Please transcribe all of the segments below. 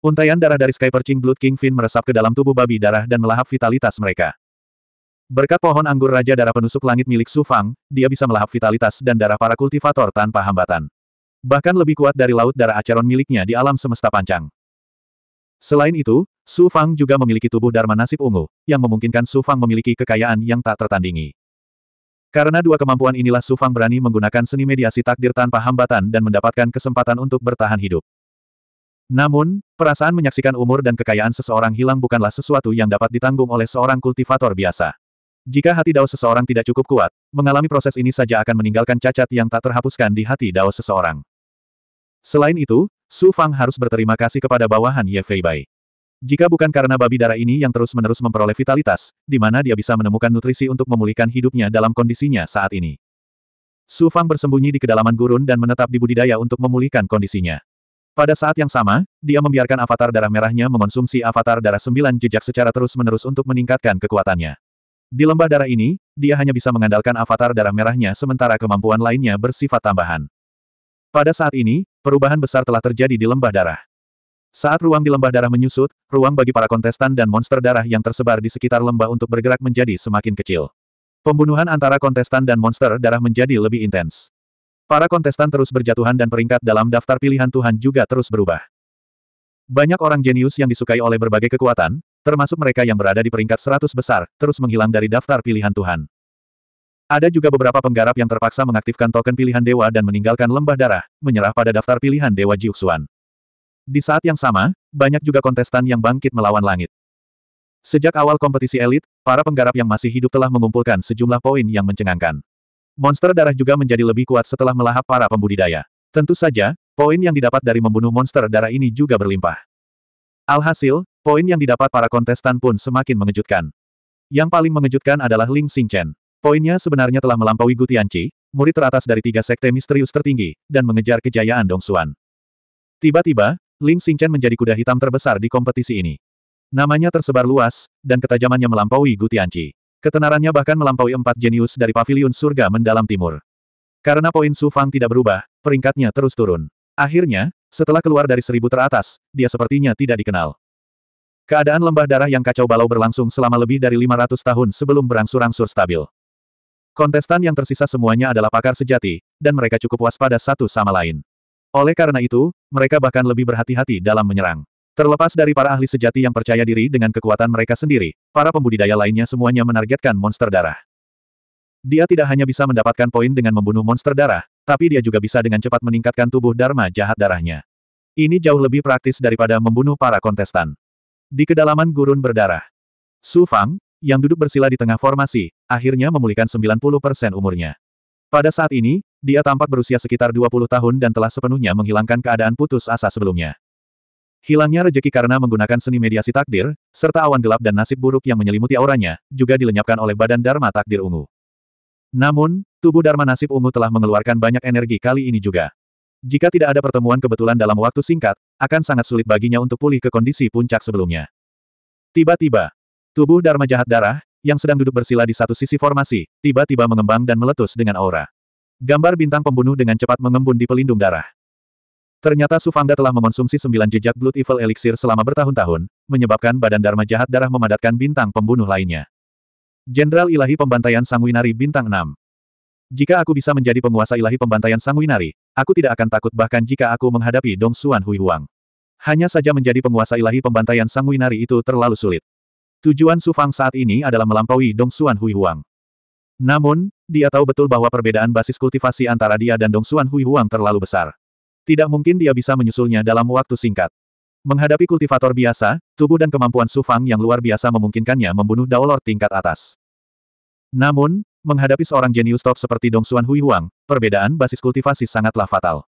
Untaian darah dari Sky Blood King Fin meresap ke dalam tubuh babi darah dan melahap vitalitas mereka. Berkat pohon anggur Raja Darah Penusuk Langit milik Su Fang, dia bisa melahap vitalitas dan darah para kultivator tanpa hambatan. Bahkan lebih kuat dari laut darah Acheron miliknya di alam semesta panjang. Selain itu, Su Fang juga memiliki tubuh Dharma Nasib Ungu, yang memungkinkan Su Fang memiliki kekayaan yang tak tertandingi. Karena dua kemampuan inilah Su Fang berani menggunakan seni mediasi takdir tanpa hambatan dan mendapatkan kesempatan untuk bertahan hidup. Namun, perasaan menyaksikan umur dan kekayaan seseorang hilang bukanlah sesuatu yang dapat ditanggung oleh seorang kultivator biasa. Jika hati Dao seseorang tidak cukup kuat, mengalami proses ini saja akan meninggalkan cacat yang tak terhapuskan di hati Dao seseorang. Selain itu, Su Fang harus berterima kasih kepada bawahan Ye Fei Bai. Jika bukan karena babi darah ini yang terus-menerus memperoleh vitalitas, di mana dia bisa menemukan nutrisi untuk memulihkan hidupnya dalam kondisinya saat ini. Su Fang bersembunyi di kedalaman gurun dan menetap di budidaya untuk memulihkan kondisinya. Pada saat yang sama, dia membiarkan avatar darah merahnya mengonsumsi avatar darah sembilan jejak secara terus-menerus untuk meningkatkan kekuatannya. Di lembah darah ini, dia hanya bisa mengandalkan avatar darah merahnya sementara kemampuan lainnya bersifat tambahan. Pada saat ini, perubahan besar telah terjadi di lembah darah. Saat ruang di lembah darah menyusut, ruang bagi para kontestan dan monster darah yang tersebar di sekitar lembah untuk bergerak menjadi semakin kecil. Pembunuhan antara kontestan dan monster darah menjadi lebih intens. Para kontestan terus berjatuhan dan peringkat dalam daftar pilihan Tuhan juga terus berubah. Banyak orang jenius yang disukai oleh berbagai kekuatan, termasuk mereka yang berada di peringkat 100 besar, terus menghilang dari daftar pilihan Tuhan. Ada juga beberapa penggarap yang terpaksa mengaktifkan token pilihan dewa dan meninggalkan lembah darah, menyerah pada daftar pilihan dewa Jiuxuan. Di saat yang sama, banyak juga kontestan yang bangkit melawan langit. Sejak awal kompetisi elit, para penggarap yang masih hidup telah mengumpulkan sejumlah poin yang mencengangkan. Monster darah juga menjadi lebih kuat setelah melahap para pembudidaya. Tentu saja, poin yang didapat dari membunuh monster darah ini juga berlimpah. Alhasil, poin yang didapat para kontestan pun semakin mengejutkan. Yang paling mengejutkan adalah Ling Xingchen. Poinnya sebenarnya telah melampaui Gu Tianqi, murid teratas dari tiga sekte misterius tertinggi, dan mengejar kejayaan Dong Xuan. Tiba-tiba, Ling Xingchen menjadi kuda hitam terbesar di kompetisi ini. Namanya tersebar luas, dan ketajamannya melampaui Gu Tianqi. Ketenarannya bahkan melampaui empat jenius dari paviliun surga mendalam timur. Karena poin Su Fang tidak berubah, peringkatnya terus turun. Akhirnya, setelah keluar dari seribu teratas, dia sepertinya tidak dikenal. Keadaan lembah darah yang kacau balau berlangsung selama lebih dari 500 tahun sebelum berangsur-angsur stabil. Kontestan yang tersisa semuanya adalah pakar sejati, dan mereka cukup waspada satu sama lain. Oleh karena itu, mereka bahkan lebih berhati-hati dalam menyerang. Terlepas dari para ahli sejati yang percaya diri dengan kekuatan mereka sendiri, para pembudidaya lainnya semuanya menargetkan monster darah. Dia tidak hanya bisa mendapatkan poin dengan membunuh monster darah, tapi dia juga bisa dengan cepat meningkatkan tubuh Dharma jahat darahnya. Ini jauh lebih praktis daripada membunuh para kontestan. Di kedalaman gurun berdarah, Su Fang, yang duduk bersila di tengah formasi, akhirnya memulihkan 90% umurnya. Pada saat ini, dia tampak berusia sekitar 20 tahun dan telah sepenuhnya menghilangkan keadaan putus asa sebelumnya. Hilangnya rejeki karena menggunakan seni mediasi takdir, serta awan gelap dan nasib buruk yang menyelimuti auranya, juga dilenyapkan oleh badan Dharma takdir ungu. Namun, tubuh Dharma nasib ungu telah mengeluarkan banyak energi kali ini juga. Jika tidak ada pertemuan kebetulan dalam waktu singkat, akan sangat sulit baginya untuk pulih ke kondisi puncak sebelumnya. Tiba-tiba, tubuh Dharma jahat darah, yang sedang duduk bersila di satu sisi formasi, tiba-tiba mengembang dan meletus dengan aura. Gambar bintang pembunuh dengan cepat mengembun di pelindung darah. Ternyata Sufangda telah mengonsumsi sembilan jejak Blood Evil Elixir selama bertahun-tahun, menyebabkan badan Dharma jahat darah memadatkan bintang pembunuh lainnya. Jenderal Ilahi Pembantaian Sangwinari Bintang 6 Jika aku bisa menjadi penguasa Ilahi Pembantaian Sangwinari, aku tidak akan takut bahkan jika aku menghadapi Dong Xuan Hui Huang. Hanya saja menjadi penguasa Ilahi Pembantaian Sangwinari itu terlalu sulit. Tujuan Sufang saat ini adalah melampaui Dong Xuan Hui Huang. Namun, dia tahu betul bahwa perbedaan basis kultivasi antara dia dan Dong Xuan Hui Huang terlalu besar. Tidak mungkin dia bisa menyusulnya dalam waktu singkat. Menghadapi kultivator biasa, tubuh dan kemampuan Sufang yang luar biasa memungkinkannya membunuh Daolord tingkat atas. Namun, menghadapi seorang jenius top seperti Dong Xuan Hui Huang, perbedaan basis kultivasi sangatlah fatal.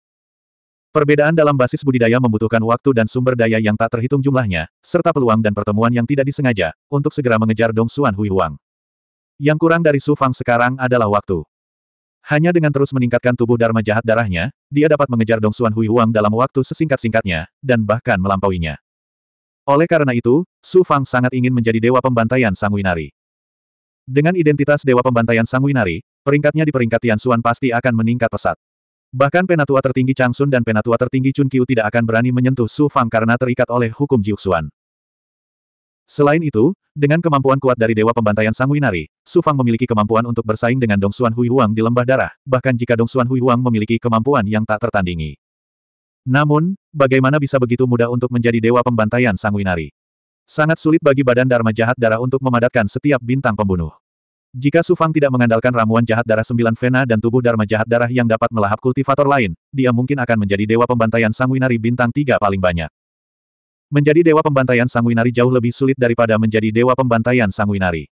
Perbedaan dalam basis budidaya membutuhkan waktu dan sumber daya yang tak terhitung jumlahnya, serta peluang dan pertemuan yang tidak disengaja, untuk segera mengejar Dong Xuan Hui Huang. Yang kurang dari Sufang sekarang adalah waktu. Hanya dengan terus meningkatkan tubuh Dharma jahat darahnya, dia dapat mengejar Dong Xuan Hui Huang dalam waktu sesingkat-singkatnya, dan bahkan melampauinya. Oleh karena itu, Su Fang sangat ingin menjadi Dewa Pembantaian Winari. Dengan identitas Dewa Pembantaian Winari, peringkatnya di peringkat Tian Xuan pasti akan meningkat pesat. Bahkan penatua tertinggi Chang Sun dan penatua tertinggi Chun Qiu tidak akan berani menyentuh Su Fang karena terikat oleh hukum Jiuxuan. Selain itu, dengan kemampuan kuat dari Dewa Pembantaian Sangwinari, Su Fang memiliki kemampuan untuk bersaing dengan Dong Xuan Hui Huang di Lembah Darah, bahkan jika Dong Xuan Hui Huang memiliki kemampuan yang tak tertandingi. Namun, bagaimana bisa begitu mudah untuk menjadi Dewa Pembantaian Winari? Sangat sulit bagi badan Dharma Jahat Darah untuk memadatkan setiap bintang pembunuh. Jika Su Fang tidak mengandalkan ramuan jahat darah sembilan vena dan tubuh Dharma Jahat Darah yang dapat melahap kultivator lain, dia mungkin akan menjadi Dewa Pembantaian Winari bintang tiga paling banyak. Menjadi dewa pembantaian sanguinari jauh lebih sulit daripada menjadi dewa pembantaian sanguinari.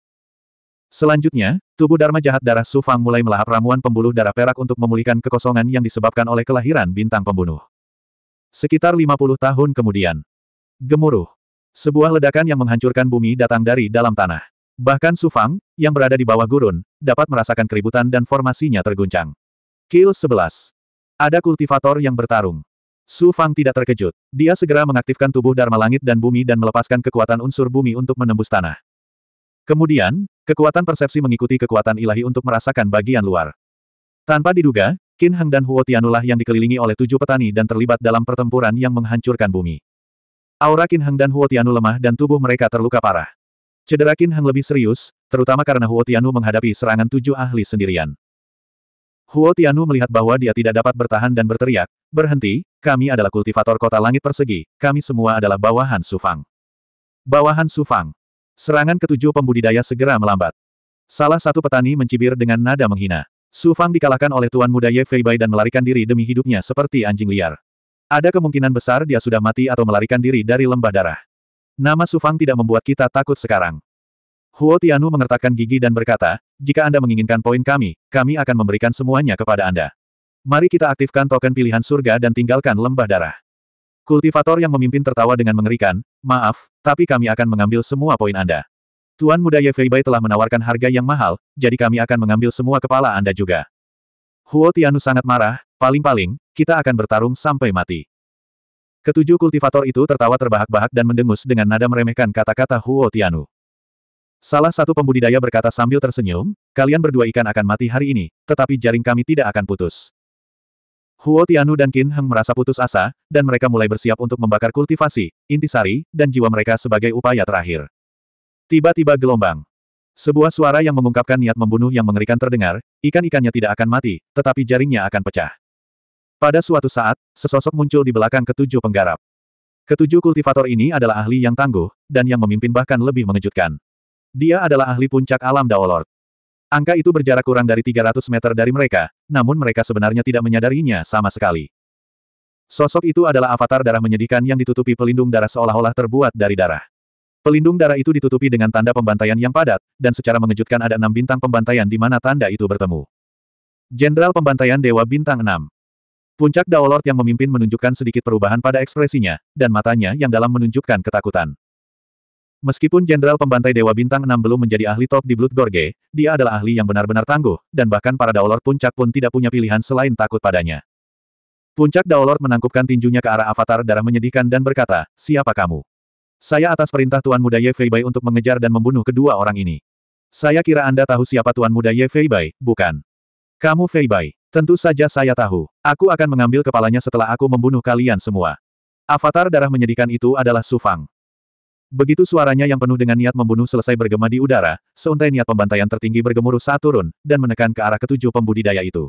Selanjutnya, tubuh Dharma jahat darah Sufang mulai melahap ramuan pembuluh darah perak untuk memulihkan kekosongan yang disebabkan oleh kelahiran bintang pembunuh. Sekitar 50 tahun kemudian. Gemuruh. Sebuah ledakan yang menghancurkan bumi datang dari dalam tanah. Bahkan Sufang, yang berada di bawah gurun, dapat merasakan keributan dan formasinya terguncang. Kill 11. Ada kultivator yang bertarung. Su Fang tidak terkejut. Dia segera mengaktifkan tubuh Dharma Langit dan Bumi dan melepaskan kekuatan unsur bumi untuk menembus tanah. Kemudian, kekuatan persepsi mengikuti kekuatan ilahi untuk merasakan bagian luar. Tanpa diduga, Qin Heng dan Huo Tianulah yang dikelilingi oleh tujuh petani dan terlibat dalam pertempuran yang menghancurkan bumi. Aura Qin Heng dan Huo Tianu lemah dan tubuh mereka terluka parah. Cedera Qin Heng lebih serius, terutama karena Huo Tianu menghadapi serangan tujuh ahli sendirian. Huo Tianu melihat bahwa dia tidak dapat bertahan dan berteriak, Berhenti, kami adalah kultivator kota langit persegi, kami semua adalah bawahan Sufang. Bawahan Sufang. Serangan ketujuh pembudidaya segera melambat. Salah satu petani mencibir dengan nada menghina. Sufang dikalahkan oleh Tuan Muda Ye Feibai dan melarikan diri demi hidupnya seperti anjing liar. Ada kemungkinan besar dia sudah mati atau melarikan diri dari lembah darah. Nama Sufang tidak membuat kita takut sekarang. Huo Tianu mengertakkan gigi dan berkata, jika Anda menginginkan poin kami, kami akan memberikan semuanya kepada Anda. Mari kita aktifkan token pilihan surga dan tinggalkan lembah darah. Kultivator yang memimpin tertawa dengan mengerikan, maaf, tapi kami akan mengambil semua poin Anda. Tuan muda Ye Feibai telah menawarkan harga yang mahal, jadi kami akan mengambil semua kepala Anda juga. Huo Tianu sangat marah, paling-paling, kita akan bertarung sampai mati. Ketujuh kultivator itu tertawa terbahak-bahak dan mendengus dengan nada meremehkan kata-kata Huo Tianu. Salah satu pembudidaya berkata sambil tersenyum, kalian berdua ikan akan mati hari ini, tetapi jaring kami tidak akan putus. Huo Tianu dan Qin Heng merasa putus asa, dan mereka mulai bersiap untuk membakar kultivasi, intisari, dan jiwa mereka sebagai upaya terakhir. Tiba-tiba gelombang. Sebuah suara yang mengungkapkan niat membunuh yang mengerikan terdengar, ikan-ikannya tidak akan mati, tetapi jaringnya akan pecah. Pada suatu saat, sesosok muncul di belakang ketujuh penggarap. Ketujuh kultivator ini adalah ahli yang tangguh, dan yang memimpin bahkan lebih mengejutkan. Dia adalah ahli puncak alam Daolord. Angka itu berjarak kurang dari 300 meter dari mereka, namun mereka sebenarnya tidak menyadarinya sama sekali. Sosok itu adalah avatar darah menyedihkan yang ditutupi pelindung darah seolah-olah terbuat dari darah. Pelindung darah itu ditutupi dengan tanda pembantaian yang padat, dan secara mengejutkan ada enam bintang pembantaian di mana tanda itu bertemu. Jenderal pembantaian Dewa Bintang 6 Puncak Daolord yang memimpin menunjukkan sedikit perubahan pada ekspresinya, dan matanya yang dalam menunjukkan ketakutan. Meskipun Jenderal Pembantai Dewa Bintang 6 belum menjadi ahli top di Blood Gorge, dia adalah ahli yang benar-benar tangguh, dan bahkan para Daolord Puncak pun tidak punya pilihan selain takut padanya. Puncak Daolord menangkupkan tinjunya ke arah avatar darah menyedihkan dan berkata, Siapa kamu? Saya atas perintah Tuan Muda Ye Feibai untuk mengejar dan membunuh kedua orang ini. Saya kira Anda tahu siapa Tuan Muda Ye Feibai, bukan? Kamu Feibai. Tentu saja saya tahu. Aku akan mengambil kepalanya setelah aku membunuh kalian semua. Avatar darah menyedihkan itu adalah Sufang. Begitu suaranya yang penuh dengan niat membunuh selesai bergema di udara, seuntai niat pembantaian tertinggi bergemuruh saat turun, dan menekan ke arah ketujuh pembudidaya itu.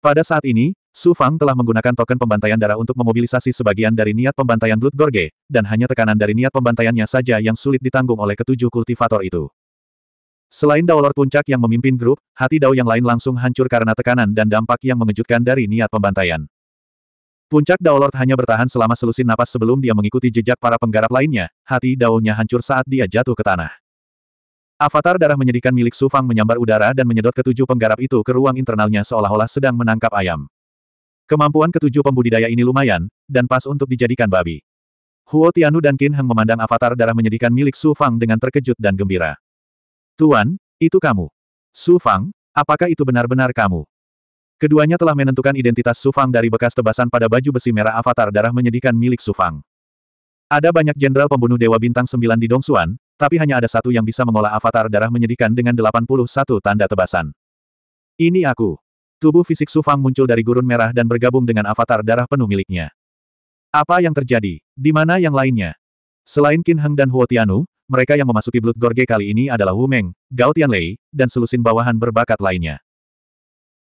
Pada saat ini, Su Fang telah menggunakan token pembantaian darah untuk memobilisasi sebagian dari niat pembantaian Blood Gorge, dan hanya tekanan dari niat pembantaiannya saja yang sulit ditanggung oleh ketujuh kultivator itu. Selain Daolor Puncak yang memimpin grup, hati Dao yang lain langsung hancur karena tekanan dan dampak yang mengejutkan dari niat pembantaian. Puncak Lord hanya bertahan selama selusin napas sebelum dia mengikuti jejak para penggarap lainnya, hati daunnya hancur saat dia jatuh ke tanah. Avatar darah menyedihkan milik Su Fang menyambar udara dan menyedot ketujuh penggarap itu ke ruang internalnya seolah-olah sedang menangkap ayam. Kemampuan ketujuh pembudidaya ini lumayan, dan pas untuk dijadikan babi. Huo Tianu dan Qin Heng memandang avatar darah menyedihkan milik Su Fang dengan terkejut dan gembira. Tuan, itu kamu. Su Fang, apakah itu benar-benar kamu? Keduanya telah menentukan identitas Sufang dari bekas tebasan pada baju besi merah avatar darah menyedihkan milik Sufang. Ada banyak jenderal pembunuh Dewa Bintang 9 di Dongsuan, tapi hanya ada satu yang bisa mengolah avatar darah menyedihkan dengan 81 tanda tebasan. Ini aku. Tubuh fisik Sufang muncul dari gurun merah dan bergabung dengan avatar darah penuh miliknya. Apa yang terjadi? Di mana yang lainnya? Selain Qin Heng dan Huo Tianu, mereka yang memasuki Blood Gorge kali ini adalah Wu Meng, Gao Tianlei, dan selusin bawahan berbakat lainnya.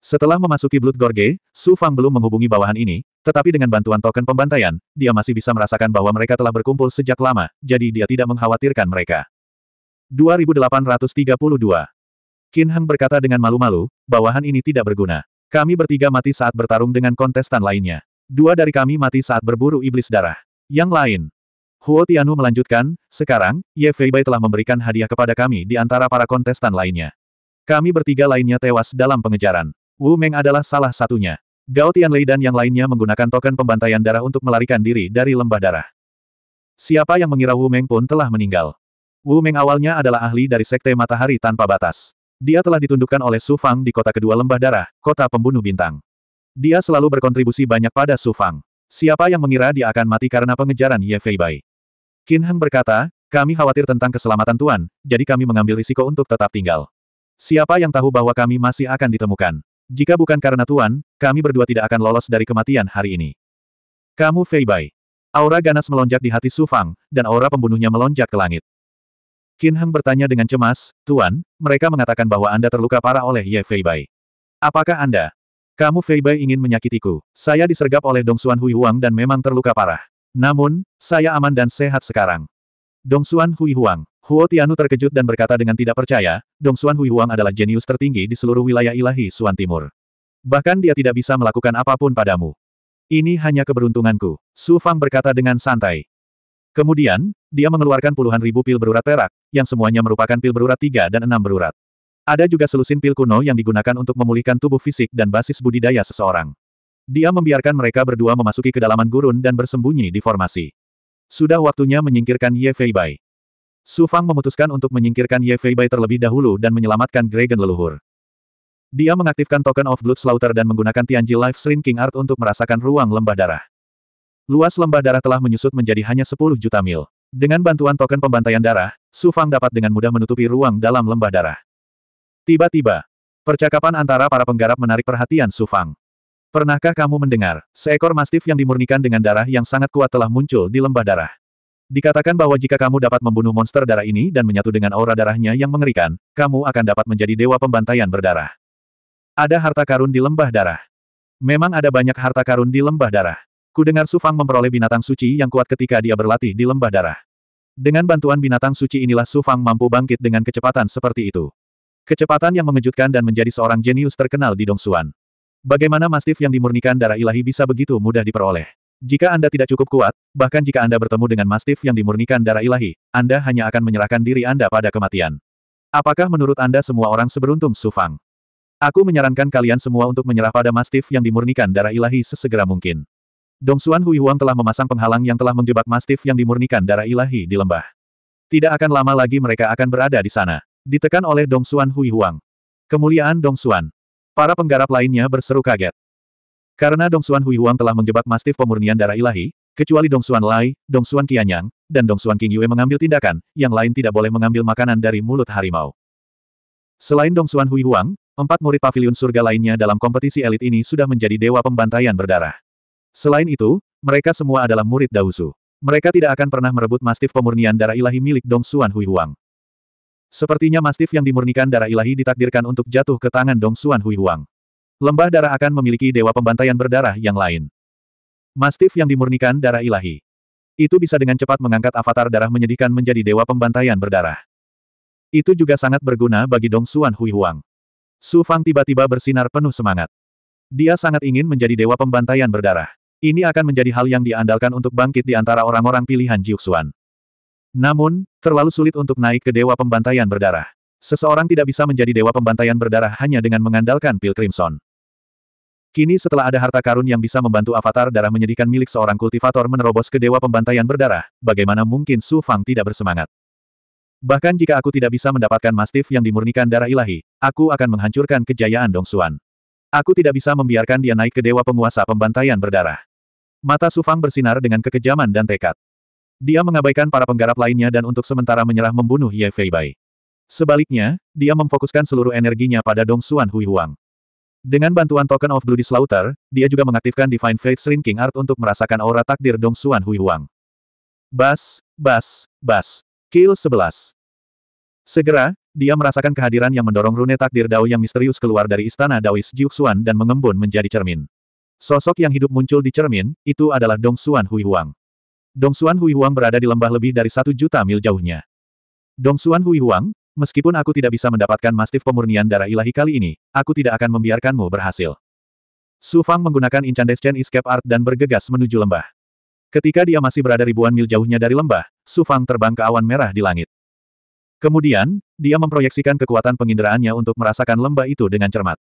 Setelah memasuki Blood Gorge, Su Fang belum menghubungi bawahan ini, tetapi dengan bantuan token pembantaian, dia masih bisa merasakan bahwa mereka telah berkumpul sejak lama, jadi dia tidak mengkhawatirkan mereka. 2832 Qin Heng berkata dengan malu-malu, bawahan ini tidak berguna. Kami bertiga mati saat bertarung dengan kontestan lainnya. Dua dari kami mati saat berburu iblis darah. Yang lain. Huo Tianu melanjutkan, sekarang, Ye Feibai telah memberikan hadiah kepada kami di antara para kontestan lainnya. Kami bertiga lainnya tewas dalam pengejaran. Wu Meng adalah salah satunya. Gao Tianlei dan yang lainnya menggunakan token pembantaian darah untuk melarikan diri dari lembah darah. Siapa yang mengira Wu Meng pun telah meninggal. Wu Meng awalnya adalah ahli dari Sekte Matahari Tanpa Batas. Dia telah ditundukkan oleh Su Fang di kota kedua lembah darah, kota pembunuh bintang. Dia selalu berkontribusi banyak pada Su Fang. Siapa yang mengira dia akan mati karena pengejaran Ye Fei Bai? Qin Heng berkata, kami khawatir tentang keselamatan Tuan, jadi kami mengambil risiko untuk tetap tinggal. Siapa yang tahu bahwa kami masih akan ditemukan? Jika bukan karena Tuan, kami berdua tidak akan lolos dari kematian hari ini. Kamu Fei Bai. Aura ganas melonjak di hati Su Fang, dan aura pembunuhnya melonjak ke langit. Qin Heng bertanya dengan cemas, Tuan, mereka mengatakan bahwa Anda terluka parah oleh Ye Fei Bai. Apakah Anda? Kamu Fei Bai ingin menyakitiku. Saya disergap oleh Dong Xuan Hui Huang dan memang terluka parah. Namun, saya aman dan sehat sekarang. Dong Xuan Hui Huang. Huo Tianu terkejut dan berkata dengan tidak percaya, Dong Xuan Hui Huang adalah jenius tertinggi di seluruh wilayah ilahi Suan Timur. Bahkan dia tidak bisa melakukan apapun padamu. Ini hanya keberuntunganku, Su Fang berkata dengan santai. Kemudian, dia mengeluarkan puluhan ribu pil berurat perak, yang semuanya merupakan pil berurat tiga dan enam berurat. Ada juga selusin pil kuno yang digunakan untuk memulihkan tubuh fisik dan basis budidaya seseorang. Dia membiarkan mereka berdua memasuki kedalaman gurun dan bersembunyi di formasi. Sudah waktunya menyingkirkan Ye Fei Bai. Su Fang memutuskan untuk menyingkirkan Ye Fei Bai terlebih dahulu dan menyelamatkan Dragon leluhur. Dia mengaktifkan token of Blood Slaughter dan menggunakan Tianji Life Shrinking Art untuk merasakan ruang lembah darah. Luas lembah darah telah menyusut menjadi hanya 10 juta mil. Dengan bantuan token pembantaian darah, Su Fang dapat dengan mudah menutupi ruang dalam lembah darah. Tiba-tiba, percakapan antara para penggarap menarik perhatian Su Fang. Pernahkah kamu mendengar, seekor mastif yang dimurnikan dengan darah yang sangat kuat telah muncul di lembah darah? Dikatakan bahwa jika kamu dapat membunuh monster darah ini dan menyatu dengan aura darahnya yang mengerikan, kamu akan dapat menjadi dewa pembantaian berdarah. Ada harta karun di lembah darah. Memang ada banyak harta karun di lembah darah. Kudengar Sufang memperoleh binatang suci yang kuat ketika dia berlatih di lembah darah. Dengan bantuan binatang suci inilah Sufang mampu bangkit dengan kecepatan seperti itu. Kecepatan yang mengejutkan dan menjadi seorang jenius terkenal di Dongsuan. Bagaimana mastif yang dimurnikan darah ilahi bisa begitu mudah diperoleh? Jika Anda tidak cukup kuat, bahkan jika Anda bertemu dengan mastif yang dimurnikan darah ilahi, Anda hanya akan menyerahkan diri Anda pada kematian. Apakah menurut Anda semua orang seberuntung Sufang? Aku menyarankan kalian semua untuk menyerah pada mastif yang dimurnikan darah ilahi sesegera mungkin. Dong Dongsuan Hui Huang telah memasang penghalang yang telah menjebak mastif yang dimurnikan darah ilahi di lembah. Tidak akan lama lagi mereka akan berada di sana. Ditekan oleh Dong Dongsuan Hui Huang. Kemuliaan Dong Dongsuan. Para penggarap lainnya berseru kaget. Karena Dongsuan Hui Huang telah menjebak mastif pemurnian darah ilahi, kecuali Dong Dongsuan Lai, Dong Dongsuan Qianyang, dan Dongsuan King Yue mengambil tindakan, yang lain tidak boleh mengambil makanan dari mulut harimau. Selain Dongsuan Hui Huang, empat murid pavilion surga lainnya dalam kompetisi elit ini sudah menjadi dewa pembantaian berdarah. Selain itu, mereka semua adalah murid Dausu. Mereka tidak akan pernah merebut mastif pemurnian darah ilahi milik Dongsuan Hui Huang. Sepertinya mastif yang dimurnikan darah ilahi ditakdirkan untuk jatuh ke tangan Dongsuan Hui Huang lembah darah akan memiliki dewa pembantaian berdarah yang lain. Mastif yang dimurnikan darah ilahi. Itu bisa dengan cepat mengangkat avatar darah menyedihkan menjadi dewa pembantaian berdarah. Itu juga sangat berguna bagi Dong Xuan Hui Huang. Su Fang tiba-tiba bersinar penuh semangat. Dia sangat ingin menjadi dewa pembantaian berdarah. Ini akan menjadi hal yang diandalkan untuk bangkit di antara orang-orang pilihan Jiuxuan. Namun, terlalu sulit untuk naik ke dewa pembantaian berdarah. Seseorang tidak bisa menjadi dewa pembantaian berdarah hanya dengan mengandalkan pil crimson. Kini setelah ada harta karun yang bisa membantu avatar darah menyedihkan milik seorang kultivator menerobos ke dewa pembantaian berdarah, bagaimana mungkin Su Fang tidak bersemangat? Bahkan jika aku tidak bisa mendapatkan mastif yang dimurnikan darah ilahi, aku akan menghancurkan kejayaan Dong Xuan. Aku tidak bisa membiarkan dia naik ke dewa penguasa pembantaian berdarah. Mata Su Fang bersinar dengan kekejaman dan tekad. Dia mengabaikan para penggarap lainnya dan untuk sementara menyerah membunuh Ye Fei Bai Sebaliknya, dia memfokuskan seluruh energinya pada Dong Xuan Hui Huang. Dengan bantuan token of Bloody Slaughter, dia juga mengaktifkan Divine Fate Shrinking Art untuk merasakan aura takdir Dong Xuan Hui Huang. Bas, bas, bas. Kill 11. Segera, dia merasakan kehadiran yang mendorong rune takdir Dao yang misterius keluar dari istana Daois Jiuxuan dan mengembun menjadi cermin. Sosok yang hidup muncul di cermin, itu adalah Dong Xuan Hui Huang. Dong Xuan Hui Huang berada di lembah lebih dari satu juta mil jauhnya. Dong Xuan Hui Huang, Meskipun aku tidak bisa mendapatkan mastif pemurnian darah ilahi kali ini, aku tidak akan membiarkanmu berhasil. Su Fang menggunakan incandescent escape art dan bergegas menuju lembah. Ketika dia masih berada ribuan mil jauhnya dari lembah, Su Fang terbang ke awan merah di langit. Kemudian, dia memproyeksikan kekuatan penginderaannya untuk merasakan lembah itu dengan cermat.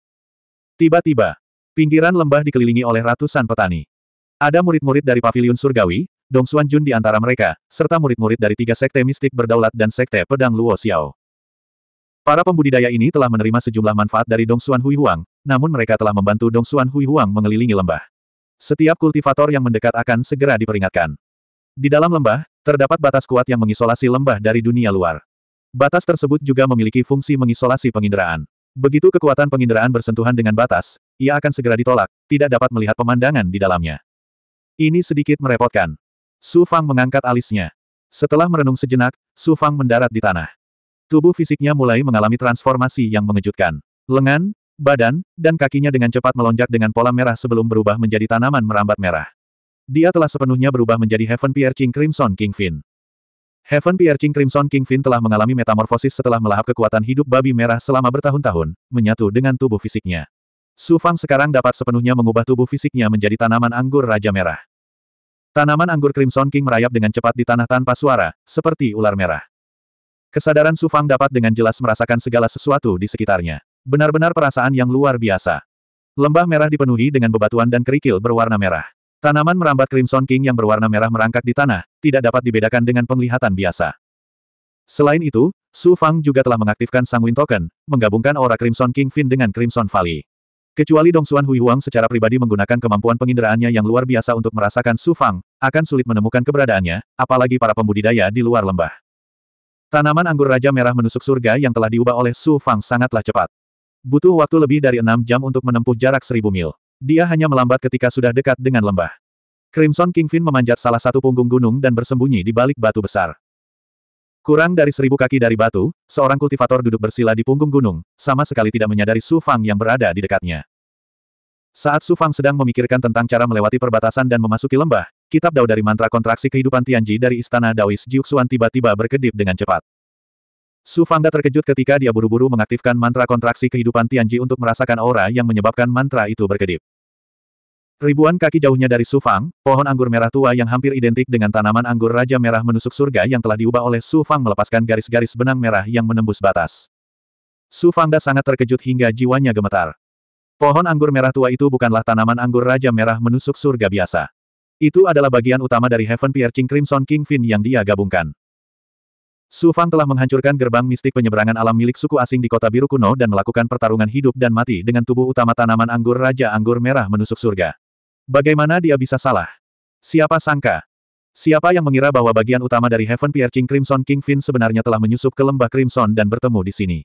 Tiba-tiba, pinggiran lembah dikelilingi oleh ratusan petani. Ada murid-murid dari Paviliun Surgawi, Dong Xuan Jun di antara mereka, serta murid-murid dari tiga sekte mistik berdaulat dan sekte pedang Luo Xiao. Para pembudidaya ini telah menerima sejumlah manfaat dari Dong Xuan Hui Huang, namun mereka telah membantu Dong Xuan Hui Huang mengelilingi lembah. Setiap kultivator yang mendekat akan segera diperingatkan. Di dalam lembah, terdapat batas kuat yang mengisolasi lembah dari dunia luar. Batas tersebut juga memiliki fungsi mengisolasi penginderaan. Begitu kekuatan penginderaan bersentuhan dengan batas, ia akan segera ditolak, tidak dapat melihat pemandangan di dalamnya. Ini sedikit merepotkan. Su Fang mengangkat alisnya. Setelah merenung sejenak, Su Fang mendarat di tanah. Tubuh fisiknya mulai mengalami transformasi yang mengejutkan. Lengan, badan, dan kakinya dengan cepat melonjak dengan pola merah sebelum berubah menjadi tanaman merambat merah. Dia telah sepenuhnya berubah menjadi Heaven Piercing Crimson Kingfin. Heaven Piercing Crimson Kingfin telah mengalami metamorfosis setelah melahap kekuatan hidup babi merah selama bertahun-tahun, menyatu dengan tubuh fisiknya. Su Fang sekarang dapat sepenuhnya mengubah tubuh fisiknya menjadi tanaman anggur Raja Merah. Tanaman anggur Crimson King merayap dengan cepat di tanah tanpa suara, seperti ular merah. Kesadaran Su Fang dapat dengan jelas merasakan segala sesuatu di sekitarnya. Benar-benar perasaan yang luar biasa. Lembah merah dipenuhi dengan bebatuan dan kerikil berwarna merah. Tanaman merambat Crimson King yang berwarna merah merangkak di tanah, tidak dapat dibedakan dengan penglihatan biasa. Selain itu, Su Fang juga telah mengaktifkan Sanguin Token, menggabungkan aura Crimson King Fin dengan Crimson Valley. Kecuali Dong Xuan Hui Huang secara pribadi menggunakan kemampuan penginderaannya yang luar biasa untuk merasakan Su Fang, akan sulit menemukan keberadaannya, apalagi para pembudidaya di luar lembah. Tanaman anggur Raja Merah menusuk surga yang telah diubah oleh Su Fang sangatlah cepat. Butuh waktu lebih dari enam jam untuk menempuh jarak seribu mil. Dia hanya melambat ketika sudah dekat dengan lembah. Crimson Kingfin memanjat salah satu punggung gunung dan bersembunyi di balik batu besar. Kurang dari seribu kaki dari batu, seorang kultivator duduk bersila di punggung gunung, sama sekali tidak menyadari Su Fang yang berada di dekatnya. Saat Su Fang sedang memikirkan tentang cara melewati perbatasan dan memasuki lembah, Kitab Dao dari mantra kontraksi kehidupan Tianji dari Istana Daois Jiuxuan tiba-tiba berkedip dengan cepat. Su Fangda terkejut ketika dia buru-buru mengaktifkan mantra kontraksi kehidupan Tianji untuk merasakan aura yang menyebabkan mantra itu berkedip. Ribuan kaki jauhnya dari Su Fang, pohon anggur merah tua yang hampir identik dengan tanaman anggur Raja Merah menusuk surga yang telah diubah oleh Su Fang melepaskan garis-garis benang merah yang menembus batas. Su Fangda sangat terkejut hingga jiwanya gemetar. Pohon anggur merah tua itu bukanlah tanaman anggur Raja Merah menusuk surga biasa. Itu adalah bagian utama dari Heaven Piercing Crimson King Fin yang dia gabungkan. Su Fang telah menghancurkan gerbang mistik penyeberangan alam milik suku asing di kota biru kuno dan melakukan pertarungan hidup dan mati dengan tubuh utama tanaman anggur Raja Anggur Merah menusuk surga. Bagaimana dia bisa salah? Siapa sangka? Siapa yang mengira bahwa bagian utama dari Heaven Piercing Crimson King Fin sebenarnya telah menyusup ke lembah Crimson dan bertemu di sini?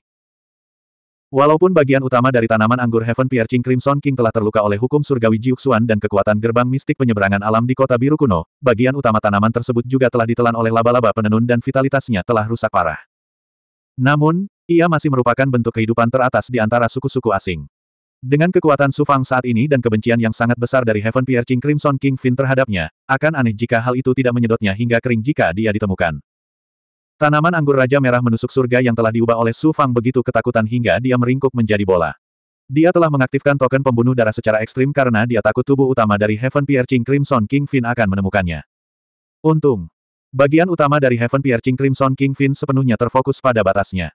Walaupun bagian utama dari tanaman anggur Heaven Piercing Crimson King telah terluka oleh hukum surgawi Jiuxuan dan kekuatan gerbang mistik penyeberangan alam di kota biru kuno, bagian utama tanaman tersebut juga telah ditelan oleh laba-laba penenun dan vitalitasnya telah rusak parah. Namun, ia masih merupakan bentuk kehidupan teratas di antara suku-suku asing. Dengan kekuatan Sufang saat ini dan kebencian yang sangat besar dari Heaven Piercing Crimson King Fin terhadapnya, akan aneh jika hal itu tidak menyedotnya hingga kering jika dia ditemukan. Tanaman anggur Raja Merah menusuk surga yang telah diubah oleh Su Fang begitu ketakutan hingga dia meringkuk menjadi bola. Dia telah mengaktifkan token pembunuh darah secara ekstrim karena dia takut tubuh utama dari Heaven Piercing Crimson King Fin akan menemukannya. Untung. Bagian utama dari Heaven Piercing Crimson King Fin sepenuhnya terfokus pada batasnya.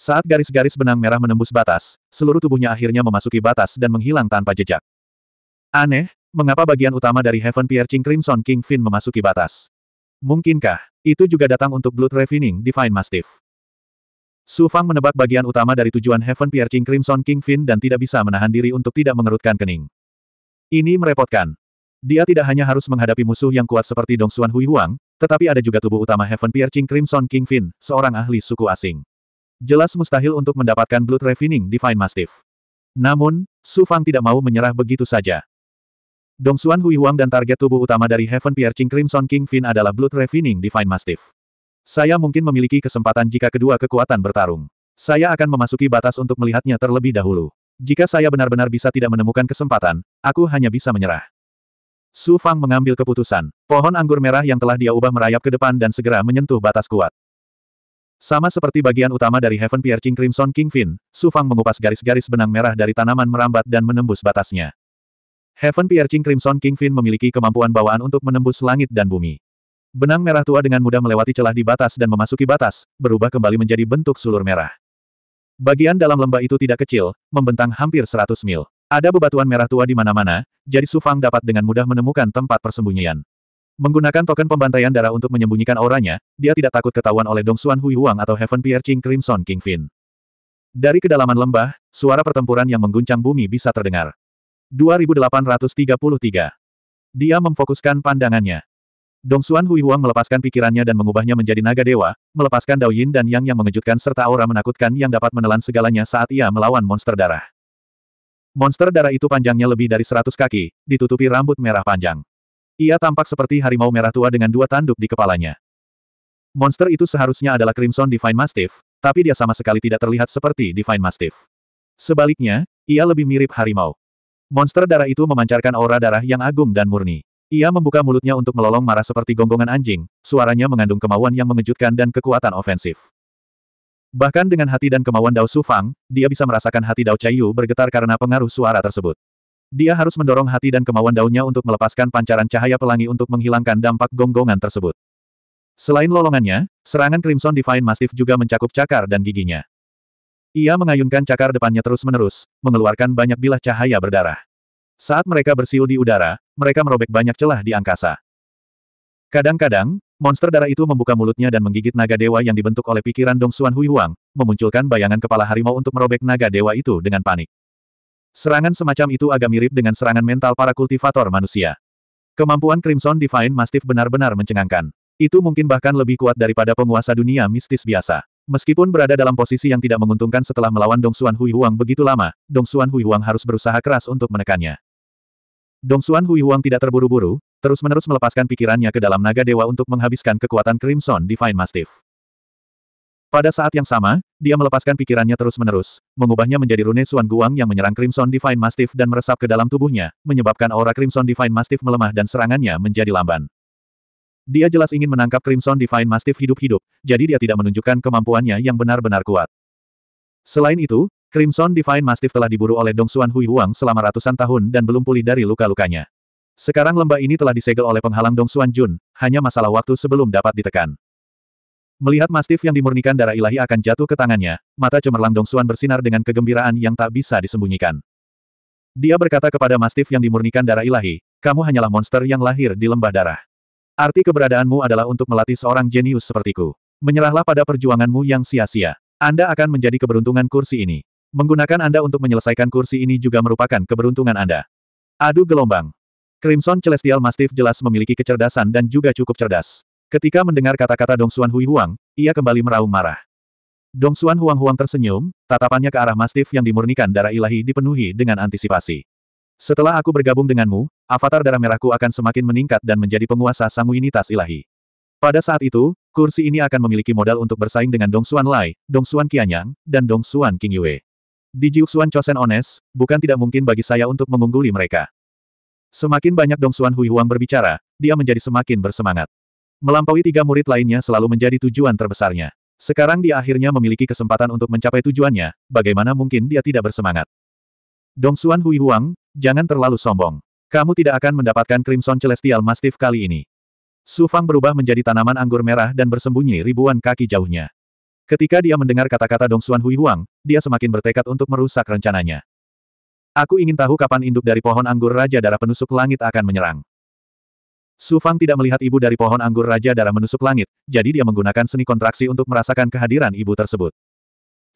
Saat garis-garis benang merah menembus batas, seluruh tubuhnya akhirnya memasuki batas dan menghilang tanpa jejak. Aneh, mengapa bagian utama dari Heaven Piercing Crimson King Fin memasuki batas? Mungkinkah, itu juga datang untuk Blood Refining Divine Mastiff? Su Fang menebak bagian utama dari tujuan Heaven Piercing Crimson King Kingfin dan tidak bisa menahan diri untuk tidak mengerutkan kening. Ini merepotkan. Dia tidak hanya harus menghadapi musuh yang kuat seperti Dong Xuan Hui Huang, tetapi ada juga tubuh utama Heaven Piercing Crimson King Kingfin, seorang ahli suku asing. Jelas mustahil untuk mendapatkan Blood Refining Divine Mastiff. Namun, Su Fang tidak mau menyerah begitu saja. Dong Xuan Hui Huang dan target tubuh utama dari Heaven Piercing Crimson King Fin adalah Blood Refining Divine Mastiff. Saya mungkin memiliki kesempatan jika kedua kekuatan bertarung. Saya akan memasuki batas untuk melihatnya terlebih dahulu. Jika saya benar-benar bisa tidak menemukan kesempatan, aku hanya bisa menyerah. Su Fang mengambil keputusan. Pohon anggur merah yang telah dia ubah merayap ke depan dan segera menyentuh batas kuat. Sama seperti bagian utama dari Heaven Piercing Crimson King Fin, Su Fang mengupas garis-garis benang merah dari tanaman merambat dan menembus batasnya. Heaven Piercing Crimson Kingfin memiliki kemampuan bawaan untuk menembus langit dan bumi. Benang merah tua dengan mudah melewati celah di batas dan memasuki batas, berubah kembali menjadi bentuk sulur merah. Bagian dalam lembah itu tidak kecil, membentang hampir 100 mil. Ada bebatuan merah tua di mana-mana, jadi Sufang dapat dengan mudah menemukan tempat persembunyian. Menggunakan token pembantaian darah untuk menyembunyikan auranya, dia tidak takut ketahuan oleh Dong Xuan Hui Huang atau Heaven Piercing Crimson Kingfin. Dari kedalaman lembah, suara pertempuran yang mengguncang bumi bisa terdengar. 2833. Dia memfokuskan pandangannya. Dong Xuan Hui Huang melepaskan pikirannya dan mengubahnya menjadi naga dewa, melepaskan Dao Yin dan Yang yang mengejutkan serta aura menakutkan yang dapat menelan segalanya saat ia melawan monster darah. Monster darah itu panjangnya lebih dari 100 kaki, ditutupi rambut merah panjang. Ia tampak seperti harimau merah tua dengan dua tanduk di kepalanya. Monster itu seharusnya adalah Crimson Divine Mastiff, tapi dia sama sekali tidak terlihat seperti Divine Mastiff. Sebaliknya, ia lebih mirip harimau. Monster darah itu memancarkan aura darah yang agung dan murni. Ia membuka mulutnya untuk melolong marah seperti gonggongan anjing, suaranya mengandung kemauan yang mengejutkan dan kekuatan ofensif. Bahkan dengan hati dan kemauan Dao Su Fang, dia bisa merasakan hati Dao Yu bergetar karena pengaruh suara tersebut. Dia harus mendorong hati dan kemauan daunnya untuk melepaskan pancaran cahaya pelangi untuk menghilangkan dampak gonggongan tersebut. Selain lolongannya, serangan Crimson Divine Mastiff juga mencakup cakar dan giginya. Ia mengayunkan cakar depannya terus-menerus, mengeluarkan banyak bilah cahaya berdarah. Saat mereka bersiul di udara, mereka merobek banyak celah di angkasa. Kadang-kadang, monster darah itu membuka mulutnya dan menggigit naga dewa yang dibentuk oleh pikiran Dong Xuan Hui Huang, memunculkan bayangan kepala harimau untuk merobek naga dewa itu dengan panik. Serangan semacam itu agak mirip dengan serangan mental para kultivator manusia. Kemampuan Crimson Divine Mastiff benar-benar mencengangkan. Itu mungkin bahkan lebih kuat daripada penguasa dunia mistis biasa. Meskipun berada dalam posisi yang tidak menguntungkan setelah melawan Dong Xuan Hui Huang begitu lama, Dong Xuan Hui Huang harus berusaha keras untuk menekannya. Dong Xuan Hui Huang tidak terburu-buru, terus-menerus melepaskan pikirannya ke dalam naga dewa untuk menghabiskan kekuatan Crimson Divine Mastiff. Pada saat yang sama, dia melepaskan pikirannya terus-menerus, mengubahnya menjadi rune Suan Guang yang menyerang Crimson Divine Mastiff dan meresap ke dalam tubuhnya, menyebabkan aura Crimson Divine Mastiff melemah dan serangannya menjadi lamban. Dia jelas ingin menangkap Crimson Divine Mastiff hidup-hidup, jadi dia tidak menunjukkan kemampuannya yang benar-benar kuat. Selain itu, Crimson Divine Mastiff telah diburu oleh Dong Xuan Hui Huang selama ratusan tahun dan belum pulih dari luka-lukanya. Sekarang lembah ini telah disegel oleh penghalang Dong Xuan Jun, hanya masalah waktu sebelum dapat ditekan. Melihat Mastiff yang dimurnikan darah ilahi akan jatuh ke tangannya, mata cemerlang Dong Xuan bersinar dengan kegembiraan yang tak bisa disembunyikan. Dia berkata kepada Mastiff yang dimurnikan darah ilahi, kamu hanyalah monster yang lahir di lembah darah. Arti keberadaanmu adalah untuk melatih seorang jenius sepertiku. Menyerahlah pada perjuanganmu yang sia-sia. Anda akan menjadi keberuntungan kursi ini. Menggunakan Anda untuk menyelesaikan kursi ini juga merupakan keberuntungan Anda. Adu gelombang. Crimson Celestial Mastiff jelas memiliki kecerdasan dan juga cukup cerdas. Ketika mendengar kata-kata Dong Xuan Hui Huang, ia kembali meraung marah. Dong Xuan Huang Huang tersenyum, tatapannya ke arah Mastiff yang dimurnikan darah ilahi dipenuhi dengan antisipasi. Setelah aku bergabung denganmu, avatar darah merahku akan semakin meningkat dan menjadi penguasa sanguinitas ilahi. Pada saat itu, kursi ini akan memiliki modal untuk bersaing dengan Dong Xuan Lai, Dong Xuan Qianyang, dan Dong Xuan King Yue. Di Jiuxuan Chosen Ones, bukan tidak mungkin bagi saya untuk mengungguli mereka. Semakin banyak Dong Xuan Hui Huang berbicara, dia menjadi semakin bersemangat. Melampaui tiga murid lainnya selalu menjadi tujuan terbesarnya. Sekarang dia akhirnya memiliki kesempatan untuk mencapai tujuannya, bagaimana mungkin dia tidak bersemangat. Dong Xuan Hui Huang, jangan terlalu sombong. Kamu tidak akan mendapatkan Crimson Celestial Mastiff kali ini. Su Fang berubah menjadi tanaman anggur merah dan bersembunyi ribuan kaki jauhnya. Ketika dia mendengar kata-kata Dong Xuan Hui Huang, dia semakin bertekad untuk merusak rencananya. Aku ingin tahu kapan induk dari pohon anggur Raja Darah Penusuk Langit akan menyerang. Su Fang tidak melihat ibu dari pohon anggur Raja Darah Menusuk Langit, jadi dia menggunakan seni kontraksi untuk merasakan kehadiran ibu tersebut.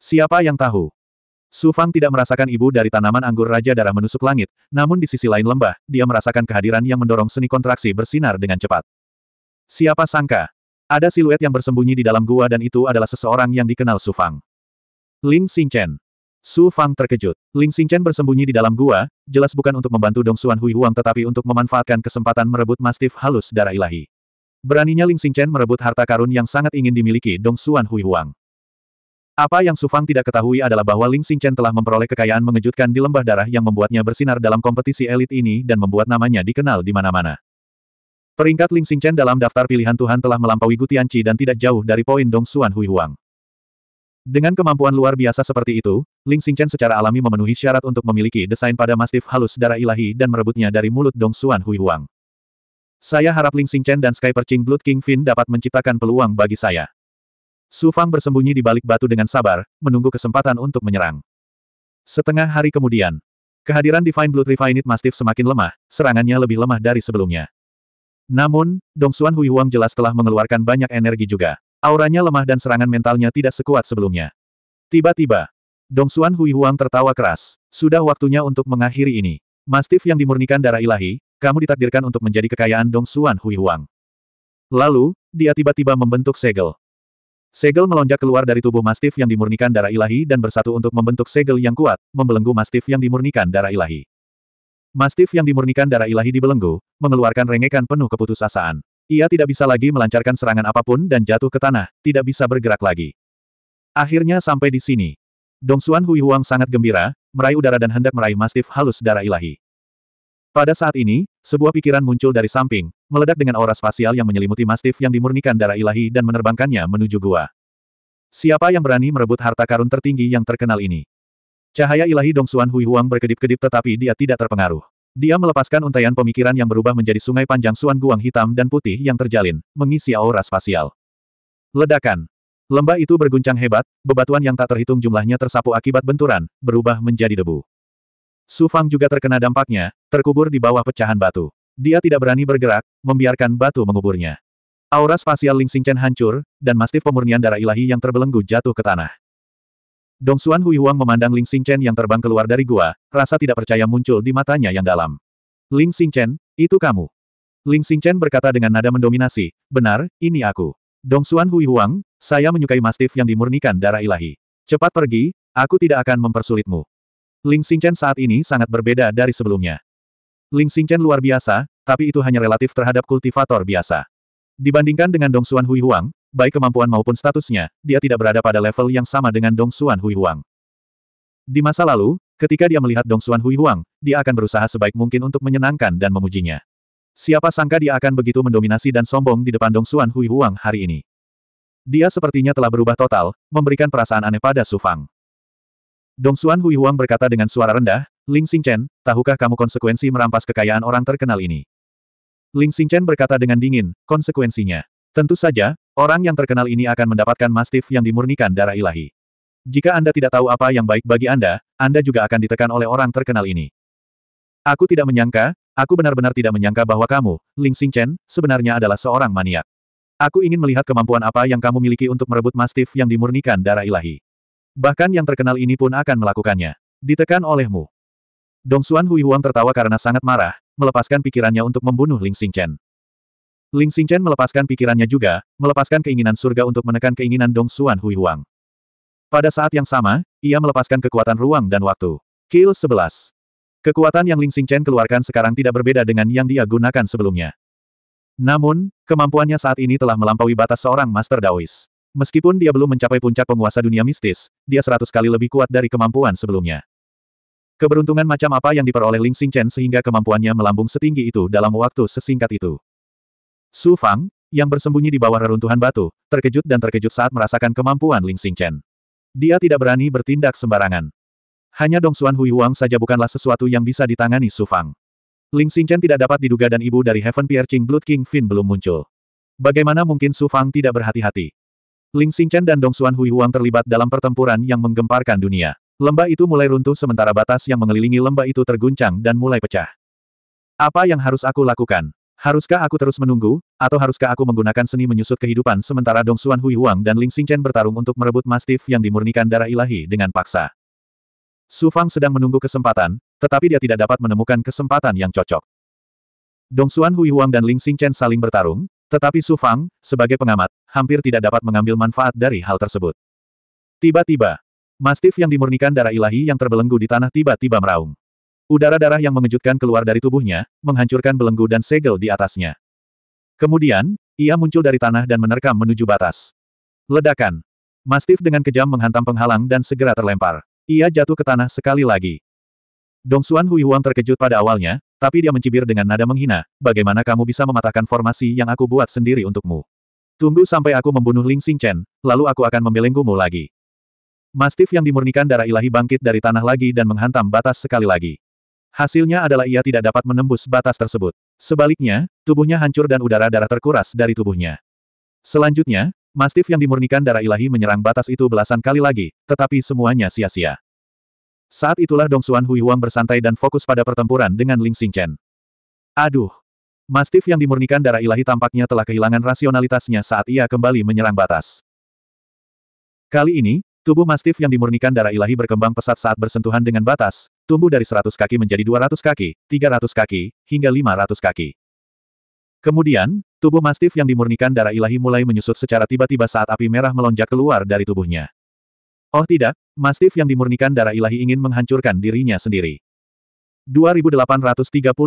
Siapa yang tahu? Su Fang tidak merasakan ibu dari tanaman anggur Raja Darah menusuk langit, namun di sisi lain lembah, dia merasakan kehadiran yang mendorong seni kontraksi bersinar dengan cepat. Siapa sangka? Ada siluet yang bersembunyi di dalam gua dan itu adalah seseorang yang dikenal Su Fang. Ling Xingchen. Su Fang terkejut. Ling Xingchen bersembunyi di dalam gua, jelas bukan untuk membantu Dong Xuan Hui Huang tetapi untuk memanfaatkan kesempatan merebut mastif halus darah ilahi. Beraninya Ling Xingchen merebut harta karun yang sangat ingin dimiliki Dong Xuan Hui Huang. Apa yang Su Fang tidak ketahui adalah bahwa Ling Xingchen telah memperoleh kekayaan mengejutkan di lembah darah yang membuatnya bersinar dalam kompetisi elit ini dan membuat namanya dikenal di mana-mana. Peringkat Ling Xingchen dalam daftar pilihan Tuhan telah melampaui Gutianci dan tidak jauh dari poin Dong Xuan Hui Huang. Dengan kemampuan luar biasa seperti itu, Ling Xingchen secara alami memenuhi syarat untuk memiliki desain pada mastif halus darah ilahi dan merebutnya dari mulut Dong Xuan Hui Huang. Saya harap Ling Xingchen dan Skyper Perching Blood King Fin dapat menciptakan peluang bagi saya. Su Fang bersembunyi di balik batu dengan sabar, menunggu kesempatan untuk menyerang. Setengah hari kemudian, kehadiran Divine Blood Refined Mastiff semakin lemah, serangannya lebih lemah dari sebelumnya. Namun, Dong Xuan Hui Huang jelas telah mengeluarkan banyak energi juga. Auranya lemah dan serangan mentalnya tidak sekuat sebelumnya. Tiba-tiba, Dong Xuan Hui Huang tertawa keras. Sudah waktunya untuk mengakhiri ini. Mastiff yang dimurnikan darah ilahi, kamu ditakdirkan untuk menjadi kekayaan Dong Xuan Hui Huang. Lalu, dia tiba-tiba membentuk segel. Segel melonjak keluar dari tubuh mastif yang dimurnikan darah ilahi dan bersatu untuk membentuk segel yang kuat, membelenggu mastif yang dimurnikan darah ilahi. Mastif yang dimurnikan darah ilahi dibelenggu, mengeluarkan rengekan penuh keputusasaan. Ia tidak bisa lagi melancarkan serangan apapun dan jatuh ke tanah, tidak bisa bergerak lagi. Akhirnya sampai di sini. Dong Xuan Hui Huang sangat gembira, meraih udara dan hendak meraih mastif halus darah ilahi. Pada saat ini, sebuah pikiran muncul dari samping, meledak dengan aura spasial yang menyelimuti mastif yang dimurnikan darah ilahi dan menerbangkannya menuju gua. Siapa yang berani merebut harta karun tertinggi yang terkenal ini? Cahaya ilahi Dong Xuan Hui Huang berkedip-kedip tetapi dia tidak terpengaruh. Dia melepaskan untaian pemikiran yang berubah menjadi sungai panjang Suan Guang hitam dan putih yang terjalin, mengisi aura spasial. Ledakan. Lembah itu berguncang hebat, bebatuan yang tak terhitung jumlahnya tersapu akibat benturan, berubah menjadi debu. Su Fang juga terkena dampaknya, terkubur di bawah pecahan batu. Dia tidak berani bergerak, membiarkan batu menguburnya. Aura spasial Ling Xingchen hancur, dan mastif pemurnian darah ilahi yang terbelenggu jatuh ke tanah. Dong Xuan Hui Huang memandang Ling Xingchen yang terbang keluar dari gua, rasa tidak percaya muncul di matanya yang dalam. Ling Xingchen, itu kamu. Ling Xingchen berkata dengan nada mendominasi, benar, ini aku. Dong Xuan Hui Huang, saya menyukai mastif yang dimurnikan darah ilahi. Cepat pergi, aku tidak akan mempersulitmu. Ling Xingchen saat ini sangat berbeda dari sebelumnya. Ling Xingchen luar biasa, tapi itu hanya relatif terhadap kultivator biasa. Dibandingkan dengan Dong Xuan Hui Huang, baik kemampuan maupun statusnya, dia tidak berada pada level yang sama dengan Dong Xuan Hui Huang. Di masa lalu, ketika dia melihat Dong Xuan Hui Huang, dia akan berusaha sebaik mungkin untuk menyenangkan dan memujinya. Siapa sangka dia akan begitu mendominasi dan sombong di depan Dong Xuan Hui Huang hari ini. Dia sepertinya telah berubah total, memberikan perasaan aneh pada Su Fang. Dong Xuan Hui Huang berkata dengan suara rendah, Ling Xingchen, tahukah kamu konsekuensi merampas kekayaan orang terkenal ini? Ling Xingchen berkata dengan dingin, konsekuensinya. Tentu saja, orang yang terkenal ini akan mendapatkan mastif yang dimurnikan darah ilahi. Jika Anda tidak tahu apa yang baik bagi Anda, Anda juga akan ditekan oleh orang terkenal ini. Aku tidak menyangka, aku benar-benar tidak menyangka bahwa kamu, Ling Xingchen, sebenarnya adalah seorang maniak. Aku ingin melihat kemampuan apa yang kamu miliki untuk merebut mastif yang dimurnikan darah ilahi. Bahkan yang terkenal ini pun akan melakukannya. Ditekan olehmu. Dong Xuan Hui Huang tertawa karena sangat marah, melepaskan pikirannya untuk membunuh Ling Xingchen. Ling Xingchen melepaskan pikirannya juga, melepaskan keinginan surga untuk menekan keinginan Dong Xuan Hui Huang. Pada saat yang sama, ia melepaskan kekuatan ruang dan waktu. Kill 11. Kekuatan yang Ling Xingchen keluarkan sekarang tidak berbeda dengan yang dia gunakan sebelumnya. Namun, kemampuannya saat ini telah melampaui batas seorang Master Daois. Meskipun dia belum mencapai puncak penguasa dunia mistis, dia seratus kali lebih kuat dari kemampuan sebelumnya. Keberuntungan macam apa yang diperoleh Ling Xingchen sehingga kemampuannya melambung setinggi itu dalam waktu sesingkat itu. Su Fang, yang bersembunyi di bawah reruntuhan batu, terkejut dan terkejut saat merasakan kemampuan Ling Xingchen. Dia tidak berani bertindak sembarangan. Hanya Dong Xuan Hui Huang saja bukanlah sesuatu yang bisa ditangani Su Fang. Ling Xingchen tidak dapat diduga dan ibu dari Heaven Piercing Blood King Fin belum muncul. Bagaimana mungkin Su Fang tidak berhati-hati? Ling Xingchen dan Dong Xuan Hui Huang terlibat dalam pertempuran yang menggemparkan dunia. Lembah itu mulai runtuh sementara batas yang mengelilingi lembah itu terguncang dan mulai pecah. Apa yang harus aku lakukan? Haruskah aku terus menunggu, atau haruskah aku menggunakan seni menyusut kehidupan sementara Dong Xuan Hui Huang dan Ling Xingchen bertarung untuk merebut mastif yang dimurnikan darah ilahi dengan paksa? Su Fang sedang menunggu kesempatan, tetapi dia tidak dapat menemukan kesempatan yang cocok. Dong Xuan Hui Huang dan Ling Xingchen saling bertarung, tetapi Su Fang, sebagai pengamat, hampir tidak dapat mengambil manfaat dari hal tersebut. Tiba-tiba, mastif yang dimurnikan darah ilahi yang terbelenggu di tanah tiba-tiba meraung. Udara darah yang mengejutkan keluar dari tubuhnya, menghancurkan belenggu dan segel di atasnya. Kemudian, ia muncul dari tanah dan menerkam menuju batas. Ledakan. Mastif dengan kejam menghantam penghalang dan segera terlempar. Ia jatuh ke tanah sekali lagi. Dong Dongsuan Huang terkejut pada awalnya, tapi dia mencibir dengan nada menghina, bagaimana kamu bisa mematahkan formasi yang aku buat sendiri untukmu. Tunggu sampai aku membunuh Ling Xing Chen, lalu aku akan membelenggumu lagi. Mastif yang dimurnikan darah ilahi bangkit dari tanah lagi dan menghantam batas sekali lagi. Hasilnya adalah ia tidak dapat menembus batas tersebut. Sebaliknya, tubuhnya hancur dan udara-darah terkuras dari tubuhnya. Selanjutnya, mastif yang dimurnikan darah ilahi menyerang batas itu belasan kali lagi, tetapi semuanya sia-sia. Saat itulah Dong Xuan Hui Huang bersantai dan fokus pada pertempuran dengan Ling Xing Chen. Aduh! Mastif yang dimurnikan darah ilahi tampaknya telah kehilangan rasionalitasnya saat ia kembali menyerang batas. Kali ini, tubuh mastif yang dimurnikan darah ilahi berkembang pesat saat bersentuhan dengan batas, tumbuh dari 100 kaki menjadi 200 kaki, 300 kaki, hingga 500 kaki. Kemudian, tubuh mastif yang dimurnikan darah ilahi mulai menyusut secara tiba-tiba saat api merah melonjak keluar dari tubuhnya. Oh tidak, mastif yang dimurnikan darah ilahi ingin menghancurkan dirinya sendiri. 2834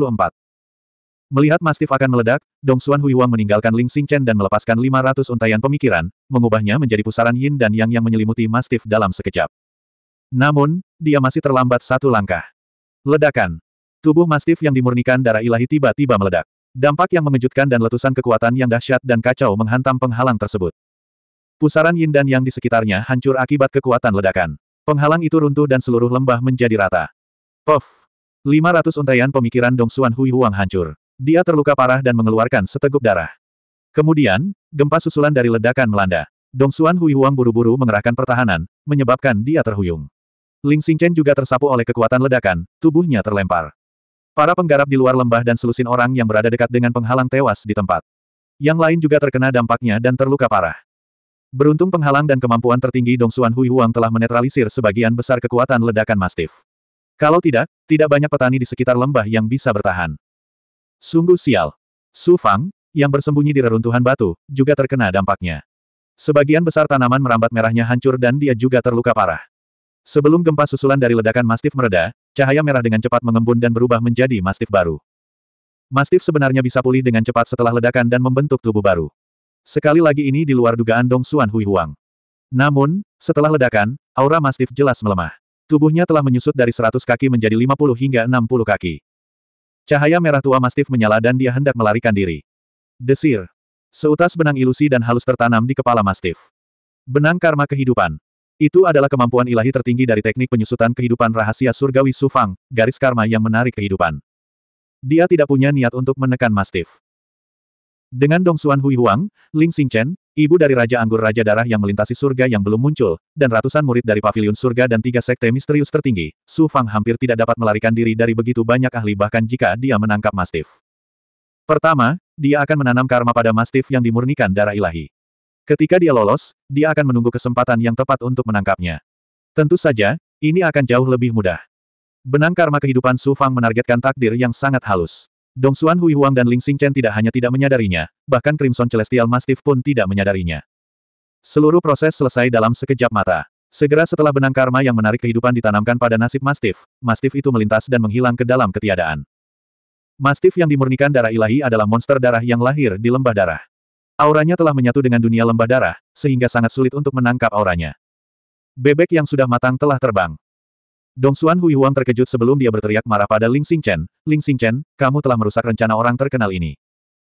Melihat Mastif akan meledak, Dong Xuan Hui Wang meninggalkan Ling Chen dan melepaskan 500 untayan pemikiran, mengubahnya menjadi pusaran yin dan yang yang menyelimuti Mastif dalam sekejap. Namun, dia masih terlambat satu langkah. Ledakan. Tubuh Mastif yang dimurnikan darah ilahi tiba-tiba meledak. Dampak yang mengejutkan dan letusan kekuatan yang dahsyat dan kacau menghantam penghalang tersebut. Pusaran yin dan yang di sekitarnya hancur akibat kekuatan ledakan. Penghalang itu runtuh dan seluruh lembah menjadi rata. Puff! 500 untayan pemikiran Dong Xuan Hui Huang hancur. Dia terluka parah dan mengeluarkan seteguk darah. Kemudian, gempa susulan dari ledakan melanda. Dong Suan Hui Huang buru-buru mengerahkan pertahanan, menyebabkan dia terhuyung. Ling Xingchen juga tersapu oleh kekuatan ledakan, tubuhnya terlempar. Para penggarap di luar lembah dan selusin orang yang berada dekat dengan penghalang tewas di tempat. Yang lain juga terkena dampaknya dan terluka parah. Beruntung penghalang dan kemampuan tertinggi Dong Suan Hui Huang telah menetralisir sebagian besar kekuatan ledakan mastif. Kalau tidak, tidak banyak petani di sekitar lembah yang bisa bertahan. Sungguh sial. Su Fang, yang bersembunyi di reruntuhan batu, juga terkena dampaknya. Sebagian besar tanaman merambat merahnya hancur dan dia juga terluka parah. Sebelum gempa susulan dari ledakan mastif mereda, cahaya merah dengan cepat mengembun dan berubah menjadi mastif baru. Mastif sebenarnya bisa pulih dengan cepat setelah ledakan dan membentuk tubuh baru. Sekali lagi ini di luar dugaan Dong Xuan Hui Huang. Namun, setelah ledakan, aura mastif jelas melemah. Tubuhnya telah menyusut dari 100 kaki menjadi 50 hingga 60 kaki. Cahaya merah tua mastif menyala dan dia hendak melarikan diri. Desir. Seutas benang ilusi dan halus tertanam di kepala mastif. Benang karma kehidupan. Itu adalah kemampuan ilahi tertinggi dari teknik penyusutan kehidupan rahasia surgawi Sufang, garis karma yang menarik kehidupan. Dia tidak punya niat untuk menekan mastif. Dengan Dong Xuan Hui Huang, Ling Xingchen, Ibu dari Raja Anggur Raja Darah yang melintasi surga yang belum muncul, dan ratusan murid dari pavilion surga dan tiga sekte misterius tertinggi, Su Fang hampir tidak dapat melarikan diri dari begitu banyak ahli bahkan jika dia menangkap Mastiff. Pertama, dia akan menanam karma pada Mastiff yang dimurnikan darah ilahi. Ketika dia lolos, dia akan menunggu kesempatan yang tepat untuk menangkapnya. Tentu saja, ini akan jauh lebih mudah. Benang karma kehidupan Su Fang menargetkan takdir yang sangat halus. Dong Xuan Hui Huang dan Ling Xing Chen tidak hanya tidak menyadarinya, bahkan Crimson Celestial Mastiff pun tidak menyadarinya. Seluruh proses selesai dalam sekejap mata. Segera setelah benang karma yang menarik kehidupan ditanamkan pada nasib Mastiff, Mastiff itu melintas dan menghilang ke dalam ketiadaan. Mastiff yang dimurnikan darah ilahi adalah monster darah yang lahir di lembah darah. Auranya telah menyatu dengan dunia lembah darah, sehingga sangat sulit untuk menangkap auranya. Bebek yang sudah matang telah terbang. Dong Xuan Hui Huang terkejut sebelum dia berteriak marah pada Ling Chen. Ling Chen, kamu telah merusak rencana orang terkenal ini.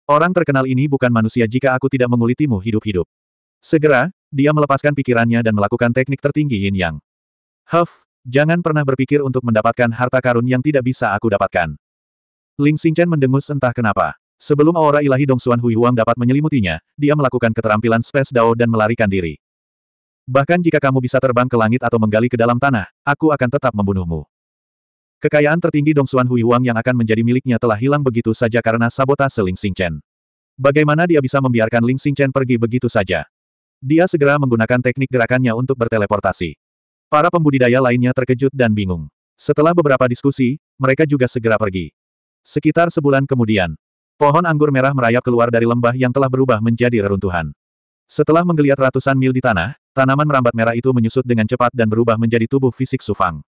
Orang terkenal ini bukan manusia jika aku tidak mengulitimu hidup-hidup. Segera, dia melepaskan pikirannya dan melakukan teknik tertinggi Yin Yang. Huff, jangan pernah berpikir untuk mendapatkan harta karun yang tidak bisa aku dapatkan. Ling Chen mendengus entah kenapa. Sebelum aura ilahi Dong Xuan Hui Huang dapat menyelimutinya, dia melakukan keterampilan Space Dao dan melarikan diri. Bahkan jika kamu bisa terbang ke langit atau menggali ke dalam tanah, aku akan tetap membunuhmu. Kekayaan tertinggi Dong Xuan Hui Huang yang akan menjadi miliknya telah hilang begitu saja karena sabotase Ling Chen. Bagaimana dia bisa membiarkan Ling Chen pergi begitu saja? Dia segera menggunakan teknik gerakannya untuk berteleportasi. Para pembudidaya lainnya terkejut dan bingung. Setelah beberapa diskusi, mereka juga segera pergi. Sekitar sebulan kemudian, pohon anggur merah merayap keluar dari lembah yang telah berubah menjadi reruntuhan. Setelah menggeliat ratusan mil di tanah, Tanaman merambat merah itu menyusut dengan cepat dan berubah menjadi tubuh fisik Sufang.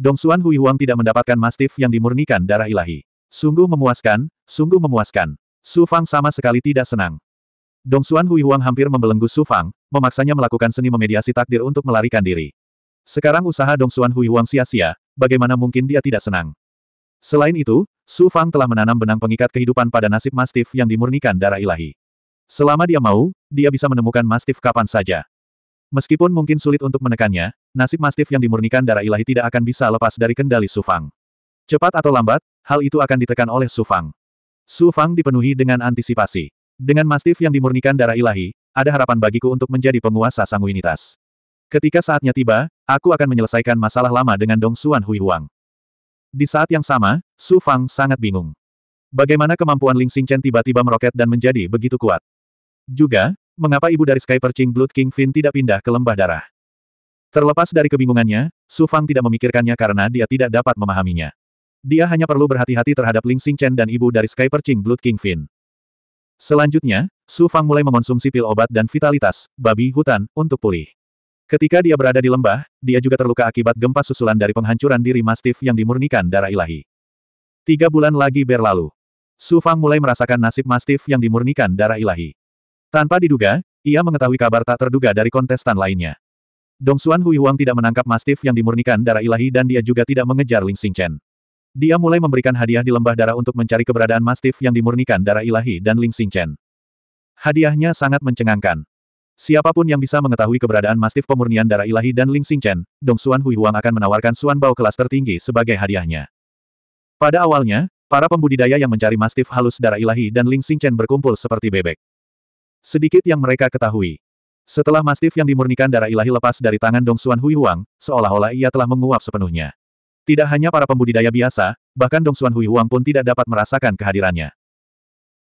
Dongsuan Hui Huang tidak mendapatkan mastif yang dimurnikan darah ilahi. Sungguh memuaskan, sungguh memuaskan. Sufang sama sekali tidak senang. Dongsuan Hui Huang hampir membelenggu Sufang, memaksanya melakukan seni memediasi takdir untuk melarikan diri. Sekarang usaha Dongsuan Hui Huang sia-sia, bagaimana mungkin dia tidak senang. Selain itu, Su Fang telah menanam benang pengikat kehidupan pada nasib mastif yang dimurnikan darah ilahi. Selama dia mau, dia bisa menemukan mastif kapan saja. Meskipun mungkin sulit untuk menekannya, nasib mastif yang dimurnikan darah ilahi tidak akan bisa lepas dari kendali Sufang. Cepat atau lambat, hal itu akan ditekan oleh Sufang. Sufang dipenuhi dengan antisipasi. Dengan mastif yang dimurnikan darah ilahi, ada harapan bagiku untuk menjadi penguasa sanguinitas. Ketika saatnya tiba, aku akan menyelesaikan masalah lama dengan Dong Xuan Hui Huang. Di saat yang sama, Su Fang sangat bingung. Bagaimana kemampuan Ling Xingchen tiba-tiba meroket dan menjadi begitu kuat? Juga, mengapa ibu dari Sky Perching Blood King Finn tidak pindah ke lembah darah. Terlepas dari kebingungannya, Su Fang tidak memikirkannya karena dia tidak dapat memahaminya. Dia hanya perlu berhati-hati terhadap Ling Xing Chen dan ibu dari Sky Perching Blood King Finn. Selanjutnya, Su Fang mulai mengonsumsi pil obat dan vitalitas, babi hutan, untuk pulih. Ketika dia berada di lembah, dia juga terluka akibat gempa susulan dari penghancuran diri mastif yang dimurnikan darah ilahi. Tiga bulan lagi berlalu. Su Fang mulai merasakan nasib mastif yang dimurnikan darah ilahi. Tanpa diduga, ia mengetahui kabar tak terduga dari kontestan lainnya. Dong Xuan Hui Huang tidak menangkap mastif yang dimurnikan darah ilahi dan dia juga tidak mengejar Ling Chen. Dia mulai memberikan hadiah di lembah darah untuk mencari keberadaan mastif yang dimurnikan darah ilahi dan Ling Chen. Hadiahnya sangat mencengangkan. Siapapun yang bisa mengetahui keberadaan mastif pemurnian darah ilahi dan Ling Chen, Dong Xuan Hui Huang akan menawarkan Suan Bao kelas tertinggi sebagai hadiahnya. Pada awalnya, para pembudidaya yang mencari mastif halus darah ilahi dan Ling Chen berkumpul seperti bebek. Sedikit yang mereka ketahui. Setelah mastif yang dimurnikan darah ilahi lepas dari tangan Dong Xuan Hui Huang, seolah-olah ia telah menguap sepenuhnya. Tidak hanya para pembudidaya biasa, bahkan Dong Xuan Hui Huang pun tidak dapat merasakan kehadirannya.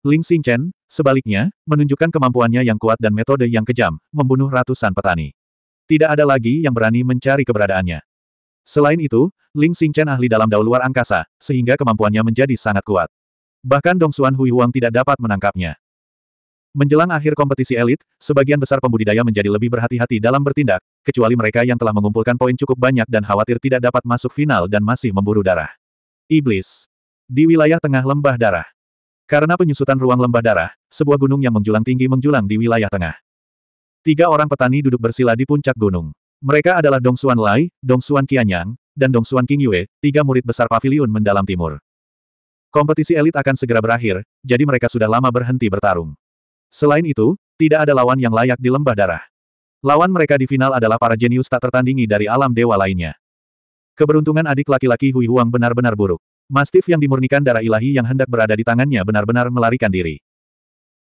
Ling Chen, sebaliknya, menunjukkan kemampuannya yang kuat dan metode yang kejam, membunuh ratusan petani. Tidak ada lagi yang berani mencari keberadaannya. Selain itu, Ling Chen ahli dalam daul luar angkasa, sehingga kemampuannya menjadi sangat kuat. Bahkan Dong Xuan Hui Huang tidak dapat menangkapnya. Menjelang akhir kompetisi elit, sebagian besar pembudidaya menjadi lebih berhati-hati dalam bertindak, kecuali mereka yang telah mengumpulkan poin cukup banyak dan khawatir tidak dapat masuk final dan masih memburu darah. Iblis. Di wilayah tengah lembah darah. Karena penyusutan ruang lembah darah, sebuah gunung yang menjulang tinggi menjulang di wilayah tengah. Tiga orang petani duduk bersila di puncak gunung. Mereka adalah Dong Xuan Lai, Dong Xuan Qianyang, dan Dong Xuan King Yue, tiga murid besar pavilion mendalam timur. Kompetisi elit akan segera berakhir, jadi mereka sudah lama berhenti bertarung. Selain itu, tidak ada lawan yang layak di lembah darah. Lawan mereka di final adalah para jenius tak tertandingi dari alam dewa lainnya. Keberuntungan adik laki-laki Hui Huang benar-benar buruk. Mastif yang dimurnikan darah ilahi yang hendak berada di tangannya benar-benar melarikan diri.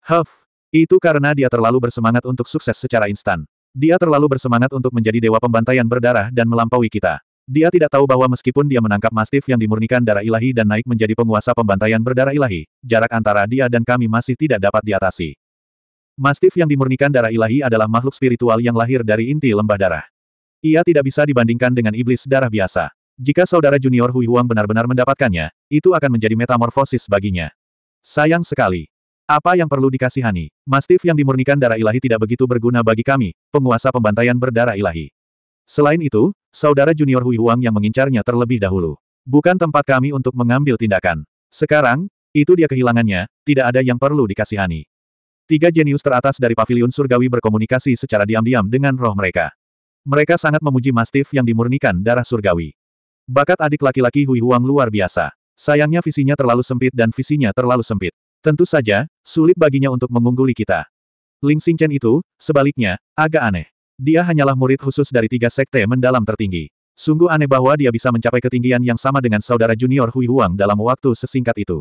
Huff, itu karena dia terlalu bersemangat untuk sukses secara instan. Dia terlalu bersemangat untuk menjadi dewa pembantaian berdarah dan melampaui kita. Dia tidak tahu bahwa meskipun dia menangkap mastif yang dimurnikan darah ilahi dan naik menjadi penguasa pembantaian berdarah ilahi, jarak antara dia dan kami masih tidak dapat diatasi. Mastif yang dimurnikan darah ilahi adalah makhluk spiritual yang lahir dari inti lembah darah. Ia tidak bisa dibandingkan dengan iblis darah biasa. Jika saudara junior Hui Huang benar-benar mendapatkannya, itu akan menjadi metamorfosis baginya. Sayang sekali. Apa yang perlu dikasihani? Mastif yang dimurnikan darah ilahi tidak begitu berguna bagi kami, penguasa pembantaian berdarah ilahi. Selain itu, saudara junior Hui Huang yang mengincarnya terlebih dahulu. Bukan tempat kami untuk mengambil tindakan. Sekarang, itu dia kehilangannya, tidak ada yang perlu dikasihani. Tiga jenius teratas dari paviliun surgawi berkomunikasi secara diam-diam dengan roh mereka. Mereka sangat memuji mastif yang dimurnikan darah surgawi. Bakat adik laki-laki Hui Huang luar biasa. Sayangnya visinya terlalu sempit dan visinya terlalu sempit. Tentu saja, sulit baginya untuk mengungguli kita. Ling Xingchen itu, sebaliknya, agak aneh. Dia hanyalah murid khusus dari tiga sekte mendalam tertinggi. Sungguh aneh bahwa dia bisa mencapai ketinggian yang sama dengan saudara junior Hui Huang dalam waktu sesingkat itu.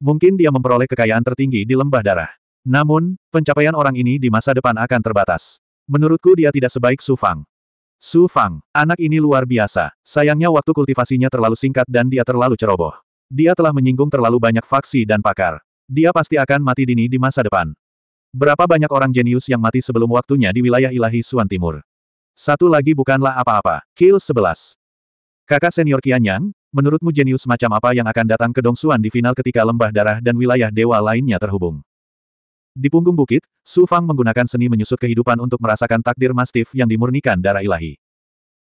Mungkin dia memperoleh kekayaan tertinggi di lembah darah. Namun, pencapaian orang ini di masa depan akan terbatas. Menurutku dia tidak sebaik Su Fang. Su Fang, anak ini luar biasa. Sayangnya waktu kultivasinya terlalu singkat dan dia terlalu ceroboh. Dia telah menyinggung terlalu banyak faksi dan pakar. Dia pasti akan mati dini di masa depan. Berapa banyak orang jenius yang mati sebelum waktunya di wilayah ilahi Suan Timur? Satu lagi bukanlah apa-apa. Kill 11. Kakak senior Qian Yang, menurutmu jenius macam apa yang akan datang ke Dong Suan di final ketika lembah darah dan wilayah dewa lainnya terhubung? Di punggung bukit, Su Fang menggunakan seni menyusut kehidupan untuk merasakan takdir mastif yang dimurnikan darah ilahi.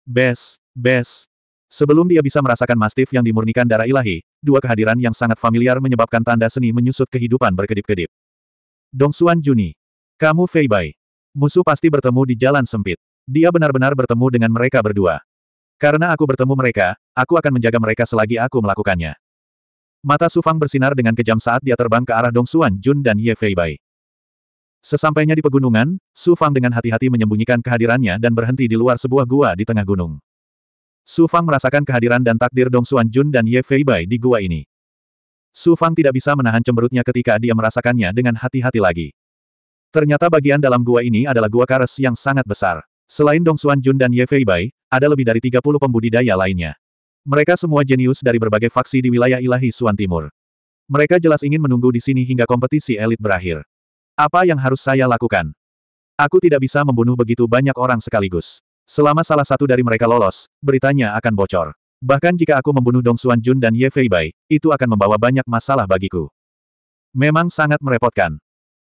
Bes, bes. Sebelum dia bisa merasakan mastif yang dimurnikan darah ilahi, dua kehadiran yang sangat familiar menyebabkan tanda seni menyusut kehidupan berkedip-kedip. Dong Xuan Juni. Kamu Fei Bai. Musuh pasti bertemu di jalan sempit. Dia benar-benar bertemu dengan mereka berdua. Karena aku bertemu mereka, aku akan menjaga mereka selagi aku melakukannya. Mata Sufang bersinar dengan kejam saat dia terbang ke arah Dong Xuan Jun dan Ye Fei Bai. Sesampainya di pegunungan, Su Fang dengan hati-hati menyembunyikan kehadirannya dan berhenti di luar sebuah gua di tengah gunung. Su Fang merasakan kehadiran dan takdir Dong Xuan Jun dan Ye Fei Bai di gua ini. Su Fang tidak bisa menahan cemberutnya ketika dia merasakannya dengan hati-hati lagi. Ternyata bagian dalam gua ini adalah gua kares yang sangat besar. Selain Dong Xuan Jun dan Ye Fei Bai, ada lebih dari 30 pembudidaya lainnya. Mereka semua jenius dari berbagai faksi di wilayah ilahi Suan Timur. Mereka jelas ingin menunggu di sini hingga kompetisi elit berakhir. Apa yang harus saya lakukan? Aku tidak bisa membunuh begitu banyak orang sekaligus. Selama salah satu dari mereka lolos, beritanya akan bocor. Bahkan jika aku membunuh Dong Xuan Jun dan Ye Fei Bai, itu akan membawa banyak masalah bagiku. Memang sangat merepotkan.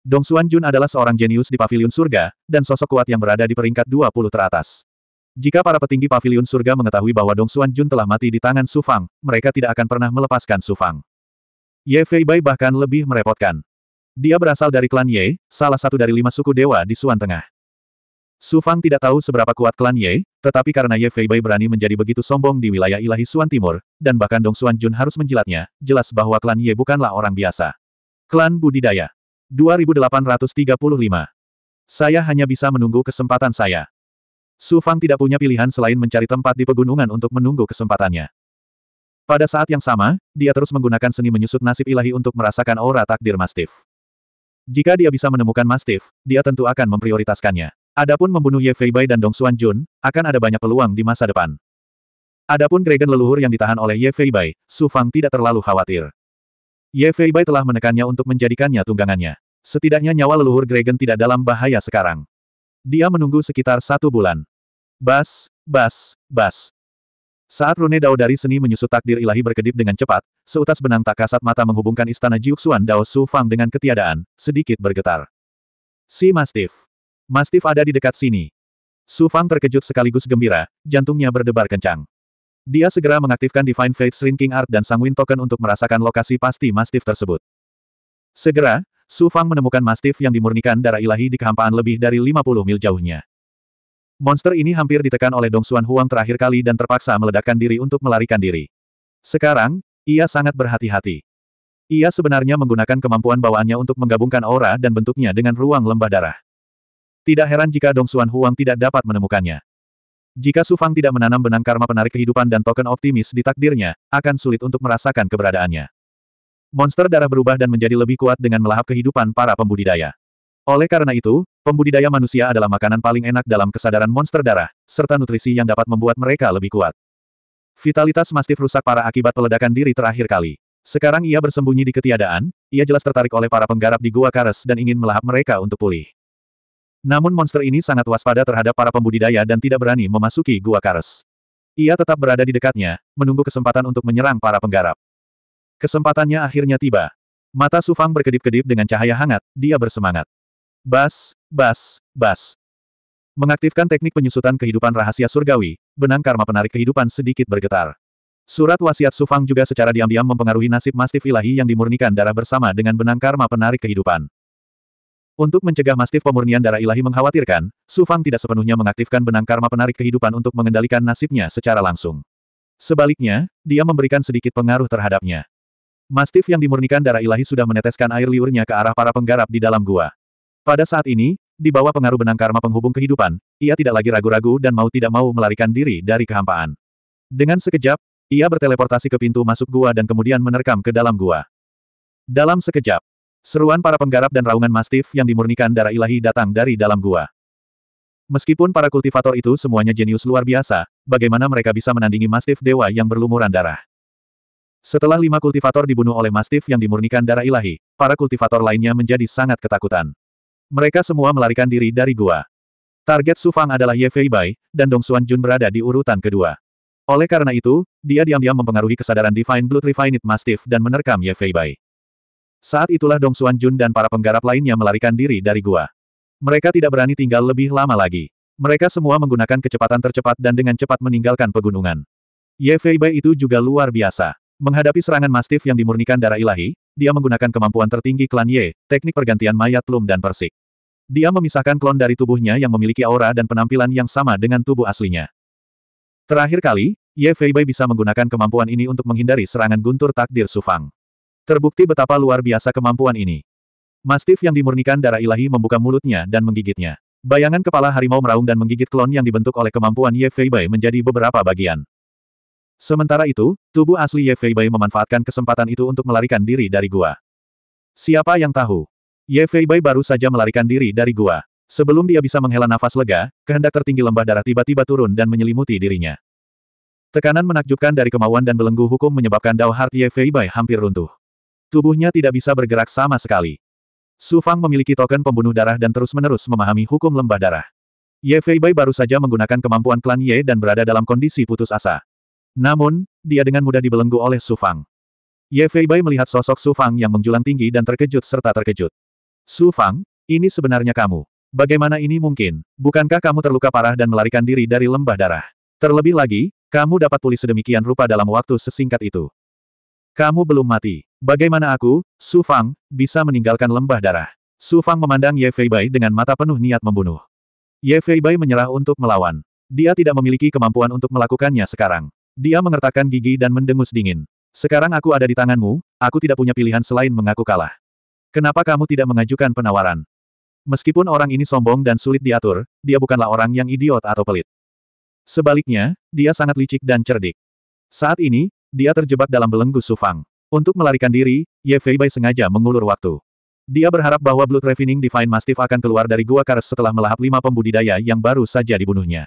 Dong Xuan Jun adalah seorang jenius di pavilion surga, dan sosok kuat yang berada di peringkat 20 teratas. Jika para petinggi pavilion surga mengetahui bahwa Dong Xuan Jun telah mati di tangan Su Fang, mereka tidak akan pernah melepaskan Su Fang. Ye Fei Bai bahkan lebih merepotkan. Dia berasal dari klan Ye, salah satu dari lima suku dewa di Suan Tengah. Su Fang tidak tahu seberapa kuat klan Ye, tetapi karena Ye Fei Bei berani menjadi begitu sombong di wilayah ilahi Suan Timur, dan bahkan Dong Suan Jun harus menjilatnya, jelas bahwa klan Ye bukanlah orang biasa. Klan Budidaya. 2835. Saya hanya bisa menunggu kesempatan saya. Su Fang tidak punya pilihan selain mencari tempat di pegunungan untuk menunggu kesempatannya. Pada saat yang sama, dia terus menggunakan seni menyusut nasib ilahi untuk merasakan aura takdir mastif. Jika dia bisa menemukan Mastiff, dia tentu akan memprioritaskannya. Adapun membunuh Ye Feibai dan Dong Xuan Jun, akan ada banyak peluang di masa depan. Adapun Gregen leluhur yang ditahan oleh Ye Feibai, Su Fang tidak terlalu khawatir. Ye Feibai telah menekannya untuk menjadikannya tunggangannya. Setidaknya nyawa leluhur Gregen tidak dalam bahaya sekarang. Dia menunggu sekitar satu bulan. Bas, bas, bas. Saat rune Dao dari seni menyusut takdir ilahi berkedip dengan cepat, seutas benang tak kasat mata menghubungkan istana Jiuxuan Dao Su Fang dengan ketiadaan, sedikit bergetar. Si Mastiff. Mastiff ada di dekat sini. Su Fang terkejut sekaligus gembira, jantungnya berdebar kencang. Dia segera mengaktifkan Divine Fate Shrinking Art dan Sangwin Token untuk merasakan lokasi pasti Mastiff tersebut. Segera, Su Fang menemukan Mastiff yang dimurnikan darah ilahi di kehampaan lebih dari 50 mil jauhnya. Monster ini hampir ditekan oleh Dong Xuan Huang terakhir kali dan terpaksa meledakkan diri untuk melarikan diri. Sekarang, ia sangat berhati-hati. Ia sebenarnya menggunakan kemampuan bawaannya untuk menggabungkan aura dan bentuknya dengan ruang lembah darah. Tidak heran jika Dong Xuan Huang tidak dapat menemukannya. Jika Su Fang tidak menanam benang karma penarik kehidupan dan token optimis di takdirnya, akan sulit untuk merasakan keberadaannya. Monster darah berubah dan menjadi lebih kuat dengan melahap kehidupan para pembudidaya. Oleh karena itu, pembudidaya manusia adalah makanan paling enak dalam kesadaran monster darah, serta nutrisi yang dapat membuat mereka lebih kuat. Vitalitas mastif rusak para akibat peledakan diri terakhir kali. Sekarang ia bersembunyi di ketiadaan, ia jelas tertarik oleh para penggarap di Gua Kares dan ingin melahap mereka untuk pulih. Namun monster ini sangat waspada terhadap para pembudidaya dan tidak berani memasuki Gua Kares. Ia tetap berada di dekatnya, menunggu kesempatan untuk menyerang para penggarap. Kesempatannya akhirnya tiba. Mata Sufang berkedip-kedip dengan cahaya hangat, dia bersemangat. Bas, bas, bas. Mengaktifkan teknik penyusutan kehidupan rahasia surgawi, benang karma penarik kehidupan sedikit bergetar. Surat wasiat Sufang juga secara diam-diam mempengaruhi nasib mastif ilahi yang dimurnikan darah bersama dengan benang karma penarik kehidupan. Untuk mencegah mastif pemurnian darah ilahi mengkhawatirkan, Sufang tidak sepenuhnya mengaktifkan benang karma penarik kehidupan untuk mengendalikan nasibnya secara langsung. Sebaliknya, dia memberikan sedikit pengaruh terhadapnya. Mastif yang dimurnikan darah ilahi sudah meneteskan air liurnya ke arah para penggarap di dalam gua. Pada saat ini, di bawah pengaruh benang karma penghubung kehidupan, ia tidak lagi ragu-ragu dan mau tidak mau melarikan diri dari kehampaan. Dengan sekejap, ia berteleportasi ke pintu masuk gua dan kemudian menerkam ke dalam gua. Dalam sekejap, seruan para penggarap dan raungan mastif yang dimurnikan darah ilahi datang dari dalam gua. Meskipun para kultivator itu semuanya jenius luar biasa, bagaimana mereka bisa menandingi mastif dewa yang berlumuran darah? Setelah lima kultivator dibunuh oleh mastif yang dimurnikan darah ilahi, para kultivator lainnya menjadi sangat ketakutan. Mereka semua melarikan diri dari gua. Target Su Fang adalah Ye Fei Bai, dan Dong Xuan Jun berada di urutan kedua. Oleh karena itu, dia diam-diam mempengaruhi kesadaran Divine Blood Refined Mastiff dan menerkam Ye Fei Bai. Saat itulah Dong Xuan Jun dan para penggarap lainnya melarikan diri dari gua. Mereka tidak berani tinggal lebih lama lagi. Mereka semua menggunakan kecepatan tercepat dan dengan cepat meninggalkan pegunungan. Ye Fei Bai itu juga luar biasa. Menghadapi serangan Mastiff yang dimurnikan darah ilahi, dia menggunakan kemampuan tertinggi klan Ye, teknik pergantian mayat Lum dan Persik. Dia memisahkan klon dari tubuhnya yang memiliki aura dan penampilan yang sama dengan tubuh aslinya. Terakhir kali, Ye Feibei bisa menggunakan kemampuan ini untuk menghindari serangan guntur takdir Sufang. Terbukti betapa luar biasa kemampuan ini. Mastif yang dimurnikan darah ilahi membuka mulutnya dan menggigitnya. Bayangan kepala harimau meraung dan menggigit klon yang dibentuk oleh kemampuan Ye Feibei menjadi beberapa bagian. Sementara itu, tubuh asli Ye Feibai memanfaatkan kesempatan itu untuk melarikan diri dari gua. Siapa yang tahu? Ye Feibai baru saja melarikan diri dari gua. Sebelum dia bisa menghela nafas lega, kehendak tertinggi lembah darah tiba-tiba turun dan menyelimuti dirinya. Tekanan menakjubkan dari kemauan dan belenggu hukum menyebabkan Dao Heart Ye Feibai hampir runtuh. Tubuhnya tidak bisa bergerak sama sekali. Su Fang memiliki token pembunuh darah dan terus-menerus memahami hukum lembah darah. Ye Feibai baru saja menggunakan kemampuan klan Ye dan berada dalam kondisi putus asa. Namun, dia dengan mudah dibelenggu oleh Su Fang. Ye Feibai melihat sosok Su Fang yang menjulang tinggi dan terkejut serta terkejut. Su Fang, ini sebenarnya kamu. Bagaimana ini mungkin? Bukankah kamu terluka parah dan melarikan diri dari lembah darah? Terlebih lagi, kamu dapat pulih sedemikian rupa dalam waktu sesingkat itu. Kamu belum mati. Bagaimana aku, Su Fang, bisa meninggalkan lembah darah? Su Fang memandang Ye Bai dengan mata penuh niat membunuh. Ye Bai menyerah untuk melawan. Dia tidak memiliki kemampuan untuk melakukannya sekarang. Dia mengertakkan gigi dan mendengus dingin. Sekarang aku ada di tanganmu, aku tidak punya pilihan selain mengaku kalah. Kenapa kamu tidak mengajukan penawaran? Meskipun orang ini sombong dan sulit diatur, dia bukanlah orang yang idiot atau pelit. Sebaliknya, dia sangat licik dan cerdik. Saat ini, dia terjebak dalam belenggu Sufang. Untuk melarikan diri, Ye Bai sengaja mengulur waktu. Dia berharap bahwa Blood Refining Divine Mastiff akan keluar dari Gua Kares setelah melahap lima pembudidaya yang baru saja dibunuhnya.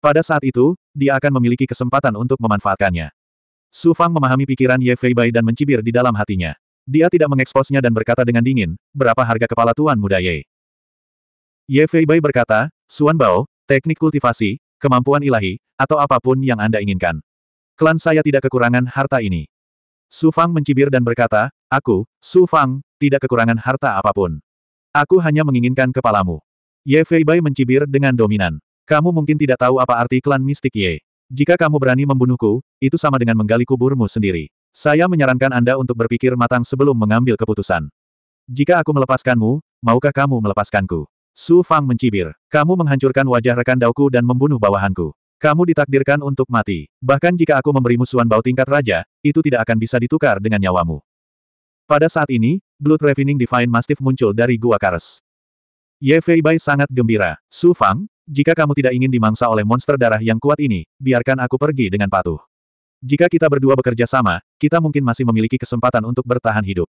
Pada saat itu, dia akan memiliki kesempatan untuk memanfaatkannya. Su Fang memahami pikiran Ye Bai dan mencibir di dalam hatinya. Dia tidak mengeksposnya dan berkata dengan dingin, berapa harga kepala Tuan Muda Ye? Ye Bai berkata, Suan Bao, teknik kultivasi, kemampuan ilahi, atau apapun yang Anda inginkan. Klan saya tidak kekurangan harta ini. Su Fang mencibir dan berkata, aku, Su Fang, tidak kekurangan harta apapun. Aku hanya menginginkan kepalamu. Ye Bai mencibir dengan dominan. Kamu mungkin tidak tahu apa arti klan mistik Ye. Jika kamu berani membunuhku, itu sama dengan menggali kuburmu sendiri. Saya menyarankan Anda untuk berpikir matang sebelum mengambil keputusan. Jika aku melepaskanmu, maukah kamu melepaskanku? Su Fang mencibir. Kamu menghancurkan wajah rekan dauku dan membunuh bawahanku. Kamu ditakdirkan untuk mati. Bahkan jika aku memberimu suan bau tingkat raja, itu tidak akan bisa ditukar dengan nyawamu. Pada saat ini, Blood Revening Divine Mastiff muncul dari Gua Kares. Ye Feibai sangat gembira. Su Fang, jika kamu tidak ingin dimangsa oleh monster darah yang kuat ini, biarkan aku pergi dengan patuh. Jika kita berdua bekerja sama, kita mungkin masih memiliki kesempatan untuk bertahan hidup.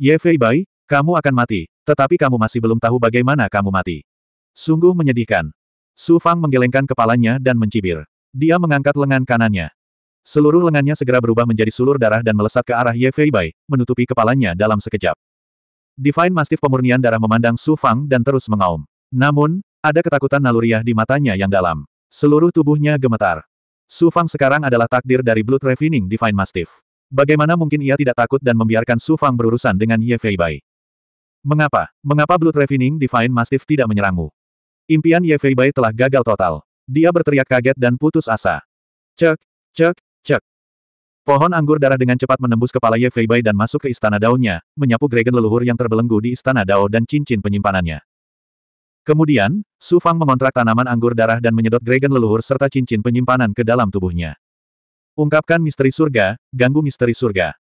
Ye Fei Bai, kamu akan mati, tetapi kamu masih belum tahu bagaimana kamu mati. Sungguh menyedihkan. Su Fang menggelengkan kepalanya dan mencibir. Dia mengangkat lengan kanannya. Seluruh lengannya segera berubah menjadi sulur darah dan melesat ke arah Ye Fei Bai, menutupi kepalanya dalam sekejap. Divine Mastiff pemurnian darah memandang Su Fang dan terus mengaum. Namun, ada ketakutan naluriah di matanya yang dalam. Seluruh tubuhnya gemetar. Su Fang sekarang adalah takdir dari Blood Refining Divine Mastiff. Bagaimana mungkin ia tidak takut dan membiarkan Su Fang berurusan dengan Ye Fei Bai? Mengapa? Mengapa Blood Refining Divine Mastiff tidak menyerangmu? Impian Ye Fei Bai telah gagal total. Dia berteriak kaget dan putus asa. Cek, cek, cek. Pohon anggur darah dengan cepat menembus kepala Ye Fei Bai dan masuk ke istana daunnya, menyapu Gregan leluhur yang terbelenggu di istana Dao dan cincin penyimpanannya. Kemudian, Su Fang mengontrak tanaman anggur darah dan menyedot Dragon leluhur serta cincin penyimpanan ke dalam tubuhnya. Ungkapkan misteri surga, ganggu misteri surga.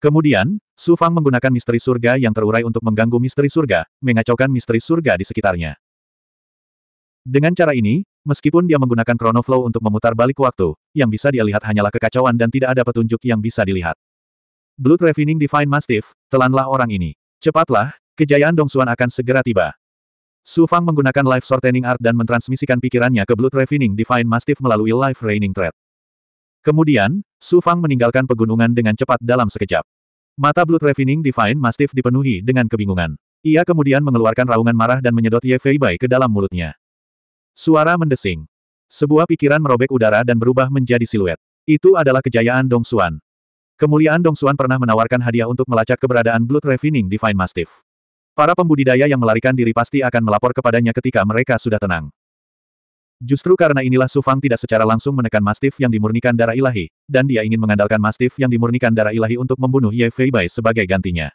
Kemudian, Su Fang menggunakan misteri surga yang terurai untuk mengganggu misteri surga, mengacaukan misteri surga di sekitarnya. Dengan cara ini, meskipun dia menggunakan chronoflow untuk memutar balik waktu, yang bisa dia lihat hanyalah kekacauan dan tidak ada petunjuk yang bisa dilihat. Blood Refining Divine Mastiff, telanlah orang ini. Cepatlah, kejayaan Dong Dongsuan akan segera tiba. Su Fang menggunakan Life Shortening Art dan mentransmisikan pikirannya ke Blood Refining Divine Mastiff melalui Life Raining Thread. Kemudian, Su Fang meninggalkan pegunungan dengan cepat dalam sekejap. Mata Blood Refining Divine Mastiff dipenuhi dengan kebingungan. Ia kemudian mengeluarkan raungan marah dan menyedot Ye Fei Bai ke dalam mulutnya. Suara mendesing. Sebuah pikiran merobek udara dan berubah menjadi siluet. Itu adalah kejayaan Dong Xuan. Kemuliaan Dong Xuan pernah menawarkan hadiah untuk melacak keberadaan Blood Refining Divine Mastiff. Para pembudidaya yang melarikan diri pasti akan melapor kepadanya ketika mereka sudah tenang. Justru karena inilah Sufang tidak secara langsung menekan mastif yang dimurnikan darah ilahi, dan dia ingin mengandalkan mastif yang dimurnikan darah ilahi untuk membunuh Ye Fei Bai sebagai gantinya.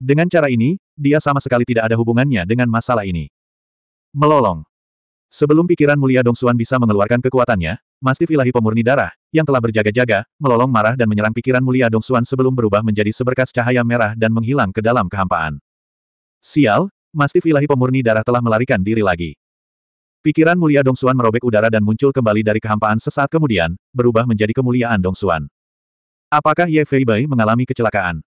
Dengan cara ini, dia sama sekali tidak ada hubungannya dengan masalah ini. Melolong. Sebelum pikiran mulia Dong Dongsuan bisa mengeluarkan kekuatannya, mastif ilahi pemurni darah, yang telah berjaga-jaga, melolong marah dan menyerang pikiran mulia Dong Dongsuan sebelum berubah menjadi seberkas cahaya merah dan menghilang ke dalam kehampaan. Sial, Mastif ilahi pemurni darah telah melarikan diri lagi. Pikiran mulia Dong Dongsuan merobek udara dan muncul kembali dari kehampaan sesaat kemudian, berubah menjadi kemuliaan Dong Dongsuan. Apakah Ye Fei Bei mengalami kecelakaan?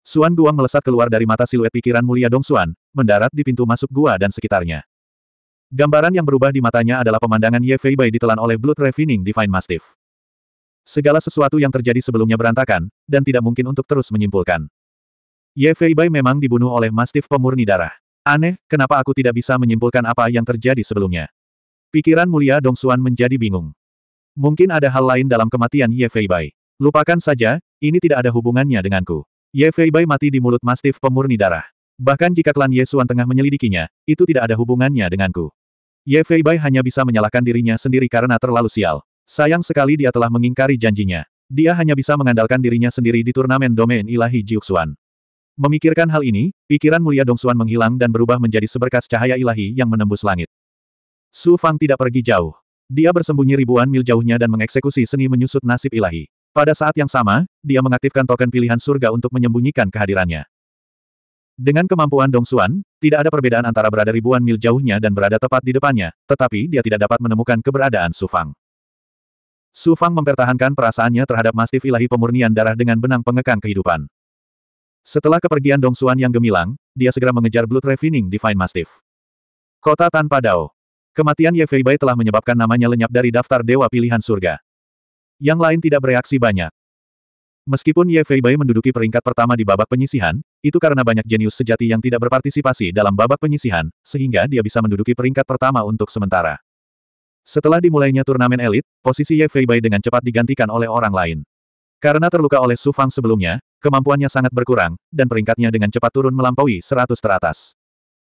Suan Guang melesat keluar dari mata siluet pikiran mulia Dong Dongsuan, mendarat di pintu masuk gua dan sekitarnya. Gambaran yang berubah di matanya adalah pemandangan Ye Fei Bei ditelan oleh Blood Refining Divine Mastiff. Segala sesuatu yang terjadi sebelumnya berantakan, dan tidak mungkin untuk terus menyimpulkan. Ye Feibai memang dibunuh oleh mastif pemurni darah. Aneh, kenapa aku tidak bisa menyimpulkan apa yang terjadi sebelumnya? Pikiran mulia Dong Xuan menjadi bingung. Mungkin ada hal lain dalam kematian Ye Feibai. Lupakan saja, ini tidak ada hubungannya denganku. Ye Feibai mati di mulut mastif pemurni darah. Bahkan jika klan Ye Xuan tengah menyelidikinya, itu tidak ada hubungannya denganku. Ye Feibai hanya bisa menyalahkan dirinya sendiri karena terlalu sial. Sayang sekali dia telah mengingkari janjinya. Dia hanya bisa mengandalkan dirinya sendiri di turnamen domain ilahi Jiuxuan. Memikirkan hal ini, pikiran mulia Dong Dongsuan menghilang dan berubah menjadi seberkas cahaya ilahi yang menembus langit. Su Fang tidak pergi jauh. Dia bersembunyi ribuan mil jauhnya dan mengeksekusi seni menyusut nasib ilahi. Pada saat yang sama, dia mengaktifkan token pilihan surga untuk menyembunyikan kehadirannya. Dengan kemampuan Dong Dongsuan, tidak ada perbedaan antara berada ribuan mil jauhnya dan berada tepat di depannya, tetapi dia tidak dapat menemukan keberadaan Su Fang. Su Fang mempertahankan perasaannya terhadap mastif ilahi pemurnian darah dengan benang pengekang kehidupan. Setelah kepergian Dong Xuan yang gemilang, dia segera mengejar Blood Refining Divine Mastiff. Kota tanpa Dao. Kematian Ye Feibai telah menyebabkan namanya lenyap dari daftar Dewa Pilihan Surga. Yang lain tidak bereaksi banyak. Meskipun Ye Feibai menduduki peringkat pertama di babak penyisihan, itu karena banyak jenius sejati yang tidak berpartisipasi dalam babak penyisihan, sehingga dia bisa menduduki peringkat pertama untuk sementara. Setelah dimulainya turnamen elit, posisi Ye Feibai dengan cepat digantikan oleh orang lain. Karena terluka oleh Su Fang sebelumnya, kemampuannya sangat berkurang, dan peringkatnya dengan cepat turun melampaui 100 teratas.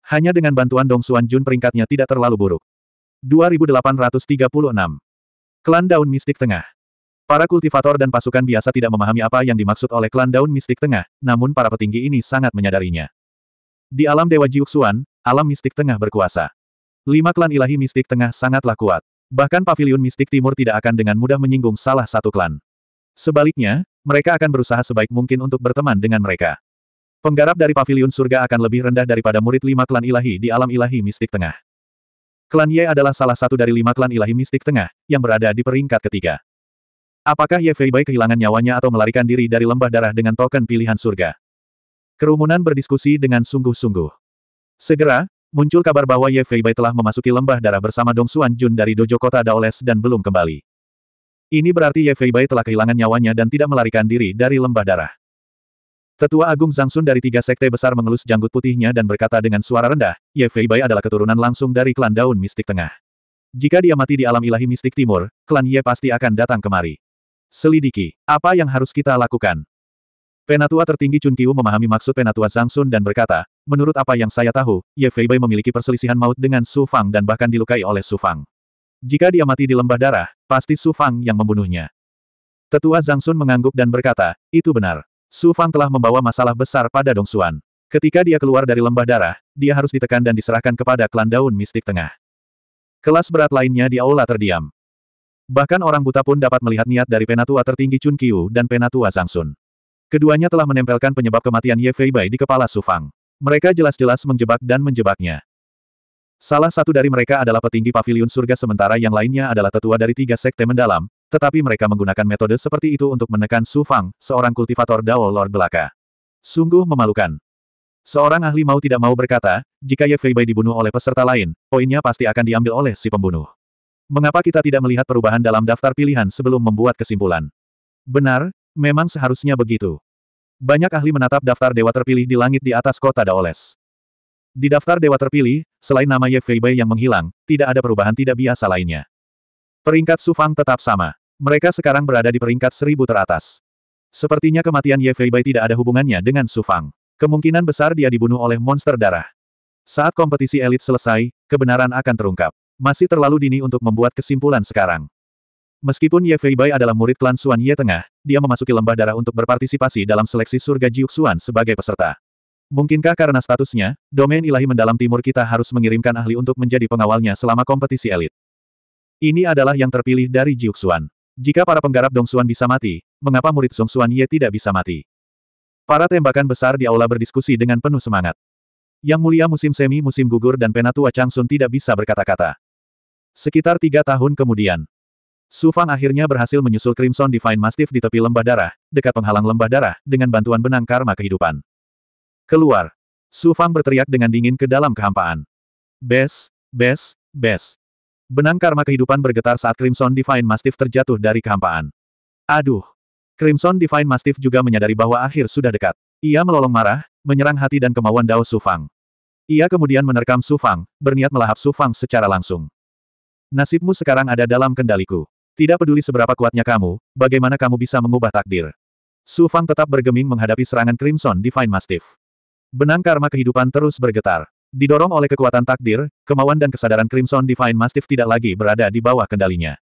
Hanya dengan bantuan Dong Xuan Jun peringkatnya tidak terlalu buruk. 2836. Klan Daun Mistik Tengah Para kultivator dan pasukan biasa tidak memahami apa yang dimaksud oleh klan Daun Mistik Tengah, namun para petinggi ini sangat menyadarinya. Di alam Dewa Jiuxuan, alam Mistik Tengah berkuasa. Lima klan ilahi Mistik Tengah sangatlah kuat. Bahkan pavilion Mistik Timur tidak akan dengan mudah menyinggung salah satu klan. Sebaliknya, mereka akan berusaha sebaik mungkin untuk berteman dengan mereka. Penggarap dari pavilion surga akan lebih rendah daripada murid lima klan ilahi di alam ilahi mistik tengah. Klan Ye adalah salah satu dari lima klan ilahi mistik tengah, yang berada di peringkat ketiga. Apakah Ye Bai kehilangan nyawanya atau melarikan diri dari lembah darah dengan token pilihan surga? Kerumunan berdiskusi dengan sungguh-sungguh. Segera, muncul kabar bahwa Ye Bai telah memasuki lembah darah bersama Dong Xuan Jun dari Dojo Kota Daoles dan belum kembali. Ini berarti Ye Feibai telah kehilangan nyawanya dan tidak melarikan diri dari lembah darah. Tetua Agung Zangsun dari tiga sekte besar mengelus janggut putihnya dan berkata dengan suara rendah, Ye Feibai adalah keturunan langsung dari klan daun mistik tengah. Jika dia mati di alam ilahi mistik timur, klan Ye pasti akan datang kemari. Selidiki, apa yang harus kita lakukan? Penatua tertinggi Chun Kiu memahami maksud Penatua Zangsun dan berkata, menurut apa yang saya tahu, Ye Feibai memiliki perselisihan maut dengan Su Fang dan bahkan dilukai oleh Su Fang. Jika dia mati di lembah darah, Pasti Su Fang yang membunuhnya. Tetua Zhang Sun mengangguk dan berkata, itu benar. Su Fang telah membawa masalah besar pada Dong Xuan. Ketika dia keluar dari lembah darah, dia harus ditekan dan diserahkan kepada klan daun mistik tengah. Kelas berat lainnya di aula terdiam. Bahkan orang buta pun dapat melihat niat dari penatua tertinggi Chun Qiu dan penatua Zhang Sun. Keduanya telah menempelkan penyebab kematian Ye Feibai di kepala Su Fang. Mereka jelas-jelas menjebak dan menjebaknya. Salah satu dari mereka adalah petinggi pavilion surga sementara yang lainnya adalah tetua dari tiga sekte mendalam, tetapi mereka menggunakan metode seperti itu untuk menekan Su Fang, seorang kultivator Dao Lord Belaka. Sungguh memalukan. Seorang ahli mau tidak mau berkata, jika Ye Feibai dibunuh oleh peserta lain, poinnya pasti akan diambil oleh si pembunuh. Mengapa kita tidak melihat perubahan dalam daftar pilihan sebelum membuat kesimpulan? Benar, memang seharusnya begitu. Banyak ahli menatap daftar dewa terpilih di langit di atas kota Daoles. Di daftar dewa terpilih, Selain nama Ye Feibei yang menghilang, tidak ada perubahan tidak biasa lainnya. Peringkat Sufang tetap sama. Mereka sekarang berada di peringkat seribu teratas. Sepertinya kematian Ye Feibei tidak ada hubungannya dengan Sufang. Kemungkinan besar dia dibunuh oleh monster darah. Saat kompetisi elit selesai, kebenaran akan terungkap. Masih terlalu dini untuk membuat kesimpulan sekarang. Meskipun Ye Feibai adalah murid klan Suan Ye Tengah, dia memasuki lembah darah untuk berpartisipasi dalam seleksi surga Jiuxuan sebagai peserta. Mungkinkah karena statusnya, domain ilahi mendalam timur kita harus mengirimkan ahli untuk menjadi pengawalnya selama kompetisi elit? Ini adalah yang terpilih dari Jiuxuan. Jika para penggarap Dongsuan bisa mati, mengapa murid Songsuan Ye tidak bisa mati? Para tembakan besar di aula berdiskusi dengan penuh semangat. Yang mulia musim semi musim gugur dan penatua Changsun tidak bisa berkata-kata. Sekitar tiga tahun kemudian, Su Fang akhirnya berhasil menyusul Crimson Divine Mastiff di tepi lembah darah, dekat penghalang lembah darah, dengan bantuan benang karma kehidupan. Keluar. Su Fang berteriak dengan dingin ke dalam kehampaan. Bes, bes, bes. Benang karma kehidupan bergetar saat Crimson Divine Mastiff terjatuh dari kehampaan. Aduh. Crimson Divine Mastiff juga menyadari bahwa akhir sudah dekat. Ia melolong marah, menyerang hati dan kemauan Dao Su Fang. Ia kemudian menerkam Su Fang, berniat melahap Su Fang secara langsung. Nasibmu sekarang ada dalam kendaliku. Tidak peduli seberapa kuatnya kamu, bagaimana kamu bisa mengubah takdir. Su Fang tetap bergeming menghadapi serangan Crimson Divine Mastiff. Benang karma kehidupan terus bergetar. Didorong oleh kekuatan takdir, kemauan dan kesadaran Crimson Divine Mastiff tidak lagi berada di bawah kendalinya.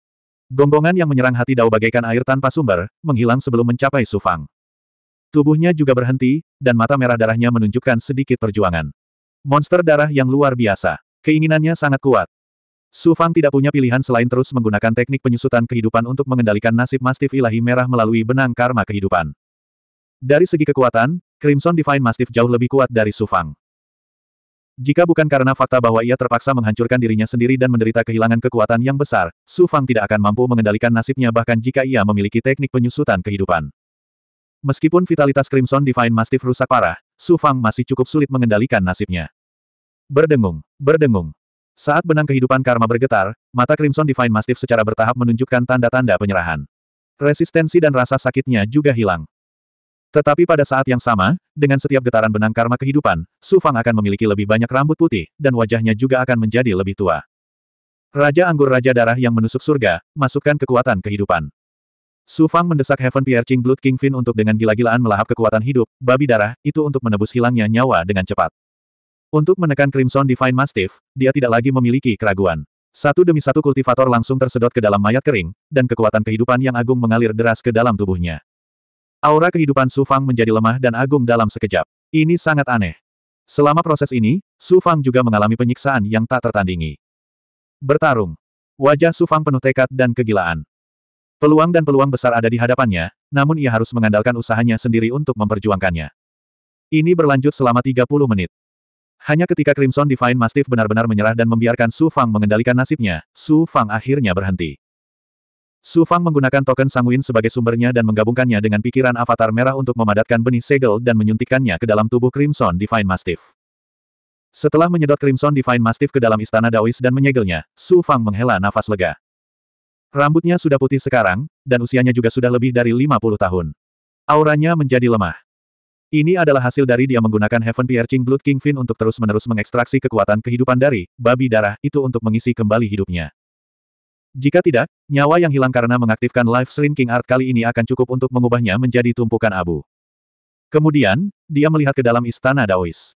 Gonggongan yang menyerang hati Dao bagaikan air tanpa sumber, menghilang sebelum mencapai Sufang. Tubuhnya juga berhenti, dan mata merah darahnya menunjukkan sedikit perjuangan. Monster darah yang luar biasa. Keinginannya sangat kuat. Sufang tidak punya pilihan selain terus menggunakan teknik penyusutan kehidupan untuk mengendalikan nasib Mastiff Ilahi Merah melalui benang karma kehidupan. Dari segi kekuatan, Crimson Divine Mastiff jauh lebih kuat dari Sufang. Jika bukan karena fakta bahwa ia terpaksa menghancurkan dirinya sendiri dan menderita kehilangan kekuatan yang besar, Su Fang tidak akan mampu mengendalikan nasibnya bahkan jika ia memiliki teknik penyusutan kehidupan. Meskipun vitalitas Crimson Divine Mastiff rusak parah, Su Fang masih cukup sulit mengendalikan nasibnya. Berdengung, berdengung. Saat benang kehidupan karma bergetar, mata Crimson Divine Mastiff secara bertahap menunjukkan tanda-tanda penyerahan. Resistensi dan rasa sakitnya juga hilang. Tetapi pada saat yang sama, dengan setiap getaran benang karma kehidupan, Su Fang akan memiliki lebih banyak rambut putih, dan wajahnya juga akan menjadi lebih tua. Raja Anggur Raja Darah yang menusuk surga, masukkan kekuatan kehidupan. Su Fang mendesak Heaven Piercing Blood King Fin untuk dengan gila-gilaan melahap kekuatan hidup, babi darah, itu untuk menebus hilangnya nyawa dengan cepat. Untuk menekan Crimson Divine Mastiff, dia tidak lagi memiliki keraguan. Satu demi satu kultivator langsung tersedot ke dalam mayat kering, dan kekuatan kehidupan yang agung mengalir deras ke dalam tubuhnya. Aura kehidupan Su Fang menjadi lemah dan agung dalam sekejap. Ini sangat aneh. Selama proses ini, Su Fang juga mengalami penyiksaan yang tak tertandingi. Bertarung. Wajah Su Fang penuh tekad dan kegilaan. Peluang dan peluang besar ada di hadapannya, namun ia harus mengandalkan usahanya sendiri untuk memperjuangkannya. Ini berlanjut selama 30 menit. Hanya ketika Crimson Divine Mastiff benar-benar menyerah dan membiarkan Su Fang mengendalikan nasibnya, Su Fang akhirnya berhenti. Su Fang menggunakan token Sanguin sebagai sumbernya dan menggabungkannya dengan pikiran avatar merah untuk memadatkan benih segel dan menyuntikkannya ke dalam tubuh Crimson Divine Mastiff. Setelah menyedot Crimson Divine Mastiff ke dalam istana Daois dan menyegelnya, Su Fang menghela nafas lega. Rambutnya sudah putih sekarang, dan usianya juga sudah lebih dari 50 tahun. Auranya menjadi lemah. Ini adalah hasil dari dia menggunakan Heaven Piercing Blood Kingfin untuk terus-menerus mengekstraksi kekuatan kehidupan dari babi darah itu untuk mengisi kembali hidupnya. Jika tidak, nyawa yang hilang karena mengaktifkan Life Shrinking Art kali ini akan cukup untuk mengubahnya menjadi tumpukan abu. Kemudian, dia melihat ke dalam istana Daois.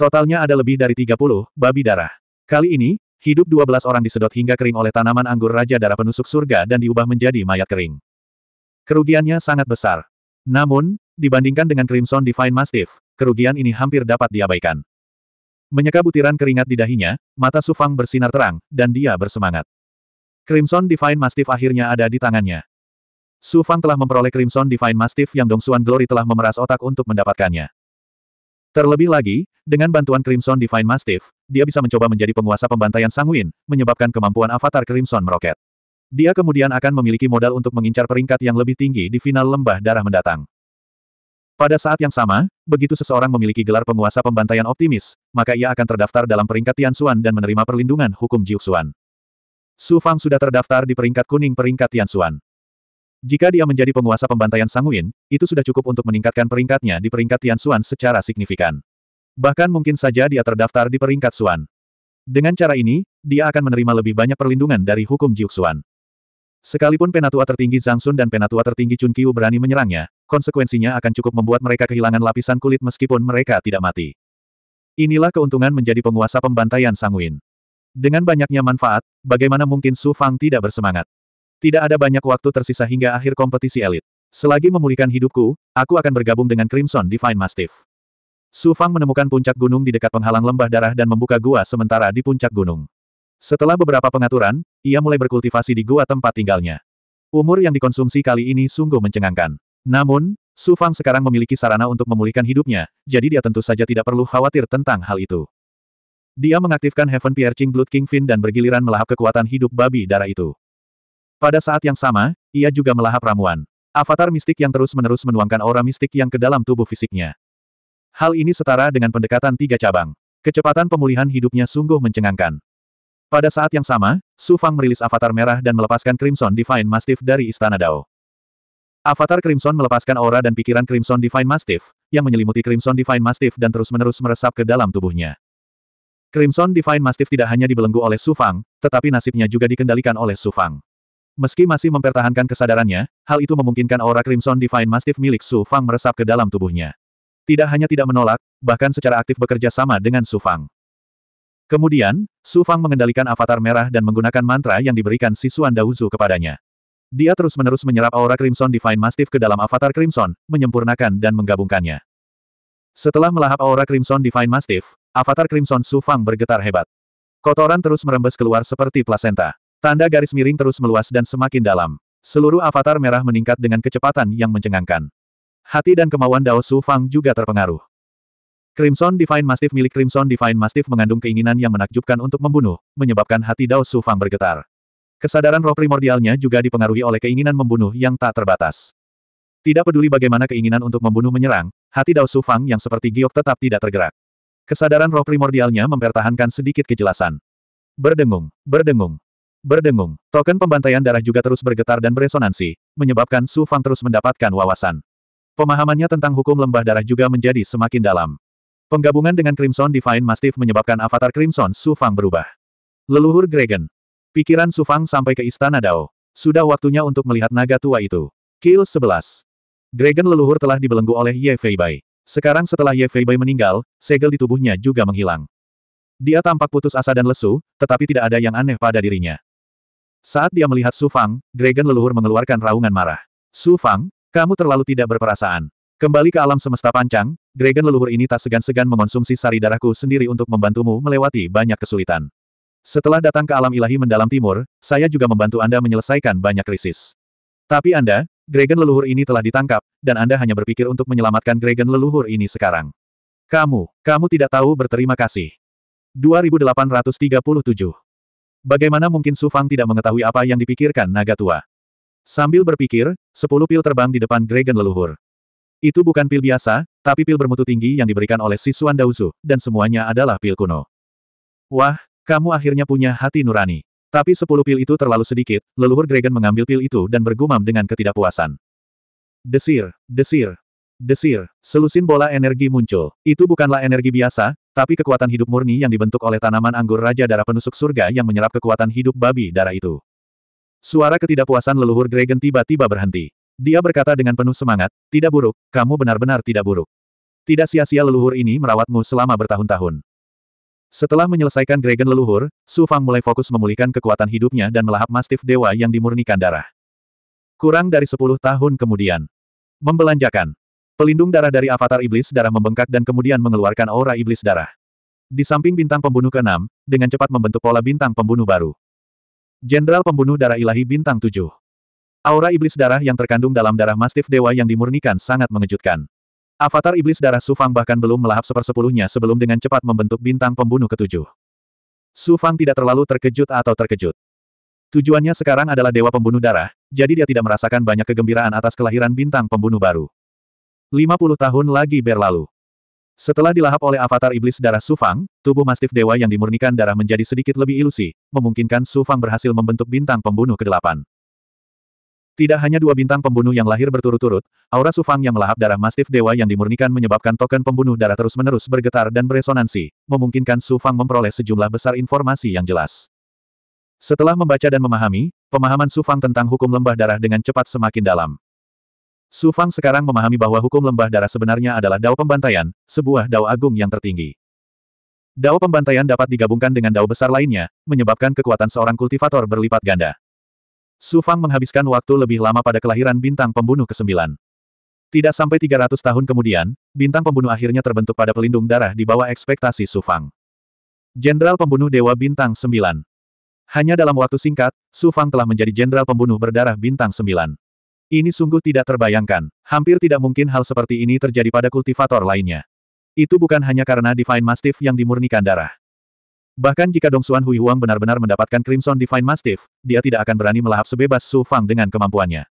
Totalnya ada lebih dari 30, babi darah. Kali ini, hidup 12 orang disedot hingga kering oleh tanaman anggur Raja Darah Penusuk Surga dan diubah menjadi mayat kering. Kerugiannya sangat besar. Namun, dibandingkan dengan Crimson Divine Mastiff, kerugian ini hampir dapat diabaikan. Menyeka butiran keringat di dahinya, mata Sufang bersinar terang, dan dia bersemangat. Crimson Divine Mastiff akhirnya ada di tangannya. Su Fang telah memperoleh Crimson Divine Mastiff yang Dong Dongsuan Glory telah memeras otak untuk mendapatkannya. Terlebih lagi, dengan bantuan Crimson Divine Mastiff, dia bisa mencoba menjadi penguasa pembantaian Sanguin, menyebabkan kemampuan avatar Crimson meroket. Dia kemudian akan memiliki modal untuk mengincar peringkat yang lebih tinggi di final lembah darah mendatang. Pada saat yang sama, begitu seseorang memiliki gelar penguasa pembantaian optimis, maka ia akan terdaftar dalam peringkat Tian Xuan dan menerima perlindungan hukum Jiu Xuan. Su Fang sudah terdaftar di peringkat kuning peringkat Tian Xuan. Jika dia menjadi penguasa pembantaian Sanguin, itu sudah cukup untuk meningkatkan peringkatnya di peringkat Tian Xuan secara signifikan. Bahkan mungkin saja dia terdaftar di peringkat Xuan. Dengan cara ini, dia akan menerima lebih banyak perlindungan dari hukum Xuan. Sekalipun penatua tertinggi Zhang Sun dan penatua tertinggi Chun Qiu berani menyerangnya, konsekuensinya akan cukup membuat mereka kehilangan lapisan kulit meskipun mereka tidak mati. Inilah keuntungan menjadi penguasa pembantaian Sanguin. Dengan banyaknya manfaat, bagaimana mungkin Su Fang tidak bersemangat? Tidak ada banyak waktu tersisa hingga akhir kompetisi elit. Selagi memulihkan hidupku, aku akan bergabung dengan Crimson Divine Mastiff. Su Fang menemukan puncak gunung di dekat penghalang lembah darah dan membuka gua sementara di puncak gunung. Setelah beberapa pengaturan, ia mulai berkultivasi di gua tempat tinggalnya. Umur yang dikonsumsi kali ini sungguh mencengangkan. Namun, Su Fang sekarang memiliki sarana untuk memulihkan hidupnya, jadi dia tentu saja tidak perlu khawatir tentang hal itu. Dia mengaktifkan Heaven Piercing Blood King Kingfin dan bergiliran melahap kekuatan hidup babi darah itu. Pada saat yang sama, ia juga melahap ramuan. Avatar mistik yang terus-menerus menuangkan aura mistik yang ke dalam tubuh fisiknya. Hal ini setara dengan pendekatan tiga cabang. Kecepatan pemulihan hidupnya sungguh mencengangkan. Pada saat yang sama, Su Fang merilis avatar merah dan melepaskan Crimson Divine Mastiff dari Istana Dao. Avatar Crimson melepaskan aura dan pikiran Crimson Divine Mastiff, yang menyelimuti Crimson Divine Mastiff dan terus-menerus meresap ke dalam tubuhnya. Crimson Divine Mastiff tidak hanya dibelenggu oleh Su Fang, tetapi nasibnya juga dikendalikan oleh Su Fang. Meski masih mempertahankan kesadarannya, hal itu memungkinkan aura Crimson Divine Mastiff milik Su Fang meresap ke dalam tubuhnya. Tidak hanya tidak menolak, bahkan secara aktif bekerja sama dengan Su Fang. Kemudian, Su Fang mengendalikan avatar merah dan menggunakan mantra yang diberikan Suan Daozu kepadanya. Dia terus-menerus menyerap aura Crimson Divine Mastiff ke dalam avatar Crimson, menyempurnakan dan menggabungkannya. Setelah melahap aura Crimson Divine Mastiff, Avatar Crimson Su Fang bergetar hebat. Kotoran terus merembes keluar seperti plasenta. Tanda garis miring terus meluas dan semakin dalam. Seluruh avatar merah meningkat dengan kecepatan yang mencengangkan. Hati dan kemauan Dao Su Fang juga terpengaruh. Crimson Divine Mastiff milik Crimson Divine Mastiff mengandung keinginan yang menakjubkan untuk membunuh, menyebabkan hati Dao Su Fang bergetar. Kesadaran roh primordialnya juga dipengaruhi oleh keinginan membunuh yang tak terbatas. Tidak peduli bagaimana keinginan untuk membunuh menyerang, hati Dao Su Fang yang seperti giok tetap tidak tergerak. Kesadaran roh primordialnya mempertahankan sedikit kejelasan. Berdengung, berdengung, berdengung. Token pembantaian darah juga terus bergetar dan beresonansi, menyebabkan Su Fang terus mendapatkan wawasan. Pemahamannya tentang hukum lembah darah juga menjadi semakin dalam. Penggabungan dengan Crimson Divine Mastiff menyebabkan avatar Crimson Su Fang berubah. Leluhur Gregen. Pikiran Su Fang sampai ke Istana Dao. Sudah waktunya untuk melihat naga tua itu. Kill 11. Dragon leluhur telah dibelenggu oleh Ye Feibai. Sekarang setelah Ye Feibai meninggal, segel di tubuhnya juga menghilang. Dia tampak putus asa dan lesu, tetapi tidak ada yang aneh pada dirinya. Saat dia melihat Su Fang, Dragon leluhur mengeluarkan raungan marah. Su Fang, kamu terlalu tidak berperasaan. Kembali ke alam semesta pancang, Dragon leluhur ini tak segan-segan mengonsumsi sari darahku sendiri untuk membantumu melewati banyak kesulitan. Setelah datang ke alam ilahi mendalam timur, saya juga membantu Anda menyelesaikan banyak krisis. Tapi Anda, Dragon leluhur ini telah ditangkap, dan Anda hanya berpikir untuk menyelamatkan Dragon leluhur ini sekarang. Kamu, kamu tidak tahu berterima kasih. 2837 Bagaimana mungkin Su Fang tidak mengetahui apa yang dipikirkan naga tua? Sambil berpikir, sepuluh pil terbang di depan Dragon leluhur. Itu bukan pil biasa, tapi pil bermutu tinggi yang diberikan oleh Sisuan Dauzu, dan semuanya adalah pil kuno. Wah, kamu akhirnya punya hati nurani. Tapi sepuluh pil itu terlalu sedikit, leluhur Dragon mengambil pil itu dan bergumam dengan ketidakpuasan. Desir, desir, desir, selusin bola energi muncul. Itu bukanlah energi biasa, tapi kekuatan hidup murni yang dibentuk oleh tanaman anggur Raja Darah Penusuk Surga yang menyerap kekuatan hidup babi darah itu. Suara ketidakpuasan leluhur Dragon tiba-tiba berhenti. Dia berkata dengan penuh semangat, tidak buruk, kamu benar-benar tidak buruk. Tidak sia-sia leluhur ini merawatmu selama bertahun-tahun. Setelah menyelesaikan Dragon Leluhur, Su Fang mulai fokus memulihkan kekuatan hidupnya dan melahap mastif dewa yang dimurnikan darah. Kurang dari sepuluh tahun kemudian. Membelanjakan. Pelindung darah dari avatar iblis darah membengkak dan kemudian mengeluarkan aura iblis darah. Di samping bintang pembunuh ke-6, dengan cepat membentuk pola bintang pembunuh baru. Jenderal pembunuh darah ilahi bintang tujuh. Aura iblis darah yang terkandung dalam darah mastif dewa yang dimurnikan sangat mengejutkan. Avatar iblis darah Su Fang bahkan belum melahap sepersepuluhnya sebelum dengan cepat membentuk bintang pembunuh ketujuh. Su Fang tidak terlalu terkejut atau terkejut. Tujuannya sekarang adalah dewa pembunuh darah, jadi dia tidak merasakan banyak kegembiraan atas kelahiran bintang pembunuh baru. 50 tahun lagi berlalu. Setelah dilahap oleh avatar iblis darah Su Fang, tubuh mastif dewa yang dimurnikan darah menjadi sedikit lebih ilusi, memungkinkan Su Fang berhasil membentuk bintang pembunuh ke-8. Tidak hanya dua bintang pembunuh yang lahir berturut-turut, aura Sufang yang melahap darah mastif dewa yang dimurnikan menyebabkan token pembunuh darah terus-menerus bergetar dan beresonansi, memungkinkan Sufang memperoleh sejumlah besar informasi yang jelas. Setelah membaca dan memahami, pemahaman Sufang tentang hukum lembah darah dengan cepat semakin dalam. Sufang sekarang memahami bahwa hukum lembah darah sebenarnya adalah dao pembantaian, sebuah dao agung yang tertinggi. Dao pembantaian dapat digabungkan dengan dao besar lainnya, menyebabkan kekuatan seorang kultivator berlipat ganda. Su Fang menghabiskan waktu lebih lama pada kelahiran bintang pembunuh ke-9. Tidak sampai 300 tahun kemudian, bintang pembunuh akhirnya terbentuk pada pelindung darah di bawah ekspektasi Su Fang. Jenderal pembunuh Dewa Bintang 9 Hanya dalam waktu singkat, Su Fang telah menjadi jenderal pembunuh berdarah bintang 9. Ini sungguh tidak terbayangkan, hampir tidak mungkin hal seperti ini terjadi pada kultivator lainnya. Itu bukan hanya karena Divine Mastiff yang dimurnikan darah. Bahkan jika Dong Xuan Hui Huang benar-benar mendapatkan Crimson Divine Mastiff, dia tidak akan berani melahap sebebas Su Fang dengan kemampuannya.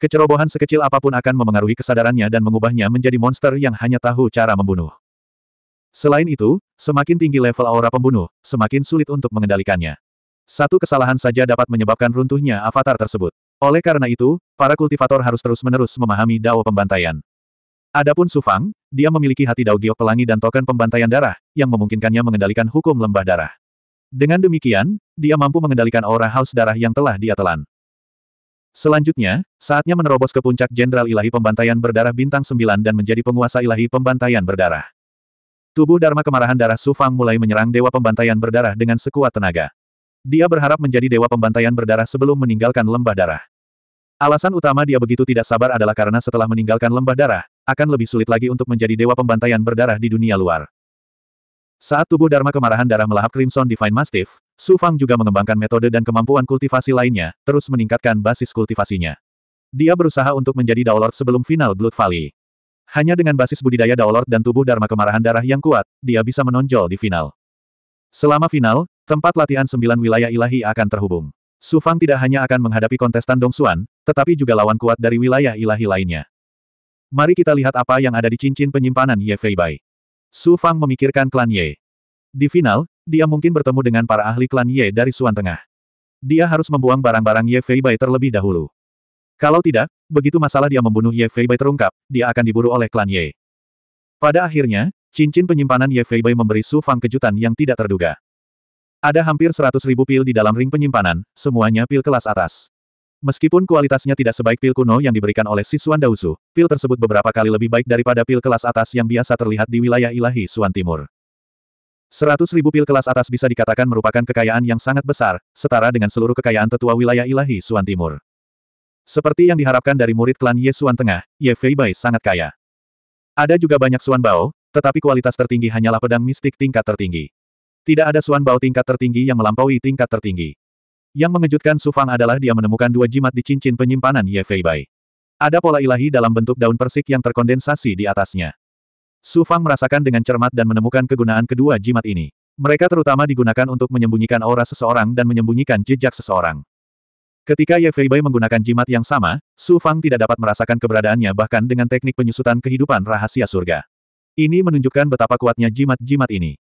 Kecerobohan sekecil apapun akan memengaruhi kesadarannya dan mengubahnya menjadi monster yang hanya tahu cara membunuh. Selain itu, semakin tinggi level aura pembunuh, semakin sulit untuk mengendalikannya. Satu kesalahan saja dapat menyebabkan runtuhnya avatar tersebut. Oleh karena itu, para kultivator harus terus-menerus memahami dao pembantaian. Adapun Sufang, dia memiliki hati Dao Pelangi dan token pembantaian darah, yang memungkinkannya mengendalikan hukum lembah darah. Dengan demikian, dia mampu mengendalikan aura haus darah yang telah dia telan. Selanjutnya, saatnya menerobos ke puncak Jenderal Ilahi Pembantaian Berdarah Bintang 9 dan menjadi penguasa Ilahi Pembantaian Berdarah. Tubuh Dharma Kemarahan Darah Sufang mulai menyerang Dewa Pembantaian Berdarah dengan sekuat tenaga. Dia berharap menjadi Dewa Pembantaian Berdarah sebelum meninggalkan lembah darah. Alasan utama dia begitu tidak sabar adalah karena setelah meninggalkan lembah darah, akan lebih sulit lagi untuk menjadi dewa pembantaian berdarah di dunia luar. Saat tubuh Dharma kemarahan darah melahap Crimson Divine Mastiff, Su Fang juga mengembangkan metode dan kemampuan kultivasi lainnya, terus meningkatkan basis kultivasinya. Dia berusaha untuk menjadi Daolord sebelum final Blood Valley. Hanya dengan basis budidaya Daolord dan tubuh Dharma kemarahan darah yang kuat, dia bisa menonjol di final. Selama final, tempat latihan sembilan wilayah ilahi akan terhubung. Su Fang tidak hanya akan menghadapi kontestan Dong Xuan, tetapi juga lawan kuat dari wilayah ilahi lainnya. Mari kita lihat apa yang ada di cincin penyimpanan Ye Feibai. Su Fang memikirkan klan Ye. Di final, dia mungkin bertemu dengan para ahli klan Ye dari Suan Tengah. Dia harus membuang barang-barang Ye Feibai terlebih dahulu. Kalau tidak, begitu masalah dia membunuh Ye Feibai terungkap, dia akan diburu oleh klan Ye. Pada akhirnya, cincin penyimpanan Ye Feibai memberi Su Fang kejutan yang tidak terduga. Ada hampir 100.000 pil di dalam ring penyimpanan, semuanya pil kelas atas. Meskipun kualitasnya tidak sebaik pil kuno yang diberikan oleh si Suan Dausu, pil tersebut beberapa kali lebih baik daripada pil kelas atas yang biasa terlihat di wilayah ilahi Suan Timur. Seratus ribu pil kelas atas bisa dikatakan merupakan kekayaan yang sangat besar, setara dengan seluruh kekayaan tetua wilayah ilahi Suan Timur. Seperti yang diharapkan dari murid klan Ye Suan Tengah, Ye Fei Bai sangat kaya. Ada juga banyak Suan Bao, tetapi kualitas tertinggi hanyalah pedang mistik tingkat tertinggi. Tidak ada Suan Bao tingkat tertinggi yang melampaui tingkat tertinggi. Yang mengejutkan Sufang adalah dia menemukan dua jimat di cincin penyimpanan Ye Fei Bai. Ada pola ilahi dalam bentuk daun persik yang terkondensasi di atasnya. Sufang merasakan dengan cermat dan menemukan kegunaan kedua jimat ini. Mereka terutama digunakan untuk menyembunyikan aura seseorang dan menyembunyikan jejak seseorang. Ketika Ye Fei Bai menggunakan jimat yang sama, Su Fang tidak dapat merasakan keberadaannya bahkan dengan teknik penyusutan kehidupan rahasia surga. Ini menunjukkan betapa kuatnya jimat-jimat ini.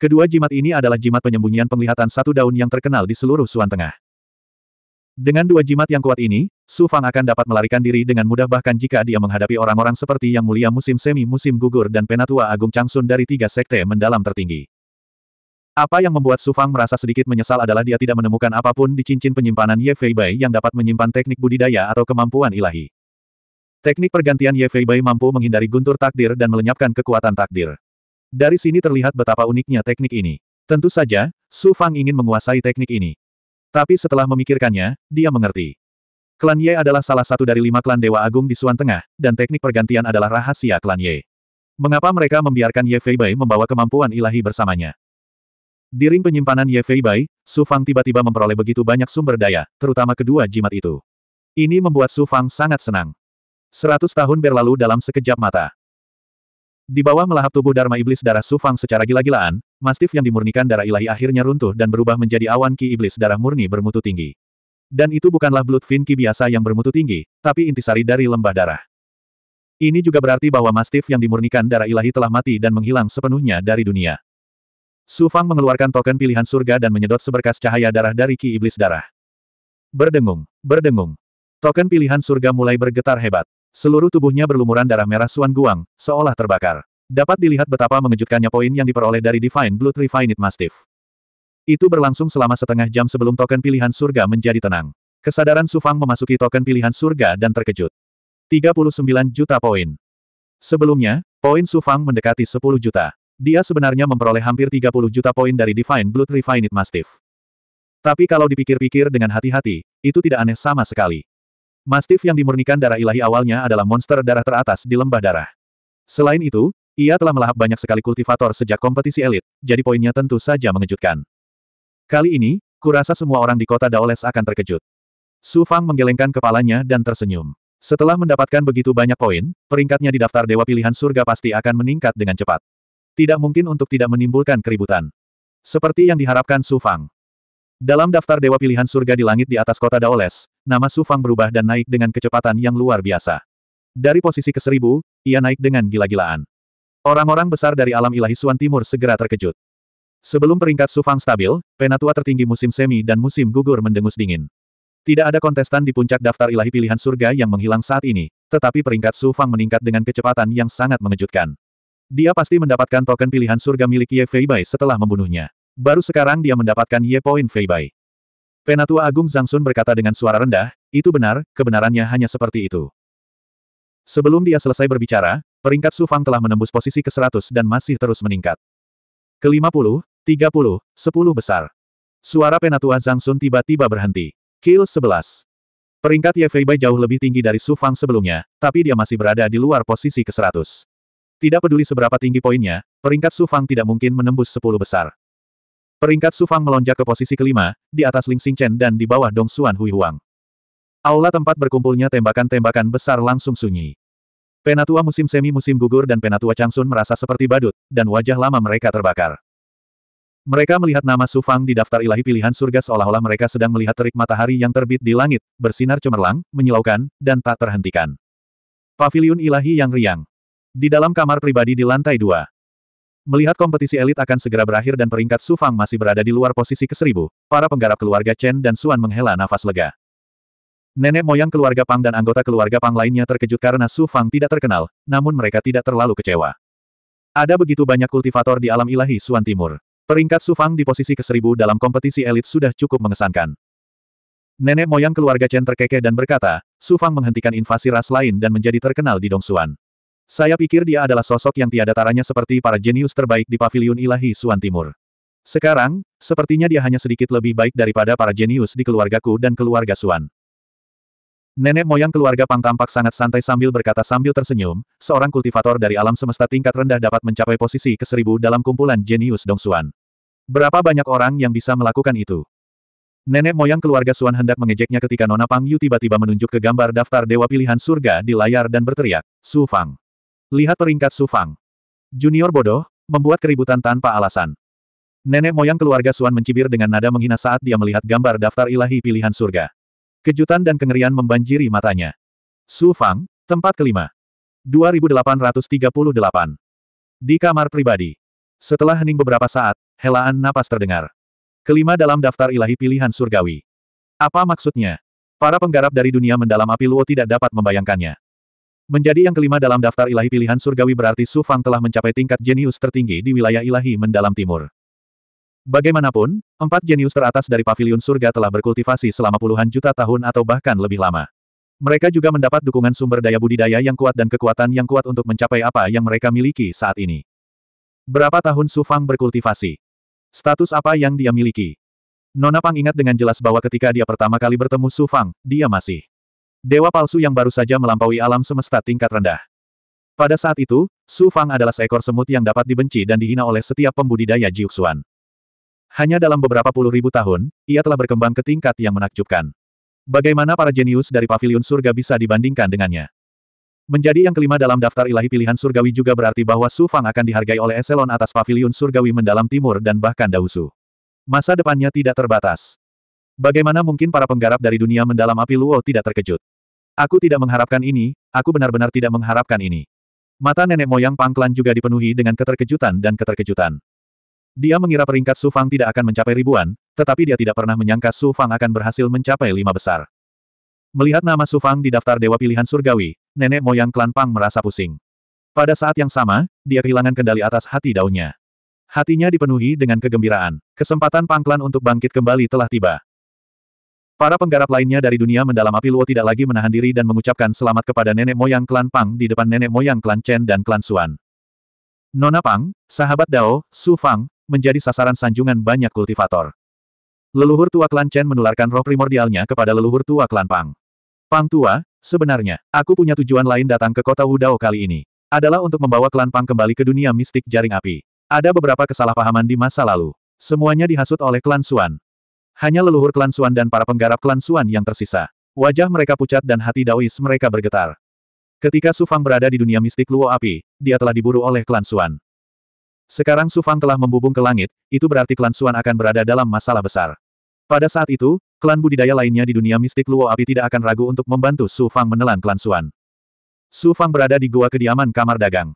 Kedua jimat ini adalah jimat penyembunyian penglihatan satu daun yang terkenal di seluruh Suan Tengah. Dengan dua jimat yang kuat ini, Su Fang akan dapat melarikan diri dengan mudah bahkan jika dia menghadapi orang-orang seperti Yang Mulia Musim Semi Musim Gugur dan Penatua Agung Changsun dari tiga sekte mendalam tertinggi. Apa yang membuat Su Fang merasa sedikit menyesal adalah dia tidak menemukan apapun di cincin penyimpanan Ye Fei Bai yang dapat menyimpan teknik budidaya atau kemampuan ilahi. Teknik pergantian Ye Fei Bai mampu menghindari guntur takdir dan melenyapkan kekuatan takdir. Dari sini terlihat betapa uniknya teknik ini. Tentu saja, Su Fang ingin menguasai teknik ini. Tapi setelah memikirkannya, dia mengerti. Klan Ye adalah salah satu dari lima klan Dewa Agung di Suan Tengah, dan teknik pergantian adalah rahasia klan Ye. Mengapa mereka membiarkan Ye Feibei membawa kemampuan ilahi bersamanya? Di ring penyimpanan Ye Feibei, Su Fang tiba-tiba memperoleh begitu banyak sumber daya, terutama kedua jimat itu. Ini membuat Su Fang sangat senang. Seratus tahun berlalu dalam sekejap mata. Di bawah melahap tubuh Dharma Iblis darah Sufang secara gila-gilaan, mastif yang dimurnikan darah ilahi akhirnya runtuh dan berubah menjadi awan ki iblis darah murni bermutu tinggi. Dan itu bukanlah Bloodfin ki biasa yang bermutu tinggi, tapi intisari dari lembah darah. Ini juga berarti bahwa mastif yang dimurnikan darah ilahi telah mati dan menghilang sepenuhnya dari dunia. Sufang mengeluarkan token pilihan surga dan menyedot seberkas cahaya darah dari ki iblis darah. Berdengung, berdengung. Token pilihan surga mulai bergetar hebat. Seluruh tubuhnya berlumuran darah merah Suan Guang, seolah terbakar. Dapat dilihat betapa mengejutkannya poin yang diperoleh dari Divine Blood Refined Mastiff. Itu berlangsung selama setengah jam sebelum token pilihan surga menjadi tenang. Kesadaran Sufang memasuki token pilihan surga dan terkejut. 39 juta poin. Sebelumnya, poin Sufang mendekati 10 juta. Dia sebenarnya memperoleh hampir 30 juta poin dari Divine Blood Refined Mastiff. Tapi kalau dipikir-pikir dengan hati-hati, itu tidak aneh sama sekali. Mastiff yang dimurnikan darah ilahi awalnya adalah monster darah teratas di lembah darah. Selain itu, ia telah melahap banyak sekali kultivator sejak kompetisi elit, jadi poinnya tentu saja mengejutkan. Kali ini, kurasa semua orang di kota Daoles akan terkejut. Su Fang menggelengkan kepalanya dan tersenyum. Setelah mendapatkan begitu banyak poin, peringkatnya di daftar Dewa Pilihan Surga pasti akan meningkat dengan cepat. Tidak mungkin untuk tidak menimbulkan keributan. Seperti yang diharapkan Su Fang, dalam daftar dewa pilihan surga di langit di atas kota Daoles, nama Su Fang berubah dan naik dengan kecepatan yang luar biasa. Dari posisi ke seribu, ia naik dengan gila-gilaan. Orang-orang besar dari alam ilahi Suan Timur segera terkejut. Sebelum peringkat Su Fang stabil, penatua tertinggi musim semi dan musim gugur mendengus dingin. Tidak ada kontestan di puncak daftar ilahi pilihan surga yang menghilang saat ini, tetapi peringkat Su Fang meningkat dengan kecepatan yang sangat mengejutkan. Dia pasti mendapatkan token pilihan surga milik Ye Fei Bai setelah membunuhnya. Baru sekarang dia mendapatkan Ye Point Bai. Penatua Agung Zhang Sun berkata dengan suara rendah, itu benar, kebenarannya hanya seperti itu. Sebelum dia selesai berbicara, peringkat Su Fang telah menembus posisi ke-100 dan masih terus meningkat. Ke-50, 30, 10 besar. Suara penatua Zhang Sun tiba-tiba berhenti. Kill 11. Peringkat Ye Fei Bai jauh lebih tinggi dari Su Fang sebelumnya, tapi dia masih berada di luar posisi ke-100. Tidak peduli seberapa tinggi poinnya, peringkat Su Fang tidak mungkin menembus 10 besar. Peringkat Sufang melonjak ke posisi kelima, di atas Ling Xingchen dan di bawah Dong Xuan Hui Huang. Aula tempat berkumpulnya tembakan-tembakan besar langsung sunyi. Penatua musim semi musim gugur dan penatua Changsun merasa seperti badut, dan wajah lama mereka terbakar. Mereka melihat nama Sufang di daftar ilahi pilihan surga seolah-olah mereka sedang melihat terik matahari yang terbit di langit, bersinar cemerlang, menyilaukan, dan tak terhentikan. Paviliun ilahi yang riang. Di dalam kamar pribadi di lantai dua, Melihat kompetisi elit akan segera berakhir dan peringkat Su Fang masih berada di luar posisi ke ke-1000, para penggarap keluarga Chen dan Suan menghela nafas lega. Nenek moyang keluarga Pang dan anggota keluarga Pang lainnya terkejut karena Su Fang tidak terkenal, namun mereka tidak terlalu kecewa. Ada begitu banyak kultivator di alam ilahi Suan Timur. Peringkat Su Fang di posisi ke ke-1000 dalam kompetisi elit sudah cukup mengesankan. Nenek moyang keluarga Chen terkekeh dan berkata, Su Fang menghentikan invasi ras lain dan menjadi terkenal di Dong Suan. Saya pikir dia adalah sosok yang tiada taranya seperti para jenius terbaik di Paviliun Ilahi Suan Timur. Sekarang, sepertinya dia hanya sedikit lebih baik daripada para jenius di keluargaku dan keluarga Suan. Nenek moyang keluarga Pang tampak sangat santai sambil berkata sambil tersenyum, seorang kultivator dari alam semesta tingkat rendah dapat mencapai posisi ke seribu dalam kumpulan jenius Dong Suan. Berapa banyak orang yang bisa melakukan itu? Nenek moyang keluarga Suan hendak mengejeknya ketika Nona Pang Yu tiba-tiba menunjuk ke gambar daftar Dewa Pilihan Surga di layar dan berteriak, Su Fang. Lihat peringkat Sufang. Junior bodoh, membuat keributan tanpa alasan. Nenek moyang keluarga Suan mencibir dengan nada menghina saat dia melihat gambar daftar ilahi pilihan surga. Kejutan dan kengerian membanjiri matanya. Sufang, tempat kelima. 2838. Di kamar pribadi. Setelah hening beberapa saat, helaan napas terdengar. Kelima dalam daftar ilahi pilihan surgawi. Apa maksudnya? Para penggarap dari dunia mendalam api Luo tidak dapat membayangkannya. Menjadi yang kelima dalam daftar ilahi pilihan surgawi berarti Su Fang telah mencapai tingkat jenius tertinggi di wilayah ilahi mendalam timur. Bagaimanapun, empat jenius teratas dari pavilion surga telah berkultivasi selama puluhan juta tahun atau bahkan lebih lama. Mereka juga mendapat dukungan sumber daya budidaya yang kuat dan kekuatan yang kuat untuk mencapai apa yang mereka miliki saat ini. Berapa tahun Su Fang berkultivasi? Status apa yang dia miliki? Nona Pang ingat dengan jelas bahwa ketika dia pertama kali bertemu Su Fang, dia masih Dewa palsu yang baru saja melampaui alam semesta tingkat rendah. Pada saat itu, Su Fang adalah seekor semut yang dapat dibenci dan dihina oleh setiap pembudidaya Jiuxuan. Hanya dalam beberapa puluh ribu tahun, ia telah berkembang ke tingkat yang menakjubkan. Bagaimana para jenius dari pavilion surga bisa dibandingkan dengannya? Menjadi yang kelima dalam daftar ilahi pilihan surgawi juga berarti bahwa Su Fang akan dihargai oleh eselon atas pavilion surgawi mendalam timur dan bahkan Dausu. Masa depannya tidak terbatas. Bagaimana mungkin para penggarap dari dunia mendalam api Luo tidak terkejut? Aku tidak mengharapkan ini, aku benar-benar tidak mengharapkan ini. Mata nenek moyang pangklan juga dipenuhi dengan keterkejutan dan keterkejutan. Dia mengira peringkat Su Fang tidak akan mencapai ribuan, tetapi dia tidak pernah menyangka Su Fang akan berhasil mencapai lima besar. Melihat nama Su Fang di daftar Dewa Pilihan Surgawi, nenek moyang klan Pang merasa pusing. Pada saat yang sama, dia kehilangan kendali atas hati daunnya. Hatinya dipenuhi dengan kegembiraan. Kesempatan Pangklan untuk bangkit kembali telah tiba. Para penggarap lainnya dari dunia mendalam api Luo tidak lagi menahan diri dan mengucapkan selamat kepada nenek moyang klan Pang di depan nenek moyang klan Chen dan klan Xuan. Nona Pang, sahabat Dao, Su Fang, menjadi sasaran sanjungan banyak kultivator. Leluhur tua klan Chen menularkan roh primordialnya kepada leluhur tua klan Pang. Pang tua, sebenarnya, aku punya tujuan lain datang ke kota Wudao kali ini. Adalah untuk membawa klan Pang kembali ke dunia mistik jaring api. Ada beberapa kesalahpahaman di masa lalu. Semuanya dihasut oleh klan Xuan. Hanya leluhur klan Suan dan para penggarap klan Suan yang tersisa. Wajah mereka pucat dan hati Daois mereka bergetar. Ketika Sufang berada di dunia mistik Luo Api, dia telah diburu oleh klan Suan. Sekarang Sufang telah membubung ke langit, itu berarti klan Suan akan berada dalam masalah besar. Pada saat itu, klan budidaya lainnya di dunia mistik Luo Api tidak akan ragu untuk membantu Sufang menelan klan Suan. Sufang berada di gua kediaman kamar dagang.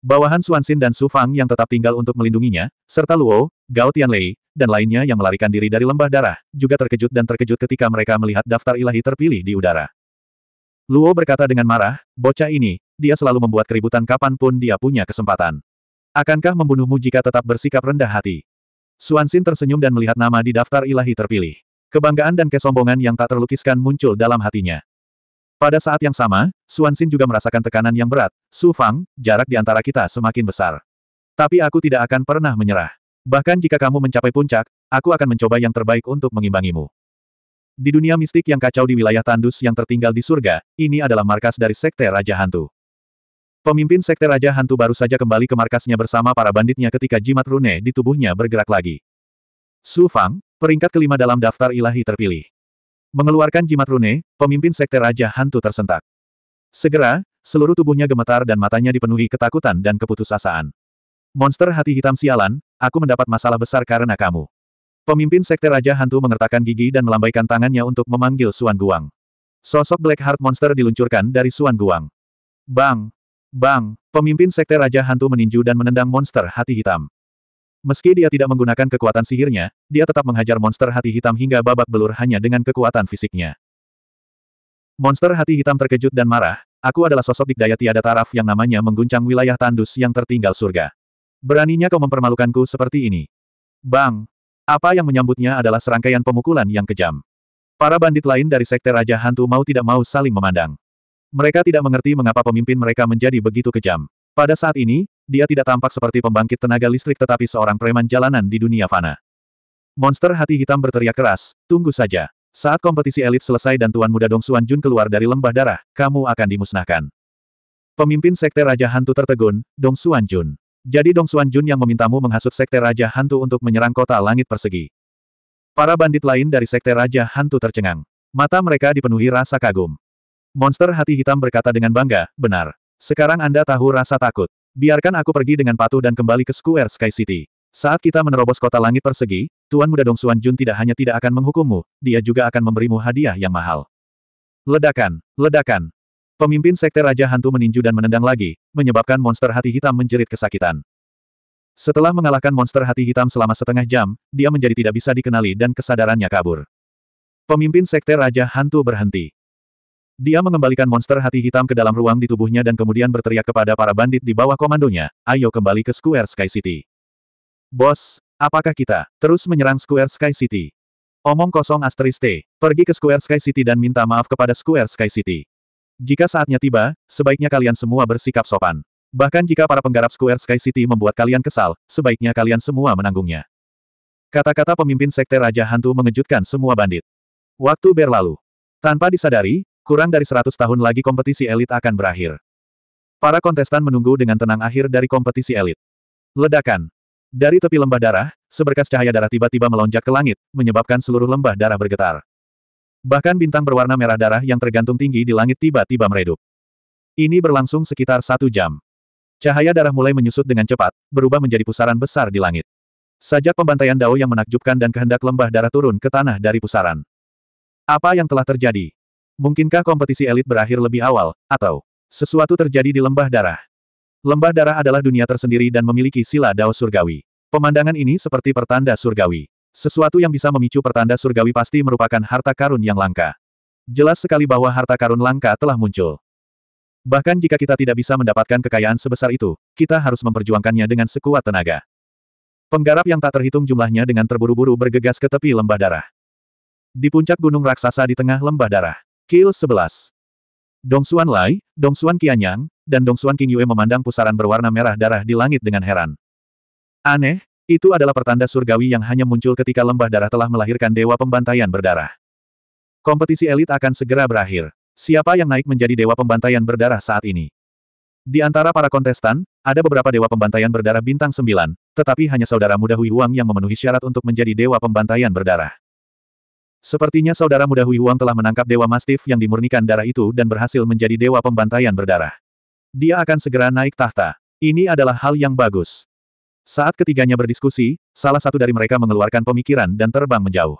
Bawahan Suansin dan Sufang yang tetap tinggal untuk melindunginya, serta Luo, Gao Tianlei, dan lainnya yang melarikan diri dari lembah darah, juga terkejut dan terkejut ketika mereka melihat daftar ilahi terpilih di udara. Luo berkata dengan marah, bocah ini, dia selalu membuat keributan kapanpun dia punya kesempatan. Akankah membunuhmu jika tetap bersikap rendah hati? Suansin tersenyum dan melihat nama di daftar ilahi terpilih. Kebanggaan dan kesombongan yang tak terlukiskan muncul dalam hatinya. Pada saat yang sama, Suansin juga merasakan tekanan yang berat. Su Fang, jarak di antara kita semakin besar. Tapi aku tidak akan pernah menyerah. Bahkan jika kamu mencapai puncak, aku akan mencoba yang terbaik untuk mengimbangimu. Di dunia mistik yang kacau di wilayah tandus yang tertinggal di surga, ini adalah markas dari Sekte Raja Hantu. Pemimpin Sekte Raja Hantu baru saja kembali ke markasnya bersama para banditnya ketika jimat rune di tubuhnya bergerak lagi. Su Fang, peringkat kelima dalam daftar ilahi terpilih. Mengeluarkan jimat rune, pemimpin Sekte Raja Hantu tersentak. Segera, seluruh tubuhnya gemetar dan matanya dipenuhi ketakutan dan keputusasaan. Monster hati hitam sialan, Aku mendapat masalah besar karena kamu. Pemimpin Sekte Raja Hantu mengertakkan gigi dan melambaikan tangannya untuk memanggil Suan Guang. Sosok Black Heart Monster diluncurkan dari Suan Guang. Bang! Bang! Pemimpin Sekte Raja Hantu meninju dan menendang monster hati hitam. Meski dia tidak menggunakan kekuatan sihirnya, dia tetap menghajar monster hati hitam hingga babak belur hanya dengan kekuatan fisiknya. Monster hati hitam terkejut dan marah, aku adalah sosok dikdaya tiada taraf yang namanya mengguncang wilayah tandus yang tertinggal surga. Beraninya kau mempermalukanku seperti ini. Bang! Apa yang menyambutnya adalah serangkaian pemukulan yang kejam. Para bandit lain dari Sekte Raja Hantu mau tidak mau saling memandang. Mereka tidak mengerti mengapa pemimpin mereka menjadi begitu kejam. Pada saat ini, dia tidak tampak seperti pembangkit tenaga listrik tetapi seorang preman jalanan di dunia fana. Monster hati hitam berteriak keras, tunggu saja. Saat kompetisi elit selesai dan Tuan Muda Dong Xuan Jun keluar dari lembah darah, kamu akan dimusnahkan. Pemimpin Sekte Raja Hantu tertegun, Dong Xuan Jun. Jadi Dong Xuan Jun yang memintamu menghasut Sekte Raja Hantu untuk menyerang kota langit persegi. Para bandit lain dari Sekte Raja Hantu tercengang. Mata mereka dipenuhi rasa kagum. Monster hati hitam berkata dengan bangga, benar. Sekarang Anda tahu rasa takut. Biarkan aku pergi dengan patuh dan kembali ke Square Sky City. Saat kita menerobos kota langit persegi, Tuan Muda Dong Xuan Jun tidak hanya tidak akan menghukummu, dia juga akan memberimu hadiah yang mahal. Ledakan, ledakan, Pemimpin sekte Raja Hantu meninju dan menendang lagi, menyebabkan monster hati hitam menjerit kesakitan. Setelah mengalahkan monster hati hitam selama setengah jam, dia menjadi tidak bisa dikenali dan kesadarannya kabur. Pemimpin sekte Raja Hantu berhenti. Dia mengembalikan monster hati hitam ke dalam ruang di tubuhnya dan kemudian berteriak kepada para bandit di bawah komandonya, ayo kembali ke Square Sky City. Bos, apakah kita terus menyerang Square Sky City? Omong kosong asterisk T, pergi ke Square Sky City dan minta maaf kepada Square Sky City. Jika saatnya tiba, sebaiknya kalian semua bersikap sopan. Bahkan jika para penggarap Square Sky City membuat kalian kesal, sebaiknya kalian semua menanggungnya. Kata-kata pemimpin Sekte Raja Hantu mengejutkan semua bandit. Waktu berlalu. Tanpa disadari, kurang dari 100 tahun lagi kompetisi elit akan berakhir. Para kontestan menunggu dengan tenang akhir dari kompetisi elit. Ledakan. Dari tepi lembah darah, seberkas cahaya darah tiba-tiba melonjak ke langit, menyebabkan seluruh lembah darah bergetar. Bahkan bintang berwarna merah darah yang tergantung tinggi di langit tiba-tiba meredup. Ini berlangsung sekitar satu jam. Cahaya darah mulai menyusut dengan cepat, berubah menjadi pusaran besar di langit. Sajak pembantaian Dao yang menakjubkan dan kehendak lembah darah turun ke tanah dari pusaran. Apa yang telah terjadi? Mungkinkah kompetisi elit berakhir lebih awal, atau sesuatu terjadi di lembah darah? Lembah darah adalah dunia tersendiri dan memiliki sila Dao surgawi. Pemandangan ini seperti pertanda surgawi. Sesuatu yang bisa memicu pertanda surgawi pasti merupakan harta karun yang langka. Jelas sekali bahwa harta karun langka telah muncul. Bahkan jika kita tidak bisa mendapatkan kekayaan sebesar itu, kita harus memperjuangkannya dengan sekuat tenaga. Penggarap yang tak terhitung jumlahnya dengan terburu-buru bergegas ke tepi lembah darah. Di puncak gunung raksasa di tengah lembah darah. Kill 11. Dongsuan Lai, Dong Dongsuan Qianyang, dan Dongsuan King Yue memandang pusaran berwarna merah darah di langit dengan heran. Aneh, itu adalah pertanda surgawi yang hanya muncul ketika lembah darah telah melahirkan dewa pembantaian berdarah. Kompetisi elit akan segera berakhir. Siapa yang naik menjadi dewa pembantaian berdarah saat ini? Di antara para kontestan, ada beberapa dewa pembantaian berdarah bintang 9, tetapi hanya saudara muda Hui Huang yang memenuhi syarat untuk menjadi dewa pembantaian berdarah. Sepertinya saudara muda Hui Huang telah menangkap dewa mastif yang dimurnikan darah itu dan berhasil menjadi dewa pembantaian berdarah. Dia akan segera naik tahta. Ini adalah hal yang bagus. Saat ketiganya berdiskusi, salah satu dari mereka mengeluarkan pemikiran dan terbang menjauh.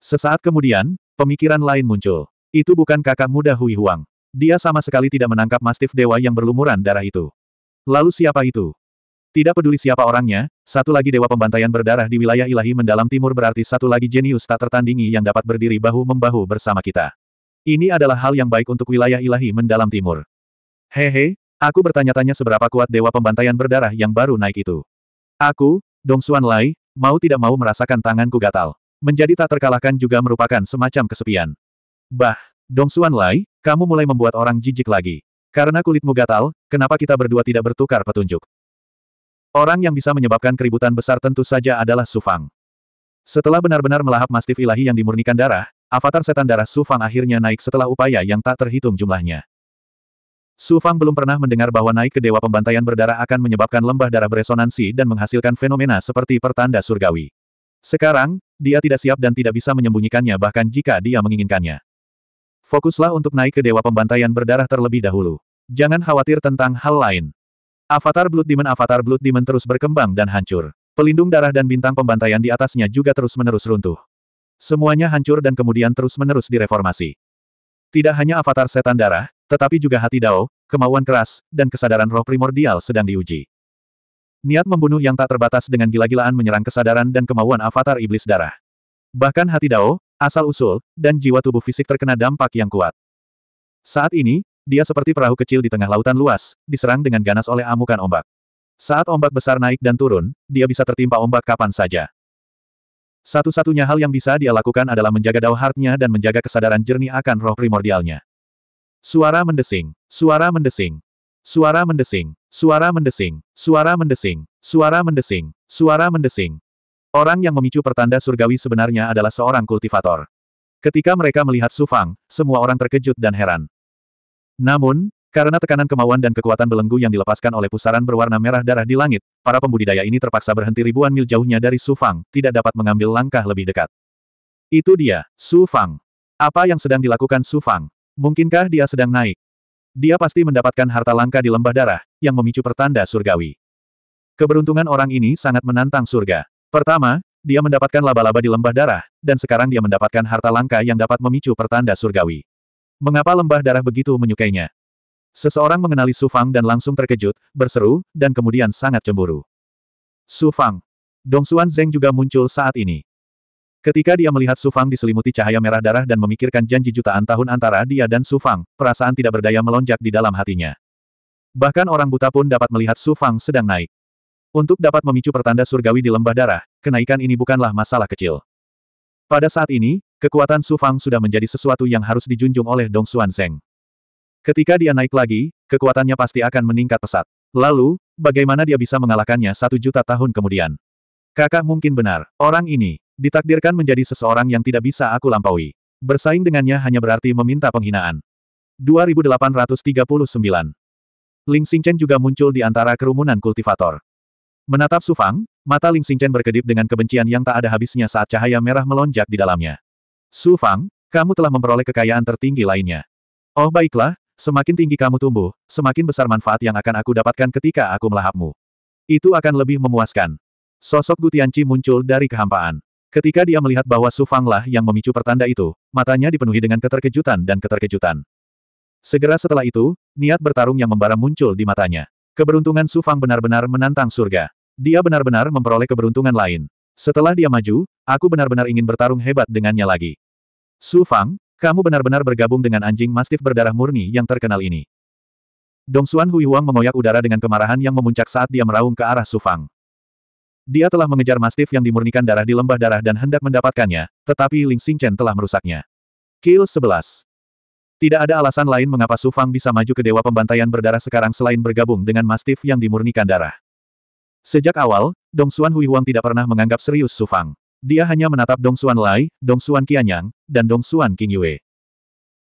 Sesaat kemudian, pemikiran lain muncul. Itu bukan kakak muda Hui Huang. Dia sama sekali tidak menangkap mastif dewa yang berlumuran darah itu. Lalu siapa itu? Tidak peduli siapa orangnya, satu lagi dewa pembantaian berdarah di wilayah ilahi mendalam timur berarti satu lagi jenius tak tertandingi yang dapat berdiri bahu-membahu bersama kita. Ini adalah hal yang baik untuk wilayah ilahi mendalam timur. Hehe, Aku bertanya-tanya seberapa kuat dewa pembantaian berdarah yang baru naik itu. Aku, Dong Xuan Lai, mau tidak mau merasakan tanganku gatal. Menjadi tak terkalahkan juga merupakan semacam kesepian. Bah, Dong Xuan Lai, kamu mulai membuat orang jijik lagi. Karena kulitmu gatal, kenapa kita berdua tidak bertukar petunjuk? Orang yang bisa menyebabkan keributan besar tentu saja adalah Sufang. Setelah benar-benar melahap mastif ilahi yang dimurnikan darah, avatar setan darah Sufang akhirnya naik setelah upaya yang tak terhitung jumlahnya. Su Fang belum pernah mendengar bahwa naik ke dewa pembantaian berdarah akan menyebabkan lembah darah beresonansi dan menghasilkan fenomena seperti pertanda surgawi. Sekarang, dia tidak siap dan tidak bisa menyembunyikannya bahkan jika dia menginginkannya. Fokuslah untuk naik ke dewa pembantaian berdarah terlebih dahulu. Jangan khawatir tentang hal lain. Avatar Blood Demon Avatar Blood Demon terus berkembang dan hancur. Pelindung darah dan bintang pembantaian di atasnya juga terus-menerus runtuh. Semuanya hancur dan kemudian terus-menerus direformasi. Tidak hanya avatar setan darah, tetapi juga hati Dao, kemauan keras, dan kesadaran roh primordial sedang diuji. Niat membunuh yang tak terbatas dengan gila-gilaan menyerang kesadaran dan kemauan avatar iblis darah. Bahkan hati Dao, asal-usul, dan jiwa tubuh fisik terkena dampak yang kuat. Saat ini, dia seperti perahu kecil di tengah lautan luas, diserang dengan ganas oleh amukan ombak. Saat ombak besar naik dan turun, dia bisa tertimpa ombak kapan saja. Satu-satunya hal yang bisa dia lakukan adalah menjaga Dao heart dan menjaga kesadaran jernih akan roh primordialnya. Suara mendesing, suara mendesing, suara mendesing, suara mendesing, suara mendesing, suara mendesing, suara mendesing. Orang yang memicu pertanda surgawi sebenarnya adalah seorang kultivator. Ketika mereka melihat Sufang, semua orang terkejut dan heran. Namun, karena tekanan kemauan dan kekuatan belenggu yang dilepaskan oleh pusaran berwarna merah darah di langit, para pembudidaya ini terpaksa berhenti ribuan mil jauhnya dari Sufang, tidak dapat mengambil langkah lebih dekat. Itu dia, Sufang. Apa yang sedang dilakukan Sufang? Mungkinkah dia sedang naik? Dia pasti mendapatkan harta langka di lembah darah, yang memicu pertanda surgawi. Keberuntungan orang ini sangat menantang surga. Pertama, dia mendapatkan laba-laba di lembah darah, dan sekarang dia mendapatkan harta langka yang dapat memicu pertanda surgawi. Mengapa lembah darah begitu menyukainya? Seseorang mengenali Sufang dan langsung terkejut, berseru, dan kemudian sangat cemburu. Sufang. Xuan Zeng juga muncul saat ini. Ketika dia melihat Su Fang diselimuti cahaya merah darah dan memikirkan janji jutaan tahun antara dia dan Su Fang, perasaan tidak berdaya melonjak di dalam hatinya. Bahkan orang buta pun dapat melihat Su Fang sedang naik. Untuk dapat memicu pertanda surgawi di lembah darah, kenaikan ini bukanlah masalah kecil. Pada saat ini, kekuatan Su Fang sudah menjadi sesuatu yang harus dijunjung oleh Dong Xuan Zeng. Ketika dia naik lagi, kekuatannya pasti akan meningkat pesat. Lalu, bagaimana dia bisa mengalahkannya satu juta tahun kemudian? Kakak mungkin benar, orang ini, Ditakdirkan menjadi seseorang yang tidak bisa aku lampaui. Bersaing dengannya hanya berarti meminta penghinaan. 2839 Ling Xingchen juga muncul di antara kerumunan kultivator. Menatap Sufang, mata Ling Xingchen berkedip dengan kebencian yang tak ada habisnya saat cahaya merah melonjak di dalamnya. Sufang, kamu telah memperoleh kekayaan tertinggi lainnya. Oh baiklah, semakin tinggi kamu tumbuh, semakin besar manfaat yang akan aku dapatkan ketika aku melahapmu. Itu akan lebih memuaskan. Sosok Gutianci muncul dari kehampaan. Ketika dia melihat bahwa Su Fanglah yang memicu pertanda itu, matanya dipenuhi dengan keterkejutan dan keterkejutan. Segera setelah itu, niat bertarung yang membara muncul di matanya. Keberuntungan Su Fang benar-benar menantang surga. Dia benar-benar memperoleh keberuntungan lain. Setelah dia maju, aku benar-benar ingin bertarung hebat dengannya lagi. Su Fang, kamu benar-benar bergabung dengan anjing mastif berdarah murni yang terkenal ini. Dong Xuan Hui Huang mengoyak udara dengan kemarahan yang memuncak saat dia meraung ke arah Su Fang. Dia telah mengejar mastif yang dimurnikan darah di lembah darah dan hendak mendapatkannya, tetapi Ling Xingchen telah merusaknya. Kill 11. Tidak ada alasan lain mengapa Su Fang bisa maju ke Dewa Pembantaian Berdarah sekarang selain bergabung dengan mastif yang dimurnikan darah. Sejak awal, Dong Xuan Hui Huang tidak pernah menganggap serius Su Fang. Dia hanya menatap Dong Xuan Lai, Dong Xuan Qianyang, dan Dong Xuan King Yue.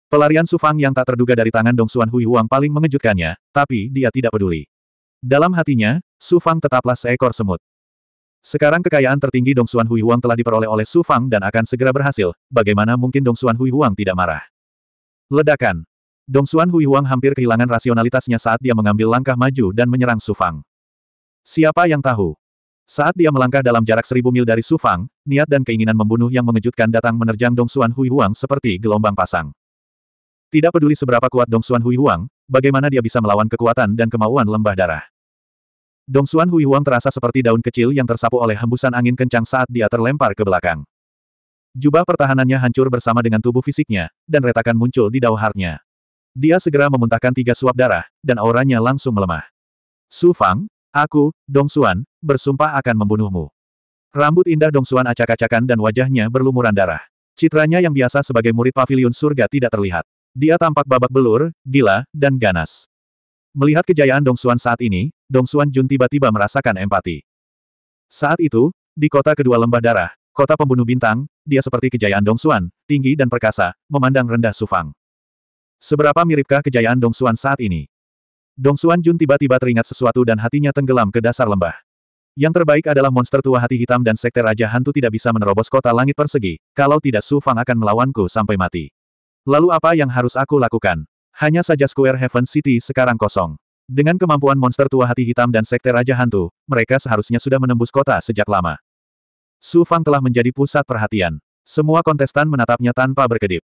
Pelarian Su Fang yang tak terduga dari tangan Dong Xuan Hui Huang paling mengejutkannya, tapi dia tidak peduli. Dalam hatinya, Su Fang tetaplah seekor semut. Sekarang kekayaan tertinggi Dong Xuan Hui Huang telah diperoleh oleh Su Fang dan akan segera berhasil, bagaimana mungkin Dong Xuan Hui Huang tidak marah? Ledakan. Dong Xuan Hui Huang hampir kehilangan rasionalitasnya saat dia mengambil langkah maju dan menyerang Su Fang. Siapa yang tahu? Saat dia melangkah dalam jarak seribu mil dari Su Fang, niat dan keinginan membunuh yang mengejutkan datang menerjang Dong Xuan Hui Huang seperti gelombang pasang. Tidak peduli seberapa kuat Dong Xuan Hui Huang, bagaimana dia bisa melawan kekuatan dan kemauan lembah darah. Dong Dongsuan Hui Huang terasa seperti daun kecil yang tersapu oleh hembusan angin kencang saat dia terlempar ke belakang. Jubah pertahanannya hancur bersama dengan tubuh fisiknya, dan retakan muncul di dauhartnya. Dia segera memuntahkan tiga suap darah, dan auranya langsung melemah. Su Fang, aku, Dongsuan, bersumpah akan membunuhmu. Rambut indah Dong Dongsuan acak-acakan dan wajahnya berlumuran darah. Citranya yang biasa sebagai murid pavilion surga tidak terlihat. Dia tampak babak belur, gila, dan ganas. Melihat kejayaan Dong Dongsuan saat ini, Dong Dongsuan Jun tiba-tiba merasakan empati. Saat itu, di kota kedua lembah darah, kota pembunuh bintang, dia seperti kejayaan Dong Dongsuan, tinggi dan perkasa, memandang rendah Sufang. Seberapa miripkah kejayaan Dong Dongsuan saat ini? Dong Dongsuan Jun tiba-tiba teringat sesuatu dan hatinya tenggelam ke dasar lembah. Yang terbaik adalah monster tua hati hitam dan sekte Raja Hantu tidak bisa menerobos kota langit persegi, kalau tidak Su Fang akan melawanku sampai mati. Lalu apa yang harus aku lakukan? Hanya saja Square Heaven City sekarang kosong. Dengan kemampuan monster tua hati hitam dan sekte Raja Hantu, mereka seharusnya sudah menembus kota sejak lama. Su Fang telah menjadi pusat perhatian. Semua kontestan menatapnya tanpa berkedip.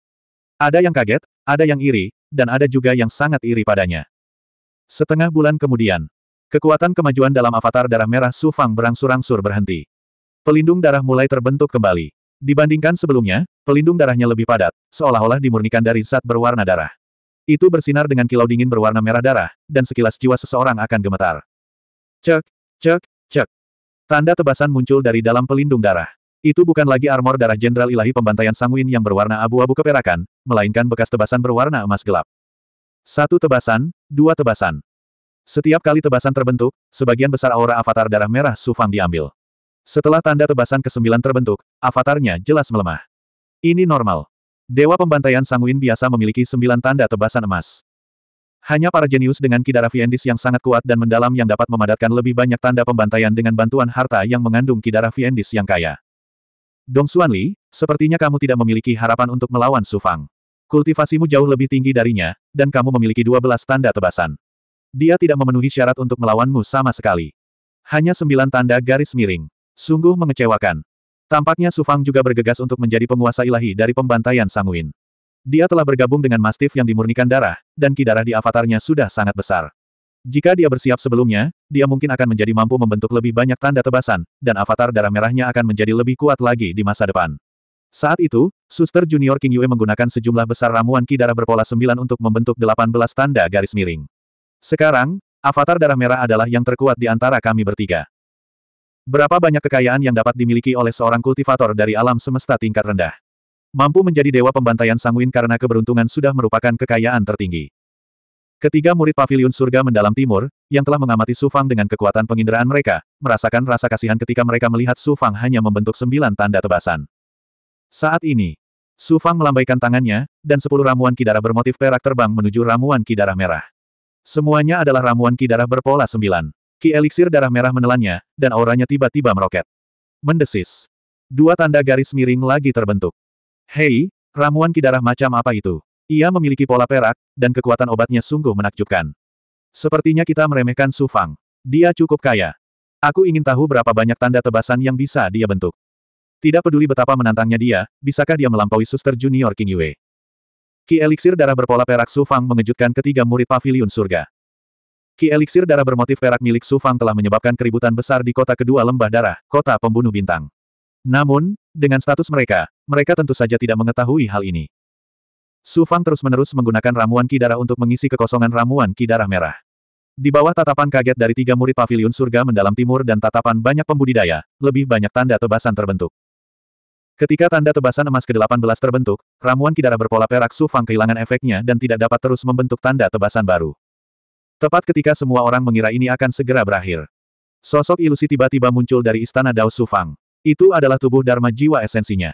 Ada yang kaget, ada yang iri, dan ada juga yang sangat iri padanya. Setengah bulan kemudian, kekuatan kemajuan dalam avatar darah merah Su Fang berangsur-angsur berhenti. Pelindung darah mulai terbentuk kembali. Dibandingkan sebelumnya, pelindung darahnya lebih padat, seolah-olah dimurnikan dari zat berwarna darah. Itu bersinar dengan kilau dingin berwarna merah darah, dan sekilas jiwa seseorang akan gemetar. Cek, cek, cek. Tanda tebasan muncul dari dalam pelindung darah. Itu bukan lagi armor darah Jenderal Ilahi Pembantaian Sangwin yang berwarna abu-abu keperakan, melainkan bekas tebasan berwarna emas gelap. Satu tebasan, dua tebasan. Setiap kali tebasan terbentuk, sebagian besar aura avatar darah merah Sufang diambil. Setelah tanda tebasan ke-9 terbentuk, avatarnya jelas melemah. Ini normal. Dewa pembantaian Sanguin biasa memiliki sembilan tanda tebasan emas. Hanya para jenius dengan kidara Fiendis yang sangat kuat dan mendalam yang dapat memadatkan lebih banyak tanda pembantaian dengan bantuan harta yang mengandung kidara Fiendis yang kaya. Dong Xuanli, sepertinya kamu tidak memiliki harapan untuk melawan Su Fang. Kultivasimu jauh lebih tinggi darinya, dan kamu memiliki dua belas tanda tebasan. Dia tidak memenuhi syarat untuk melawanmu sama sekali. Hanya sembilan tanda garis miring. Sungguh mengecewakan. Tampaknya Sufang juga bergegas untuk menjadi penguasa ilahi dari pembantaian Sanguin. Dia telah bergabung dengan Mastiff yang dimurnikan darah, dan ki darah di avatarnya sudah sangat besar. Jika dia bersiap sebelumnya, dia mungkin akan menjadi mampu membentuk lebih banyak tanda tebasan, dan avatar darah merahnya akan menjadi lebih kuat lagi di masa depan. Saat itu, suster junior King Yue menggunakan sejumlah besar ramuan ki berpola sembilan untuk membentuk delapan belas tanda garis miring. Sekarang, avatar darah merah adalah yang terkuat di antara kami bertiga. Berapa banyak kekayaan yang dapat dimiliki oleh seorang kultivator dari alam semesta tingkat rendah? Mampu menjadi dewa pembantaian Sangwin karena keberuntungan sudah merupakan kekayaan tertinggi. Ketiga murid pavilion surga mendalam timur, yang telah mengamati Su Fang dengan kekuatan penginderaan mereka, merasakan rasa kasihan ketika mereka melihat Su Fang hanya membentuk sembilan tanda tebasan. Saat ini, Su Fang melambaikan tangannya, dan sepuluh ramuan kidara bermotif perak terbang menuju ramuan kidara merah. Semuanya adalah ramuan kidara berpola sembilan. Ki eliksir darah merah menelannya, dan auranya tiba-tiba meroket. Mendesis. Dua tanda garis miring lagi terbentuk. Hei, ramuan ki darah macam apa itu? Ia memiliki pola perak, dan kekuatan obatnya sungguh menakjubkan. Sepertinya kita meremehkan Su Fang. Dia cukup kaya. Aku ingin tahu berapa banyak tanda tebasan yang bisa dia bentuk. Tidak peduli betapa menantangnya dia, bisakah dia melampaui suster junior King Yue? Ki eliksir darah berpola perak Su Fang mengejutkan ketiga murid pavilion surga. Ki eliksir darah bermotif perak milik Su Fang telah menyebabkan keributan besar di kota kedua lembah darah, kota pembunuh bintang. Namun, dengan status mereka, mereka tentu saja tidak mengetahui hal ini. Su Fang terus-menerus menggunakan ramuan ki darah untuk mengisi kekosongan ramuan ki darah merah. Di bawah tatapan kaget dari tiga murid pavilion surga mendalam timur dan tatapan banyak pembudidaya, lebih banyak tanda tebasan terbentuk. Ketika tanda tebasan emas ke-18 terbentuk, ramuan kidara berpola perak Su Fang kehilangan efeknya dan tidak dapat terus membentuk tanda tebasan baru. Tepat ketika semua orang mengira ini akan segera berakhir. Sosok ilusi tiba-tiba muncul dari istana Dao Sufang. Itu adalah tubuh Dharma Jiwa esensinya.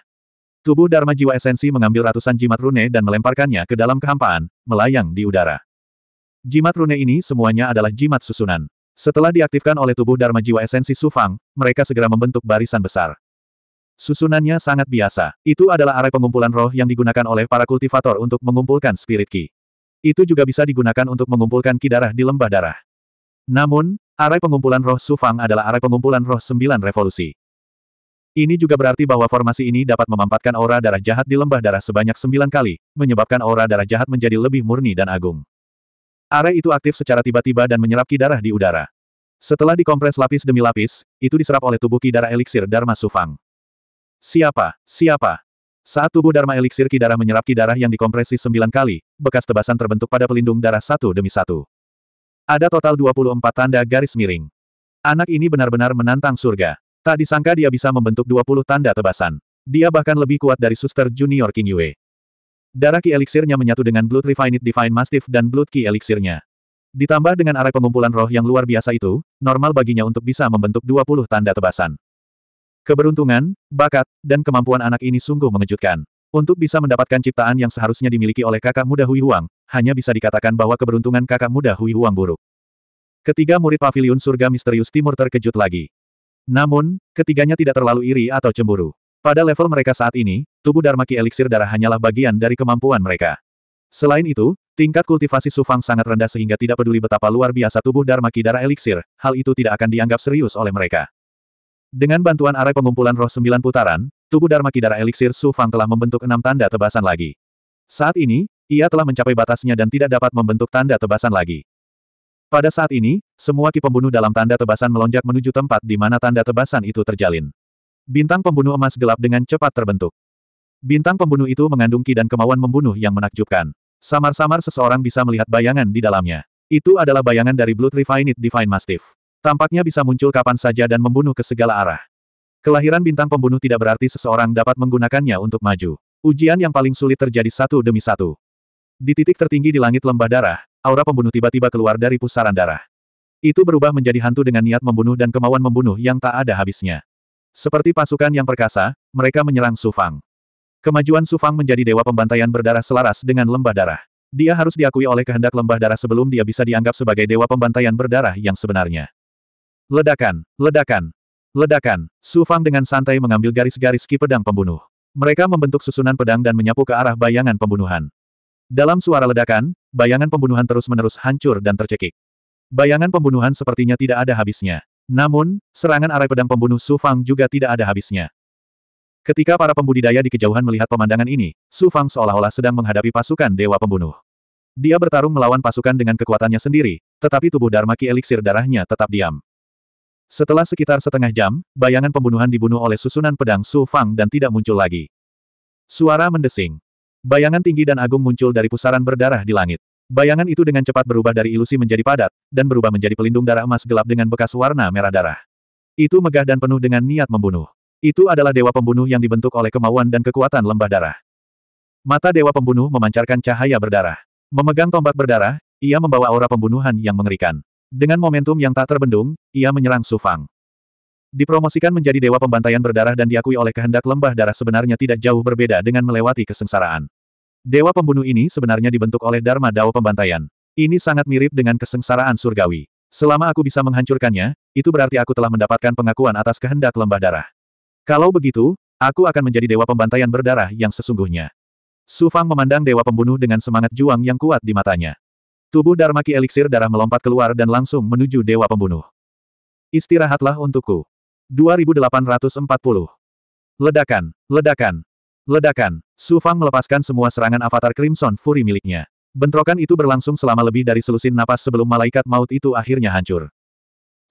Tubuh Dharma Jiwa esensi mengambil ratusan jimat rune dan melemparkannya ke dalam kehampaan, melayang di udara. Jimat rune ini semuanya adalah jimat susunan. Setelah diaktifkan oleh tubuh Dharma Jiwa esensi Sufang, mereka segera membentuk barisan besar. Susunannya sangat biasa. Itu adalah area pengumpulan roh yang digunakan oleh para kultivator untuk mengumpulkan spirit ki. Itu juga bisa digunakan untuk mengumpulkan ki darah di lembah darah. Namun, arai pengumpulan roh Sufang adalah arai pengumpulan roh sembilan revolusi. Ini juga berarti bahwa formasi ini dapat memampatkan aura darah jahat di lembah darah sebanyak sembilan kali, menyebabkan aura darah jahat menjadi lebih murni dan agung. Arai itu aktif secara tiba-tiba dan menyerap ki darah di udara. Setelah dikompres lapis demi lapis, itu diserap oleh tubuh ki darah eliksir Dharma Sufang. Siapa, siapa, saat tubuh Dharma Eliksir Darah menyerap Ki Darah yang dikompresi sembilan kali, bekas tebasan terbentuk pada pelindung darah satu demi satu. Ada total 24 tanda garis miring. Anak ini benar-benar menantang surga. Tak disangka dia bisa membentuk 20 tanda tebasan. Dia bahkan lebih kuat dari suster junior King Yue. Darah Ki Eliksirnya menyatu dengan Blood Refined Divine Mastiff dan Blood Ki Eliksirnya. Ditambah dengan arah pengumpulan roh yang luar biasa itu, normal baginya untuk bisa membentuk 20 tanda tebasan. Keberuntungan, bakat, dan kemampuan anak ini sungguh mengejutkan. Untuk bisa mendapatkan ciptaan yang seharusnya dimiliki oleh kakak muda Hui Huang, hanya bisa dikatakan bahwa keberuntungan kakak muda Hui Huang buruk. Ketiga murid pavilion surga misterius timur terkejut lagi. Namun, ketiganya tidak terlalu iri atau cemburu. Pada level mereka saat ini, tubuh Darmaki eliksir darah hanyalah bagian dari kemampuan mereka. Selain itu, tingkat kultivasi Sufang sangat rendah sehingga tidak peduli betapa luar biasa tubuh Darmaki darah eliksir, hal itu tidak akan dianggap serius oleh mereka. Dengan bantuan arai pengumpulan roh sembilan putaran, tubuh Dharma Kidara Eliksir Su Fang telah membentuk enam tanda tebasan lagi. Saat ini, ia telah mencapai batasnya dan tidak dapat membentuk tanda tebasan lagi. Pada saat ini, semua ki pembunuh dalam tanda tebasan melonjak menuju tempat di mana tanda tebasan itu terjalin. Bintang pembunuh emas gelap dengan cepat terbentuk. Bintang pembunuh itu mengandung ki dan kemauan membunuh yang menakjubkan. Samar-samar seseorang bisa melihat bayangan di dalamnya. Itu adalah bayangan dari Blood Refined Divine Mastiff. Tampaknya bisa muncul kapan saja dan membunuh ke segala arah. Kelahiran bintang pembunuh tidak berarti seseorang dapat menggunakannya untuk maju. Ujian yang paling sulit terjadi satu demi satu. Di titik tertinggi di langit lembah darah, aura pembunuh tiba-tiba keluar dari pusaran darah. Itu berubah menjadi hantu dengan niat membunuh dan kemauan membunuh yang tak ada habisnya. Seperti pasukan yang perkasa, mereka menyerang Sufang. Kemajuan Sufang menjadi dewa pembantaian berdarah selaras dengan lembah darah. Dia harus diakui oleh kehendak lembah darah sebelum dia bisa dianggap sebagai dewa pembantaian berdarah yang sebenarnya. Ledakan, ledakan, ledakan. Su Fang dengan santai mengambil garis-garis ki pedang pembunuh. Mereka membentuk susunan pedang dan menyapu ke arah bayangan pembunuhan. Dalam suara ledakan, bayangan pembunuhan terus-menerus hancur dan tercekik. Bayangan pembunuhan sepertinya tidak ada habisnya. Namun, serangan arai pedang pembunuh Su Fang juga tidak ada habisnya. Ketika para pembudidaya di kejauhan melihat pemandangan ini, Su Fang seolah-olah sedang menghadapi pasukan dewa pembunuh. Dia bertarung melawan pasukan dengan kekuatannya sendiri, tetapi tubuh Dharma Ki eliksir darahnya tetap diam. Setelah sekitar setengah jam, bayangan pembunuhan dibunuh oleh susunan pedang Su Fang dan tidak muncul lagi. Suara mendesing. Bayangan tinggi dan agung muncul dari pusaran berdarah di langit. Bayangan itu dengan cepat berubah dari ilusi menjadi padat, dan berubah menjadi pelindung darah emas gelap dengan bekas warna merah darah. Itu megah dan penuh dengan niat membunuh. Itu adalah dewa pembunuh yang dibentuk oleh kemauan dan kekuatan lembah darah. Mata dewa pembunuh memancarkan cahaya berdarah. Memegang tombak berdarah, ia membawa aura pembunuhan yang mengerikan. Dengan momentum yang tak terbendung, ia menyerang Su Fang. Dipromosikan menjadi dewa pembantaian berdarah dan diakui oleh kehendak lembah darah sebenarnya tidak jauh berbeda dengan melewati kesengsaraan. Dewa pembunuh ini sebenarnya dibentuk oleh Dharma Dao pembantaian. Ini sangat mirip dengan kesengsaraan surgawi. Selama aku bisa menghancurkannya, itu berarti aku telah mendapatkan pengakuan atas kehendak lembah darah. Kalau begitu, aku akan menjadi dewa pembantaian berdarah yang sesungguhnya. Su Fang memandang dewa pembunuh dengan semangat juang yang kuat di matanya. Tubuh Darmaki eliksir darah melompat keluar dan langsung menuju Dewa Pembunuh. Istirahatlah untukku. 2840. Ledakan, ledakan, ledakan. Su Fang melepaskan semua serangan avatar Crimson Fury miliknya. Bentrokan itu berlangsung selama lebih dari selusin napas sebelum malaikat maut itu akhirnya hancur.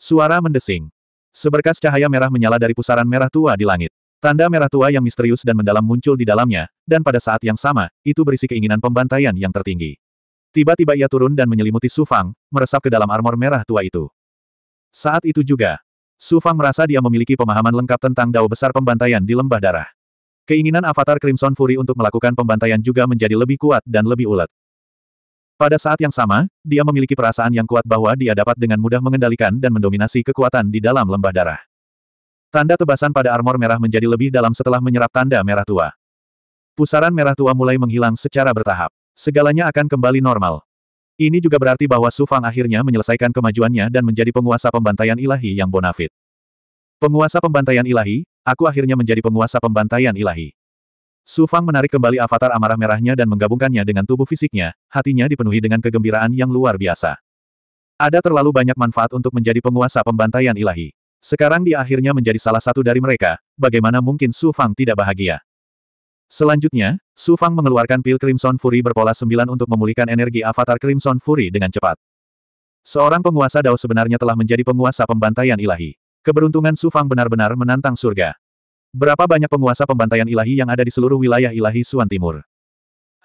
Suara mendesing. Seberkas cahaya merah menyala dari pusaran merah tua di langit. Tanda merah tua yang misterius dan mendalam muncul di dalamnya, dan pada saat yang sama, itu berisi keinginan pembantaian yang tertinggi. Tiba-tiba ia turun dan menyelimuti Su Fang, meresap ke dalam armor merah tua itu. Saat itu juga, Su Fang merasa dia memiliki pemahaman lengkap tentang dao besar pembantaian di lembah darah. Keinginan avatar Crimson Fury untuk melakukan pembantaian juga menjadi lebih kuat dan lebih ulet. Pada saat yang sama, dia memiliki perasaan yang kuat bahwa dia dapat dengan mudah mengendalikan dan mendominasi kekuatan di dalam lembah darah. Tanda tebasan pada armor merah menjadi lebih dalam setelah menyerap tanda merah tua. Pusaran merah tua mulai menghilang secara bertahap. Segalanya akan kembali normal. Ini juga berarti bahwa Su Fang akhirnya menyelesaikan kemajuannya dan menjadi penguasa pembantaian ilahi yang bonafit. Penguasa pembantaian ilahi, aku akhirnya menjadi penguasa pembantaian ilahi. Su Fang menarik kembali avatar amarah merahnya dan menggabungkannya dengan tubuh fisiknya, hatinya dipenuhi dengan kegembiraan yang luar biasa. Ada terlalu banyak manfaat untuk menjadi penguasa pembantaian ilahi. Sekarang dia akhirnya menjadi salah satu dari mereka, bagaimana mungkin Su Fang tidak bahagia? Selanjutnya, Su Fang mengeluarkan pil Crimson Fury berpola sembilan untuk memulihkan energi avatar Crimson Fury dengan cepat. Seorang penguasa Dao sebenarnya telah menjadi penguasa pembantaian ilahi. Keberuntungan Su Fang benar-benar menantang surga. Berapa banyak penguasa pembantaian ilahi yang ada di seluruh wilayah ilahi Suan Timur?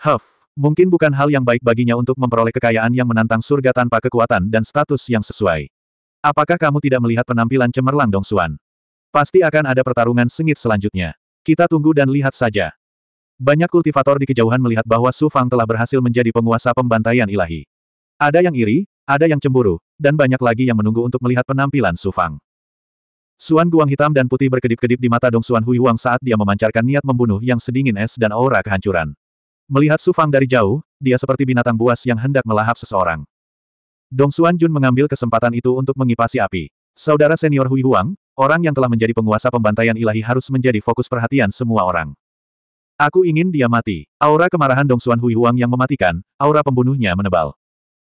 Huff, mungkin bukan hal yang baik baginya untuk memperoleh kekayaan yang menantang surga tanpa kekuatan dan status yang sesuai. Apakah kamu tidak melihat penampilan cemerlang Dong Suan? Pasti akan ada pertarungan sengit selanjutnya. Kita tunggu dan lihat saja. Banyak kultivator di kejauhan melihat bahwa Su Fang telah berhasil menjadi penguasa pembantaian ilahi. Ada yang iri, ada yang cemburu, dan banyak lagi yang menunggu untuk melihat penampilan Su Fang. Suan Guang hitam dan putih berkedip-kedip di mata Dong Suan Hui Huang saat dia memancarkan niat membunuh yang sedingin es dan aura kehancuran. Melihat Su Fang dari jauh, dia seperti binatang buas yang hendak melahap seseorang. Dong Suan Jun mengambil kesempatan itu untuk mengipasi api. Saudara senior Hui Huang, orang yang telah menjadi penguasa pembantaian ilahi harus menjadi fokus perhatian semua orang. Aku ingin dia mati. Aura kemarahan Dong Xuan Hui Huang yang mematikan, aura pembunuhnya menebal.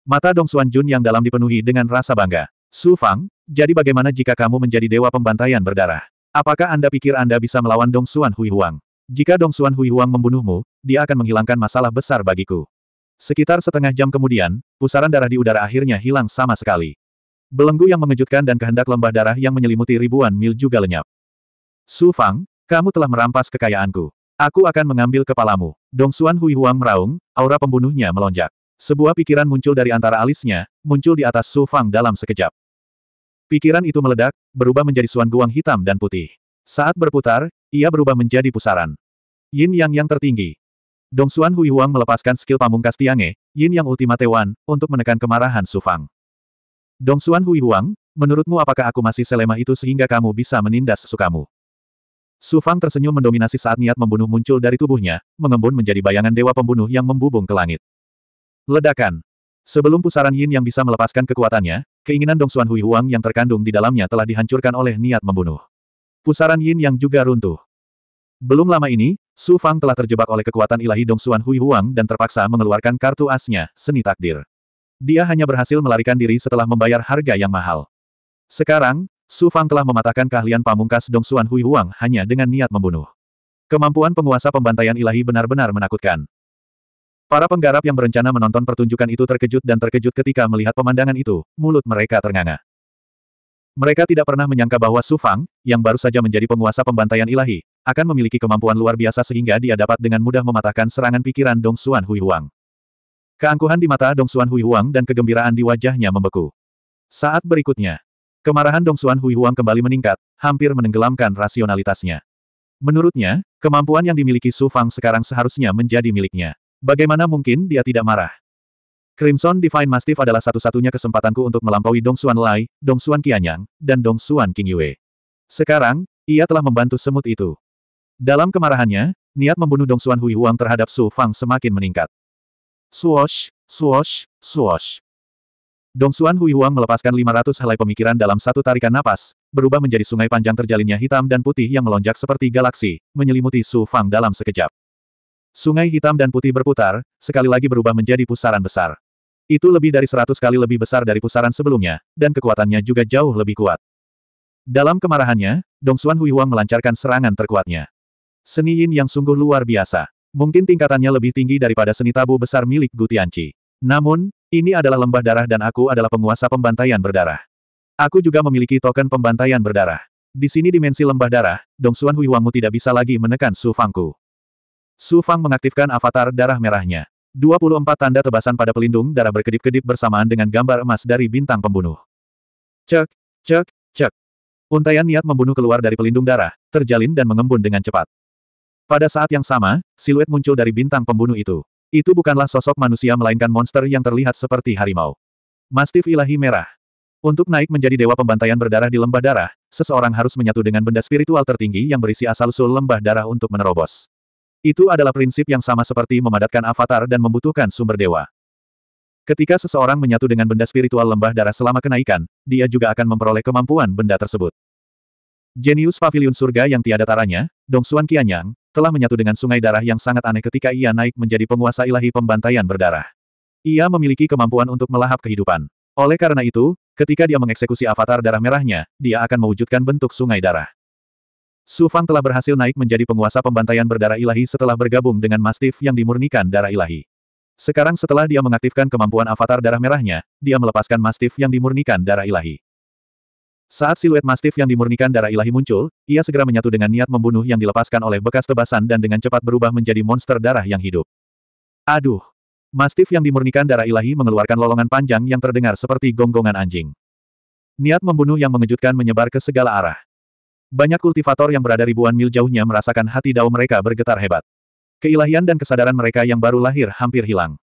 Mata Dong Xuan Jun yang dalam dipenuhi dengan rasa bangga. Su Fang, jadi bagaimana jika kamu menjadi dewa pembantaian berdarah? Apakah Anda pikir Anda bisa melawan Dong Xuan Hui Huang? Jika Dong Xuan Hui Huang membunuhmu, dia akan menghilangkan masalah besar bagiku. Sekitar setengah jam kemudian, pusaran darah di udara akhirnya hilang sama sekali. Belenggu yang mengejutkan dan kehendak lembah darah yang menyelimuti ribuan mil juga lenyap. Su Fang, kamu telah merampas kekayaanku. Aku akan mengambil kepalamu. Dong Xuan Hui Huang meraung, aura pembunuhnya melonjak. Sebuah pikiran muncul dari antara alisnya, muncul di atas Su Fang dalam sekejap. Pikiran itu meledak, berubah menjadi Suan Guang hitam dan putih. Saat berputar, ia berubah menjadi pusaran. Yin Yang yang tertinggi. Dong Xuan Hui Huang melepaskan skill pamungkas Tiange, Yin Yang Ultimate One, untuk menekan kemarahan Su Fang. Dong Xuan Hui Huang, menurutmu apakah aku masih selemah itu sehingga kamu bisa menindas sesukamu? Su Fang tersenyum mendominasi saat niat membunuh muncul dari tubuhnya, mengembun menjadi bayangan dewa pembunuh yang membubung ke langit. Ledakan. Sebelum pusaran Yin yang bisa melepaskan kekuatannya, keinginan Dong Xuan Hui Huang yang terkandung di dalamnya telah dihancurkan oleh niat membunuh. Pusaran Yin yang juga runtuh. Belum lama ini, Su Fang telah terjebak oleh kekuatan ilahi Dong Xuan Hui Huang dan terpaksa mengeluarkan kartu asnya, seni takdir. Dia hanya berhasil melarikan diri setelah membayar harga yang mahal. Sekarang, Su Fang telah mematahkan keahlian pamungkas Dong Xuan Hui Huang hanya dengan niat membunuh. Kemampuan penguasa pembantaian ilahi benar-benar menakutkan. Para penggarap yang berencana menonton pertunjukan itu terkejut dan terkejut ketika melihat pemandangan itu, mulut mereka ternganga. Mereka tidak pernah menyangka bahwa Su Fang, yang baru saja menjadi penguasa pembantaian ilahi, akan memiliki kemampuan luar biasa sehingga dia dapat dengan mudah mematahkan serangan pikiran Dong Xuan Hui Huang. Keangkuhan di mata Dong Xuan Hui Huang dan kegembiraan di wajahnya membeku. Saat berikutnya, Kemarahan Dong Xuan Hui Huang kembali meningkat, hampir menenggelamkan rasionalitasnya. Menurutnya, kemampuan yang dimiliki Su Fang sekarang seharusnya menjadi miliknya. Bagaimana mungkin dia tidak marah? Crimson Divine Mastiff adalah satu-satunya kesempatanku untuk melampaui Dong Xuan Lai, Dong Xuan Qianyang, dan Dong Xuan King Yue. Sekarang, ia telah membantu semut itu. Dalam kemarahannya, niat membunuh Dong Xuan Hui Huang terhadap Su Fang semakin meningkat. Swoosh, swoosh, swoosh. Dong Xuan Hui Huang melepaskan 500 helai pemikiran dalam satu tarikan napas, berubah menjadi sungai panjang terjalinnya hitam dan putih yang melonjak seperti galaksi, menyelimuti Su Fang dalam sekejap. Sungai hitam dan putih berputar, sekali lagi berubah menjadi pusaran besar. Itu lebih dari seratus kali lebih besar dari pusaran sebelumnya, dan kekuatannya juga jauh lebih kuat. Dalam kemarahannya, Dong Xuan Hui Huang melancarkan serangan terkuatnya. Seni Yin yang sungguh luar biasa. Mungkin tingkatannya lebih tinggi daripada seni tabu besar milik Gutianci. Namun, ini adalah lembah darah dan aku adalah penguasa pembantaian berdarah. Aku juga memiliki token pembantaian berdarah. Di sini dimensi lembah darah, Dong Hui Huiwangmu tidak bisa lagi menekan Su Fangku. Su Fang mengaktifkan avatar darah merahnya. 24 tanda tebasan pada pelindung darah berkedip-kedip bersamaan dengan gambar emas dari bintang pembunuh. Cek, cek, cek. Untaian niat membunuh keluar dari pelindung darah, terjalin dan mengembun dengan cepat. Pada saat yang sama, siluet muncul dari bintang pembunuh itu. Itu bukanlah sosok manusia melainkan monster yang terlihat seperti harimau. Mastif ilahi merah. Untuk naik menjadi dewa pembantaian berdarah di lembah darah, seseorang harus menyatu dengan benda spiritual tertinggi yang berisi asal-usul lembah darah untuk menerobos. Itu adalah prinsip yang sama seperti memadatkan avatar dan membutuhkan sumber dewa. Ketika seseorang menyatu dengan benda spiritual lembah darah selama kenaikan, dia juga akan memperoleh kemampuan benda tersebut. Jenius Pavilion Surga yang tiada taranya, Dong Xuan Qianyang, telah menyatu dengan sungai darah yang sangat aneh ketika ia naik menjadi penguasa ilahi pembantaian berdarah. Ia memiliki kemampuan untuk melahap kehidupan. Oleh karena itu, ketika dia mengeksekusi avatar darah merahnya, dia akan mewujudkan bentuk sungai darah. Su Fang telah berhasil naik menjadi penguasa pembantaian berdarah ilahi setelah bergabung dengan Mastiff yang dimurnikan darah ilahi. Sekarang setelah dia mengaktifkan kemampuan avatar darah merahnya, dia melepaskan Mastiff yang dimurnikan darah ilahi. Saat siluet mastif yang dimurnikan darah ilahi muncul, ia segera menyatu dengan niat membunuh yang dilepaskan oleh bekas tebasan dan dengan cepat berubah menjadi monster darah yang hidup. Aduh! Mastif yang dimurnikan darah ilahi mengeluarkan lolongan panjang yang terdengar seperti gonggongan anjing. Niat membunuh yang mengejutkan menyebar ke segala arah. Banyak kultivator yang berada ribuan mil jauhnya merasakan hati dao mereka bergetar hebat. Keilahian dan kesadaran mereka yang baru lahir hampir hilang.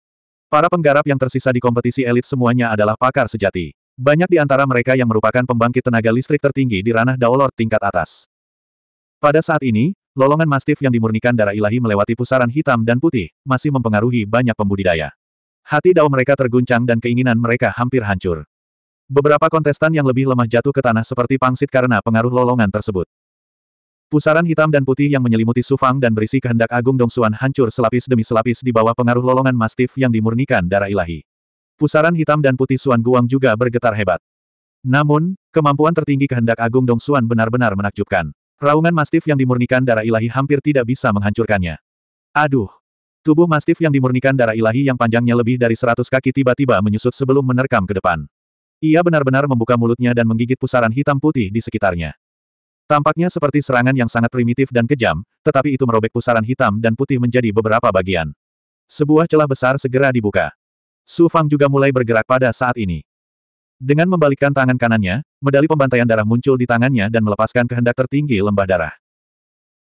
Para penggarap yang tersisa di kompetisi elit semuanya adalah pakar sejati. Banyak di antara mereka yang merupakan pembangkit tenaga listrik tertinggi di ranah Daolor tingkat atas. Pada saat ini, lolongan mastif yang dimurnikan darah ilahi melewati pusaran hitam dan putih, masih mempengaruhi banyak pembudidaya. Hati dao mereka terguncang dan keinginan mereka hampir hancur. Beberapa kontestan yang lebih lemah jatuh ke tanah seperti pangsit karena pengaruh lolongan tersebut. Pusaran hitam dan putih yang menyelimuti Sufang dan berisi kehendak Agung Dongsuan hancur selapis demi selapis di bawah pengaruh lolongan mastif yang dimurnikan darah ilahi. Pusaran hitam dan putih Suan Guang juga bergetar hebat. Namun, kemampuan tertinggi kehendak Agung Dong Suan benar-benar menakjubkan. Raungan mastif yang dimurnikan darah ilahi hampir tidak bisa menghancurkannya. Aduh! Tubuh mastif yang dimurnikan darah ilahi yang panjangnya lebih dari seratus kaki tiba-tiba menyusut sebelum menerkam ke depan. Ia benar-benar membuka mulutnya dan menggigit pusaran hitam putih di sekitarnya. Tampaknya seperti serangan yang sangat primitif dan kejam, tetapi itu merobek pusaran hitam dan putih menjadi beberapa bagian. Sebuah celah besar segera dibuka. Su Fang juga mulai bergerak pada saat ini. Dengan membalikkan tangan kanannya, medali pembantaian darah muncul di tangannya dan melepaskan kehendak tertinggi lembah darah.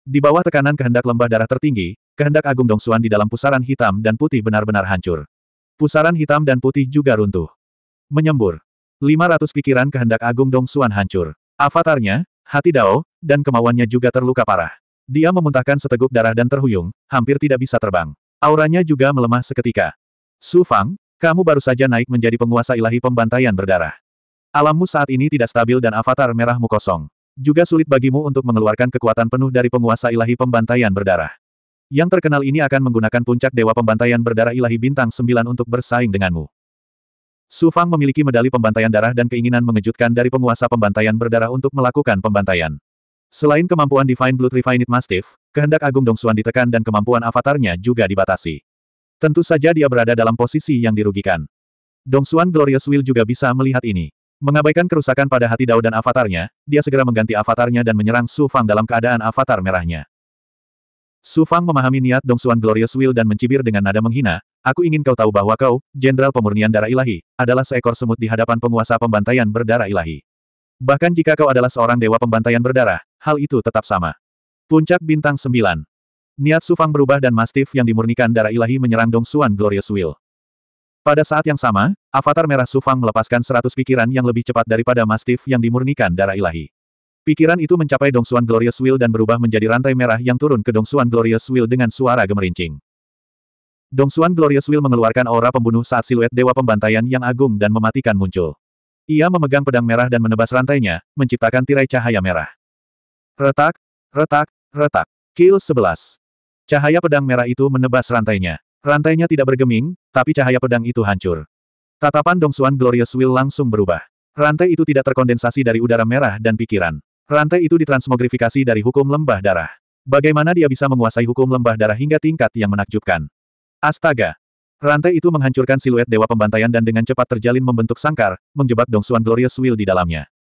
Di bawah tekanan kehendak lembah darah tertinggi, kehendak Agung Dong Suan di dalam pusaran hitam dan putih benar-benar hancur. Pusaran hitam dan putih juga runtuh. Menyembur. 500 pikiran kehendak Agung Dong Suan hancur. Avatarnya, hati Dao, dan kemauannya juga terluka parah. Dia memuntahkan seteguk darah dan terhuyung, hampir tidak bisa terbang. Auranya juga melemah seketika. Su Fang, kamu baru saja naik menjadi penguasa ilahi pembantaian berdarah. Alammu saat ini tidak stabil dan avatar merahmu kosong. Juga sulit bagimu untuk mengeluarkan kekuatan penuh dari penguasa ilahi pembantaian berdarah. Yang terkenal ini akan menggunakan puncak dewa pembantaian berdarah ilahi bintang 9 untuk bersaing denganmu. Su Fang memiliki medali pembantaian darah dan keinginan mengejutkan dari penguasa pembantaian berdarah untuk melakukan pembantaian. Selain kemampuan Divine Blood Refined Mastiff, kehendak Agung Dong Suan ditekan dan kemampuan avatarnya juga dibatasi. Tentu saja dia berada dalam posisi yang dirugikan. Dongsuan Glorious Will juga bisa melihat ini. Mengabaikan kerusakan pada hati Dao dan avatarnya, dia segera mengganti avatarnya dan menyerang Su Fang dalam keadaan avatar merahnya. Su Fang memahami niat Dongsuan Glorious Will dan mencibir dengan nada menghina, Aku ingin kau tahu bahwa kau, Jenderal Pemurnian Darah Ilahi, adalah seekor semut di hadapan penguasa pembantaian berdarah ilahi. Bahkan jika kau adalah seorang dewa pembantaian berdarah, hal itu tetap sama. Puncak Bintang 9 Niat Sufang berubah dan Mastiff yang dimurnikan darah ilahi menyerang Dong Xuan Glorious Will. Pada saat yang sama, avatar merah Sufang melepaskan seratus pikiran yang lebih cepat daripada Mastiff yang dimurnikan darah ilahi. Pikiran itu mencapai Dong Xuan Glorious Will dan berubah menjadi rantai merah yang turun ke Dong Xuan Glorious Will dengan suara gemerincing. Dong Xuan Glorious Will mengeluarkan aura pembunuh saat siluet dewa pembantaian yang agung dan mematikan muncul. Ia memegang pedang merah dan menebas rantainya, menciptakan tirai cahaya merah. Retak, retak, retak. Kill 11. Cahaya pedang merah itu menebas rantainya. Rantainya tidak bergeming, tapi cahaya pedang itu hancur. Tatapan Dong Dongsuan Glorious Will langsung berubah. Rantai itu tidak terkondensasi dari udara merah dan pikiran. Rantai itu ditransmogrifikasi dari hukum lembah darah. Bagaimana dia bisa menguasai hukum lembah darah hingga tingkat yang menakjubkan? Astaga! Rantai itu menghancurkan siluet dewa pembantaian dan dengan cepat terjalin membentuk sangkar, menjebak Dong Dongsuan Glorious Will di dalamnya.